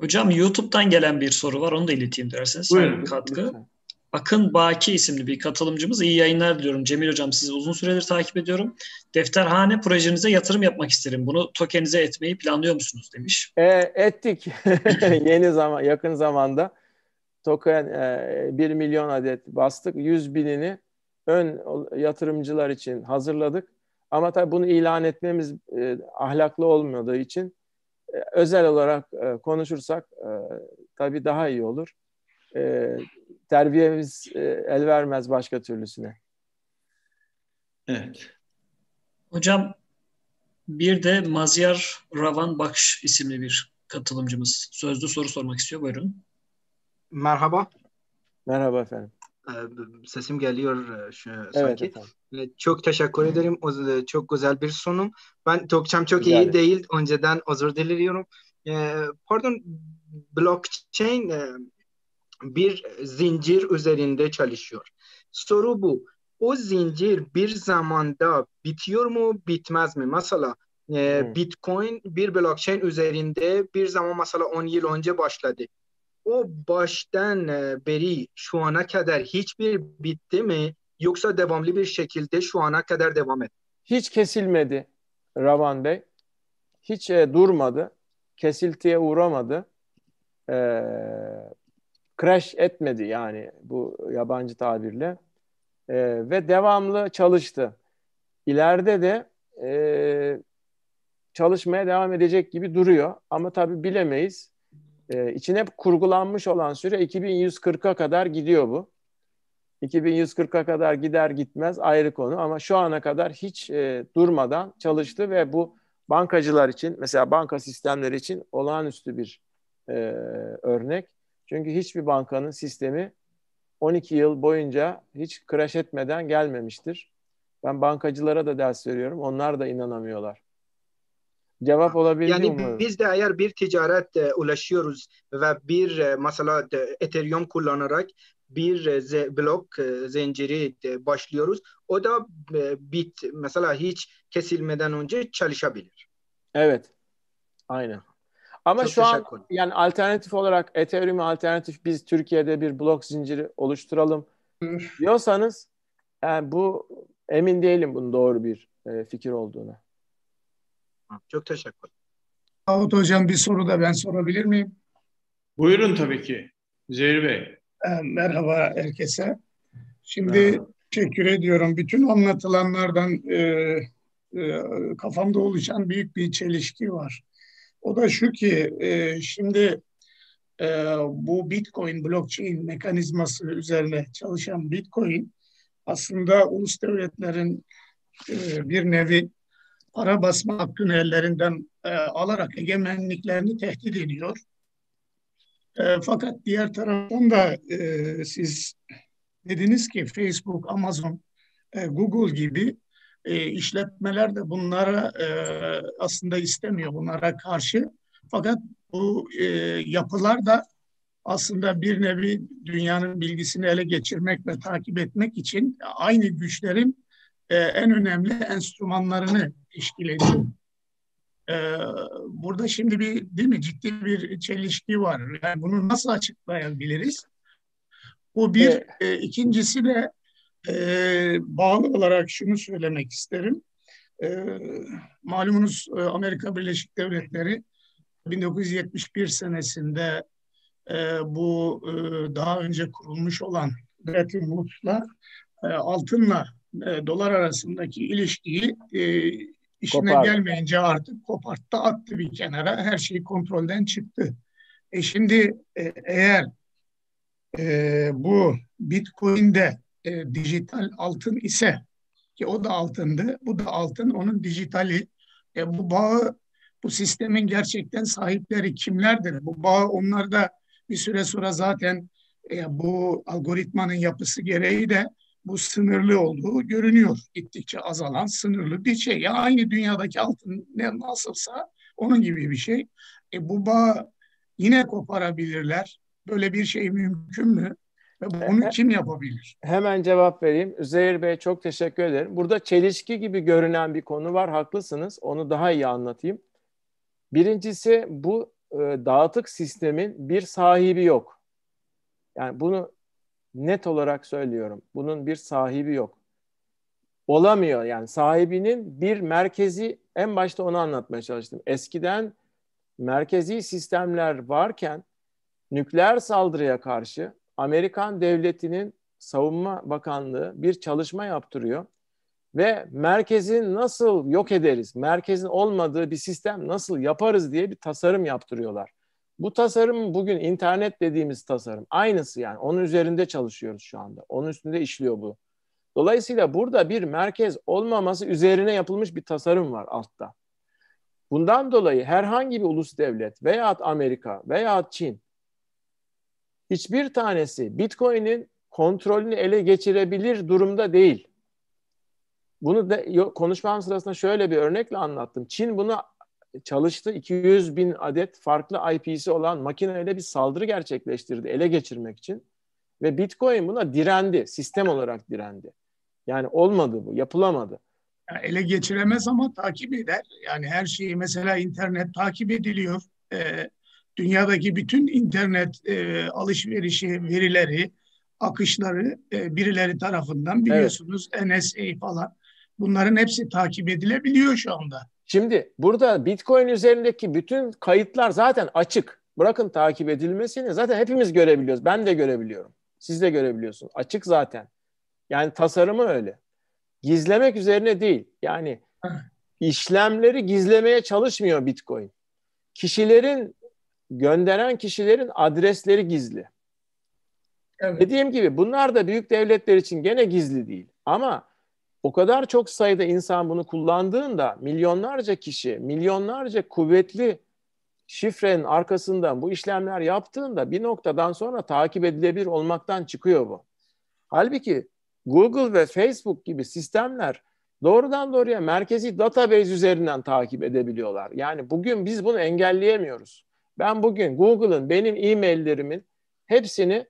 Hocam YouTube'dan gelen bir soru var. Onu da ileteyim derseniz. Buyurun. Katkı. Lütfen. Akın Baki isimli bir katılımcımız. İyi yayınlar diliyorum. Cemil Hocam sizi uzun süredir takip ediyorum. Defterhane projenize yatırım yapmak isterim. Bunu tokenize etmeyi planlıyor musunuz demiş. E, ettik. (laughs) Yeni zaman, yakın zamanda token e, 1 milyon adet bastık. 100 binini ön yatırımcılar için hazırladık. Ama tabii bunu ilan etmemiz e, ahlaklı olmadığı için e, özel olarak e, konuşursak e, tabii daha iyi olur. E, terbiyemiz e, el vermez başka türlüsüne. Evet. Hocam bir de Mazyar Ravan Bakş isimli bir katılımcımız sözlü soru sormak istiyor. Buyurun. Merhaba. Merhaba efendim. Ee, sesim geliyor e, şu evet, sanki. Efendim. Çok teşekkür ederim. E, çok güzel bir sunum. Ben Türkçem çok Güzel. iyi değil. Önceden özür diliyorum. E, pardon, blockchain bir zincir üzerinde çalışıyor. Soru bu. O zincir bir zamanda bitiyor mu, bitmez mi? Mesela e, hmm. Bitcoin bir blockchain üzerinde bir zaman mesela 10 yıl önce başladı. O baştan e, beri şu ana kadar hiçbir bitti mi yoksa devamlı bir şekilde şu ana kadar devam etti? Hiç kesilmedi Ravan Bey. Hiç e, durmadı. Kesiltiye uğramadı. E, crash etmedi yani bu yabancı tabirle e, ve devamlı çalıştı. İleride de e, çalışmaya devam edecek gibi duruyor ama tabii bilemeyiz. E, ee, içine kurgulanmış olan süre 2140'a kadar gidiyor bu. 2140'a kadar gider gitmez ayrı konu ama şu ana kadar hiç e, durmadan çalıştı ve bu bankacılar için mesela banka sistemleri için olağanüstü bir e, örnek. Çünkü hiçbir bankanın sistemi 12 yıl boyunca hiç crash etmeden gelmemiştir. Ben bankacılara da ders veriyorum. Onlar da inanamıyorlar. Cevap olabildi yani umarım. biz de eğer bir ticaret ulaşıyoruz ve bir e, mesela e, Ethereum kullanarak bir e, blok e, zinciri başlıyoruz. O da bit mesela hiç kesilmeden önce çalışabilir. Evet. Aynen. Ama Çok şu an yani alternatif olarak Ethereum'e alternatif biz Türkiye'de bir blok zinciri oluşturalım diyorsanız yani bu emin değilim bunun doğru bir e, fikir olduğuna. Çok teşekkür ederim. Davut Hocam bir soru da ben sorabilir miyim? Buyurun tabii ki. Zehir Bey. E, merhaba herkese. Şimdi Merhaba. teşekkür ediyorum. Bütün anlatılanlardan e, e, kafamda oluşan büyük bir çelişki var. O da şu ki e, şimdi e, bu Bitcoin blockchain mekanizması üzerine çalışan Bitcoin aslında ulus devletlerin e, bir nevi para basma hakkını ellerinden alarak egemenliklerini tehdit ediyor. fakat diğer taraftan da siz dediniz ki Facebook, Amazon, Google gibi e, işletmeler de bunlara e, aslında istemiyor bunlara karşı. Fakat bu e, yapılar da aslında bir nevi dünyanın bilgisini ele geçirmek ve takip etmek için aynı güçlerin e, en önemli enstrümanlarını teşkil ediyor. E, burada şimdi bir değil mi ciddi bir çelişki var. Yani bunu nasıl açıklayabiliriz? Bu bir. E, ikincisi de e, bağlı olarak şunu söylemek isterim. Ee, e, malumunuz Amerika Birleşik Devletleri 1971 senesinde e, bu e, daha önce kurulmuş olan Bretton Woods'la e, altınla e, dolar arasındaki ilişkiyi e, işine Kopar. gelmeyince artık koparttı attı bir kenara her şey kontrolden çıktı. E şimdi e, eğer e, bu Bitcoin'de e, dijital altın ise ki o da altındı, bu da altın, onun dijitali. E, bu bağı, bu sistemin gerçekten sahipleri kimlerdir? Bu bağı onlar da bir süre sonra zaten e, bu algoritmanın yapısı gereği de bu sınırlı olduğu görünüyor. Gittikçe azalan sınırlı bir şey. Ya aynı dünyadaki altın ne nasılsa onun gibi bir şey. E, bu bağı yine koparabilirler. Böyle bir şey mümkün mü? Bunu kim yapabilir? Hemen cevap vereyim. Üzeyir Bey çok teşekkür ederim. Burada çelişki gibi görünen bir konu var. Haklısınız. Onu daha iyi anlatayım. Birincisi bu e, dağıtık sistemin bir sahibi yok. Yani bunu net olarak söylüyorum. Bunun bir sahibi yok. Olamıyor yani sahibinin bir merkezi en başta onu anlatmaya çalıştım. Eskiden merkezi sistemler varken nükleer saldırıya karşı Amerikan devletinin savunma bakanlığı bir çalışma yaptırıyor ve merkezi nasıl yok ederiz, merkezin olmadığı bir sistem nasıl yaparız diye bir tasarım yaptırıyorlar. Bu tasarım bugün internet dediğimiz tasarım. Aynısı yani onun üzerinde çalışıyoruz şu anda. Onun üstünde işliyor bu. Dolayısıyla burada bir merkez olmaması üzerine yapılmış bir tasarım var altta. Bundan dolayı herhangi bir ulus devlet veya Amerika veya Çin hiçbir tanesi Bitcoin'in kontrolünü ele geçirebilir durumda değil. Bunu da, konuşmam sırasında şöyle bir örnekle anlattım. Çin bunu çalıştı. 200 bin adet farklı IP'si olan makineyle bir saldırı gerçekleştirdi ele geçirmek için. Ve Bitcoin buna direndi. Sistem olarak direndi. Yani olmadı bu, yapılamadı. Yani ele geçiremez ama takip eder. Yani her şeyi mesela internet takip ediliyor. Ee, dünyadaki bütün internet e, alışverişi verileri, akışları e, birileri tarafından biliyorsunuz evet. NSA falan bunların hepsi takip edilebiliyor şu anda. Şimdi burada Bitcoin üzerindeki bütün kayıtlar zaten açık. Bırakın takip edilmesini zaten hepimiz görebiliyoruz. Ben de görebiliyorum. Siz de görebiliyorsunuz. Açık zaten. Yani tasarımı öyle. Gizlemek üzerine değil. Yani işlemleri gizlemeye çalışmıyor Bitcoin. Kişilerin gönderen kişilerin adresleri gizli. Evet. Dediğim gibi bunlar da büyük devletler için gene gizli değil. Ama o kadar çok sayıda insan bunu kullandığında milyonlarca kişi, milyonlarca kuvvetli şifrenin arkasından bu işlemler yaptığında bir noktadan sonra takip edilebilir olmaktan çıkıyor bu. Halbuki Google ve Facebook gibi sistemler doğrudan doğruya merkezi database üzerinden takip edebiliyorlar. Yani bugün biz bunu engelleyemiyoruz. Ben bugün Google'ın benim e-maillerimin hepsini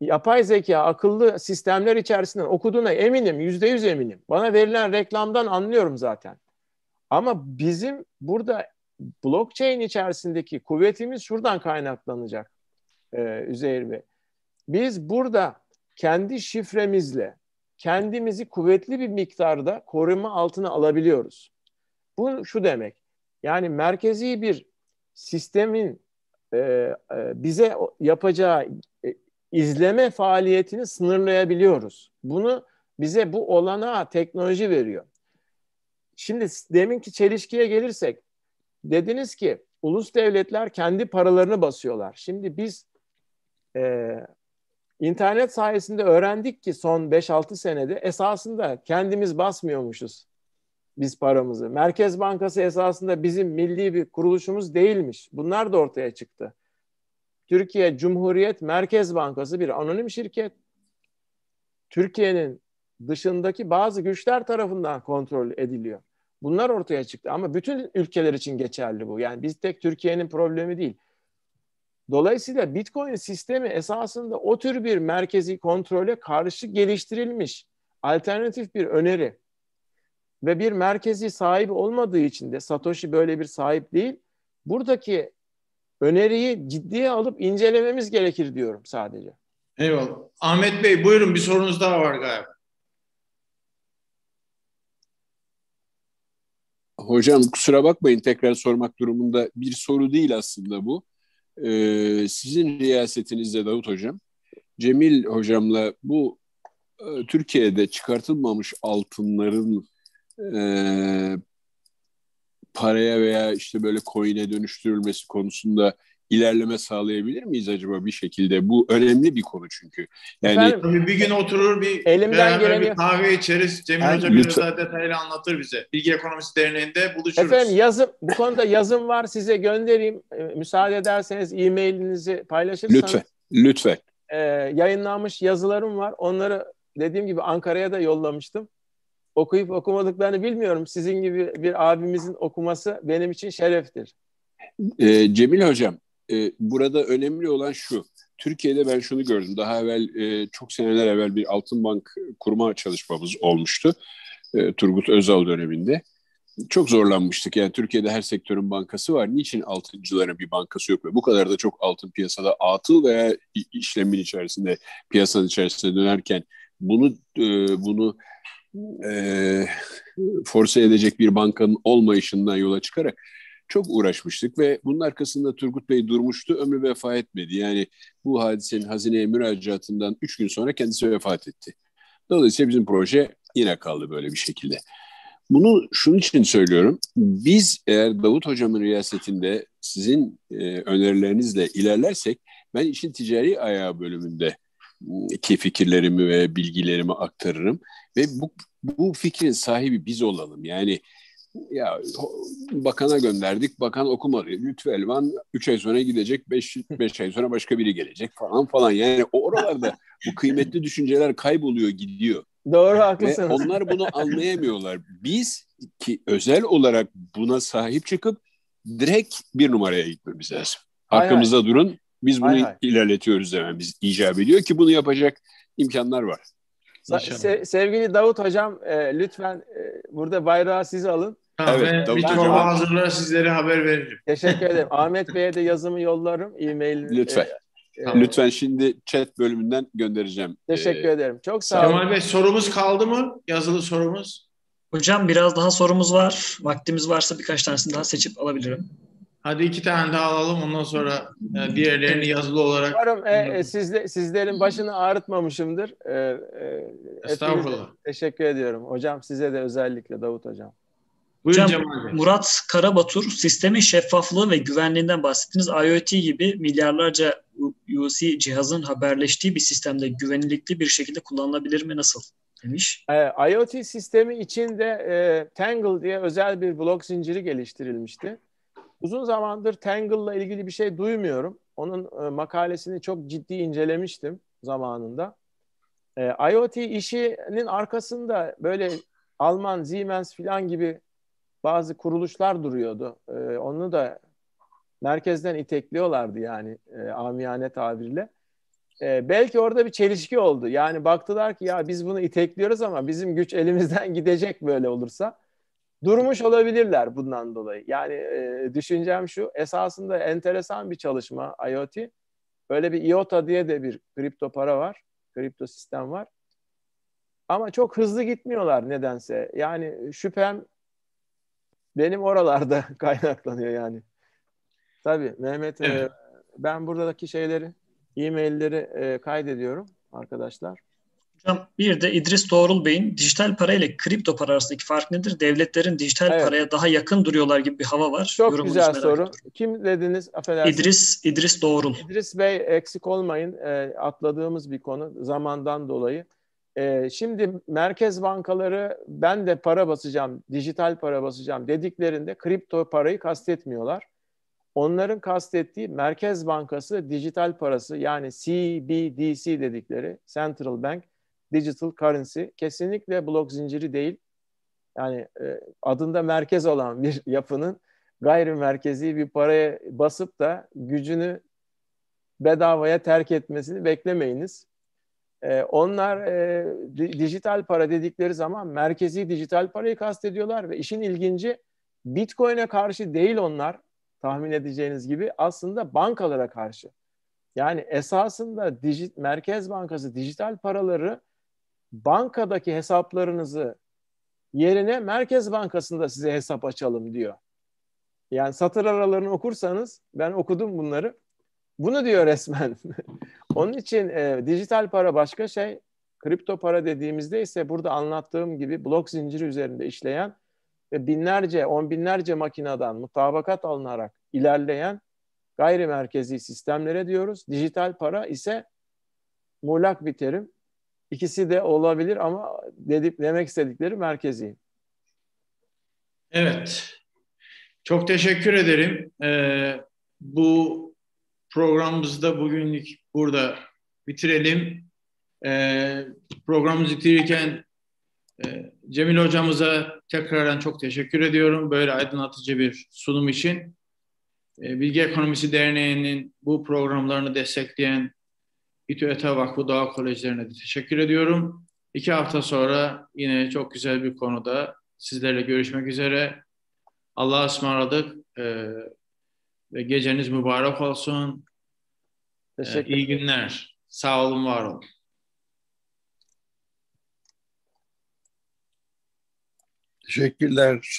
yapay zeka akıllı sistemler içerisinden okuduğuna eminim, yüzde yüz eminim. Bana verilen reklamdan anlıyorum zaten. Ama bizim burada blockchain içerisindeki kuvvetimiz şuradan kaynaklanacak e, Üzeyir Bey. Biz burada kendi şifremizle kendimizi kuvvetli bir miktarda koruma altına alabiliyoruz. Bu şu demek. Yani merkezi bir sistemin e, e, bize yapacağı e, izleme faaliyetini sınırlayabiliyoruz. Bunu bize bu olanağı teknoloji veriyor. Şimdi deminki çelişkiye gelirsek dediniz ki ulus devletler kendi paralarını basıyorlar. Şimdi biz e, internet sayesinde öğrendik ki son 5-6 senede esasında kendimiz basmıyormuşuz biz paramızı. Merkez Bankası esasında bizim milli bir kuruluşumuz değilmiş. Bunlar da ortaya çıktı. Türkiye Cumhuriyet Merkez Bankası bir anonim şirket. Türkiye'nin dışındaki bazı güçler tarafından kontrol ediliyor. Bunlar ortaya çıktı ama bütün ülkeler için geçerli bu. Yani biz tek Türkiye'nin problemi değil. Dolayısıyla Bitcoin sistemi esasında o tür bir merkezi kontrole karşı geliştirilmiş alternatif bir öneri ve bir merkezi sahip olmadığı için de Satoshi böyle bir sahip değil. Buradaki öneriyi ciddiye alıp incelememiz gerekir diyorum sadece. Eyvallah. Ahmet Bey buyurun bir sorunuz daha var galiba. Hocam kusura bakmayın tekrar sormak durumunda bir soru değil aslında bu. Ee, sizin riyasetinizde Davut Hocam, Cemil Hocam'la bu e, Türkiye'de çıkartılmamış altınların e, paraya veya işte böyle coin'e dönüştürülmesi konusunda ilerleme sağlayabilir miyiz acaba bir şekilde? Bu önemli bir konu çünkü. Yani Efendim, bir gün oturur bir elimden geleni bir kahve içeriz. Cemil yani, Hoca lütfen. daha detaylı anlatır bize. Bilgi Ekonomisi Derneği'nde buluşuruz. Efendim yazım bu konuda yazım var size göndereyim. Ee, müsaade ederseniz e-mailinizi paylaşırsanız. Lütfen. Lütfen. E, yayınlanmış yazılarım var. Onları dediğim gibi Ankara'ya da yollamıştım okuyup okumadıklarını bilmiyorum. Sizin gibi bir abimizin okuması benim için şereftir. E, Cemil Hocam, e, burada önemli olan şu. Türkiye'de ben şunu gördüm. Daha evvel, e, çok seneler evvel bir altın bank kurma çalışmamız olmuştu. E, Turgut Özal döneminde. Çok zorlanmıştık. Yani Türkiye'de her sektörün bankası var. Niçin altıncıların bir bankası yok? Ve bu kadar da çok altın piyasada atıl veya işlemin içerisinde, piyasanın içerisinde dönerken bunu e, bunu e, force edecek bir bankanın olmayışından yola çıkarak çok uğraşmıştık ve bunun arkasında Turgut Bey durmuştu, ömrü vefa etmedi. Yani bu hadisenin hazineye müracaatından üç gün sonra kendisi vefat etti. Dolayısıyla bizim proje yine kaldı böyle bir şekilde. Bunu şunun için söylüyorum. Biz eğer Davut Hocam'ın riyasetinde sizin e, önerilerinizle ilerlersek ben işin ticari ayağı bölümünde ki fikirlerimi ve bilgilerimi aktarırım ve bu, bu fikrin sahibi biz olalım. Yani ya bakana gönderdik, bakan okumadı. Lütfü Elvan 3 ay sonra gidecek, 5 5 ay sonra başka biri gelecek falan falan. Yani oralarda bu kıymetli düşünceler kayboluyor, gidiyor. Doğru haklısınız. Ve onlar bunu anlayamıyorlar. Biz ki özel olarak buna sahip çıkıp direkt bir numaraya gitmemiz lazım. Arkamızda durun, biz bunu hay hay. ilerletiyoruz dememiz icap ediyor ki bunu yapacak imkanlar var. Se- sevgili Davut Hocam e, lütfen e, burada bayrağı siz alın. Ha, evet, ben bir torba hazırlar sizlere haber veririm. Teşekkür ederim. (laughs) Ahmet Bey'e de yazımı yollarım. E-mail. Lütfen. E, e, Lütfen şimdi chat bölümünden göndereceğim. Teşekkür ee, ederim. Çok sağ olun. Kemal Bey sorumuz kaldı mı? Yazılı sorumuz. Hocam biraz daha sorumuz var. Vaktimiz varsa birkaç tanesini daha seçip alabilirim. Hadi iki tane daha alalım ondan sonra e, diğerlerini yazılı olarak. Umarım e, e, sizlerin başını ağrıtmamışımdır. E, e, Estağfurullah. Teşekkür ediyorum. Hocam size de özellikle Davut Hocam. Buyurun Hocam, Cemal Murat Karabatur, sistemin şeffaflığı ve güvenliğinden bahsettiniz. IoT gibi milyarlarca UC cihazın haberleştiği bir sistemde güvenilikli bir şekilde kullanılabilir mi? Nasıl? Demiş. E, IoT sistemi içinde e, Tangle diye özel bir blok zinciri geliştirilmişti. Uzun zamandır Tangle'la ilgili bir şey duymuyorum. Onun e, makalesini çok ciddi incelemiştim zamanında. E, IoT işinin arkasında böyle Alman, Siemens falan gibi bazı kuruluşlar duruyordu. E, onu da merkezden itekliyorlardı yani e, amiyane tabirle. E, belki orada bir çelişki oldu. Yani baktılar ki ya biz bunu itekliyoruz ama bizim güç elimizden (laughs) gidecek böyle olursa durmuş olabilirler bundan dolayı. Yani e, düşüncem şu, esasında enteresan bir çalışma IoT. Böyle bir IOTA diye de bir kripto para var, kripto sistem var. Ama çok hızlı gitmiyorlar nedense. Yani şüphem benim oralarda (laughs) kaynaklanıyor yani. Tabii Mehmet evet. e, ben buradaki şeyleri, e-mailleri e, kaydediyorum arkadaşlar. Hocam bir de İdris Doğrul Bey'in dijital para ile kripto para arasındaki fark nedir? Devletlerin dijital evet. paraya daha yakın duruyorlar gibi bir hava var. Çok Yorumunuz güzel soru. Ediyorum. Kim dediniz? Affedersiniz. İdris, İdris Doğrul. İdris Bey eksik olmayın. E, atladığımız bir konu zamandan dolayı. E, şimdi merkez bankaları ben de para basacağım, dijital para basacağım dediklerinde kripto parayı kastetmiyorlar. Onların kastettiği Merkez Bankası dijital parası yani CBDC dedikleri Central Bank digital currency kesinlikle blok zinciri değil. Yani e, adında merkez olan bir (laughs) yapının gayrimerkezi bir paraya basıp da gücünü bedavaya terk etmesini beklemeyiniz. E, onlar e, dijital para dedikleri zaman merkezi dijital parayı kastediyorlar ve işin ilginci Bitcoin'e karşı değil onlar tahmin edeceğiniz gibi aslında bankalara karşı. Yani esasında dijit, Merkez Bankası dijital paraları bankadaki hesaplarınızı yerine Merkez Bankası'nda size hesap açalım diyor. Yani satır aralarını okursanız ben okudum bunları. Bunu diyor resmen. (laughs) Onun için e, dijital para başka şey. Kripto para dediğimizde ise burada anlattığım gibi blok zinciri üzerinde işleyen ve binlerce, on binlerce makineden mutabakat alınarak ilerleyen gayrimerkezi sistemlere diyoruz. Dijital para ise muğlak bir terim. İkisi de olabilir ama dedik, demek istedikleri merkezi. Evet. Çok teşekkür ederim. Ee, bu da bugünlük burada bitirelim. Ee, programımızı bitirirken e, Cemil hocamıza tekrardan çok teşekkür ediyorum. Böyle aydınlatıcı bir sunum için. Ee, Bilgi Ekonomisi Derneği'nin bu programlarını destekleyen İTÜ ETA Vakfı Doğa Kolejlerine de teşekkür ediyorum. İki hafta sonra yine çok güzel bir konuda sizlerle görüşmek üzere. Allah'a ısmarladık. Ee, geceniz mübarek olsun. Ee, teşekkür ee, iyi günler. Sağ olun, var olun. Teşekkürler.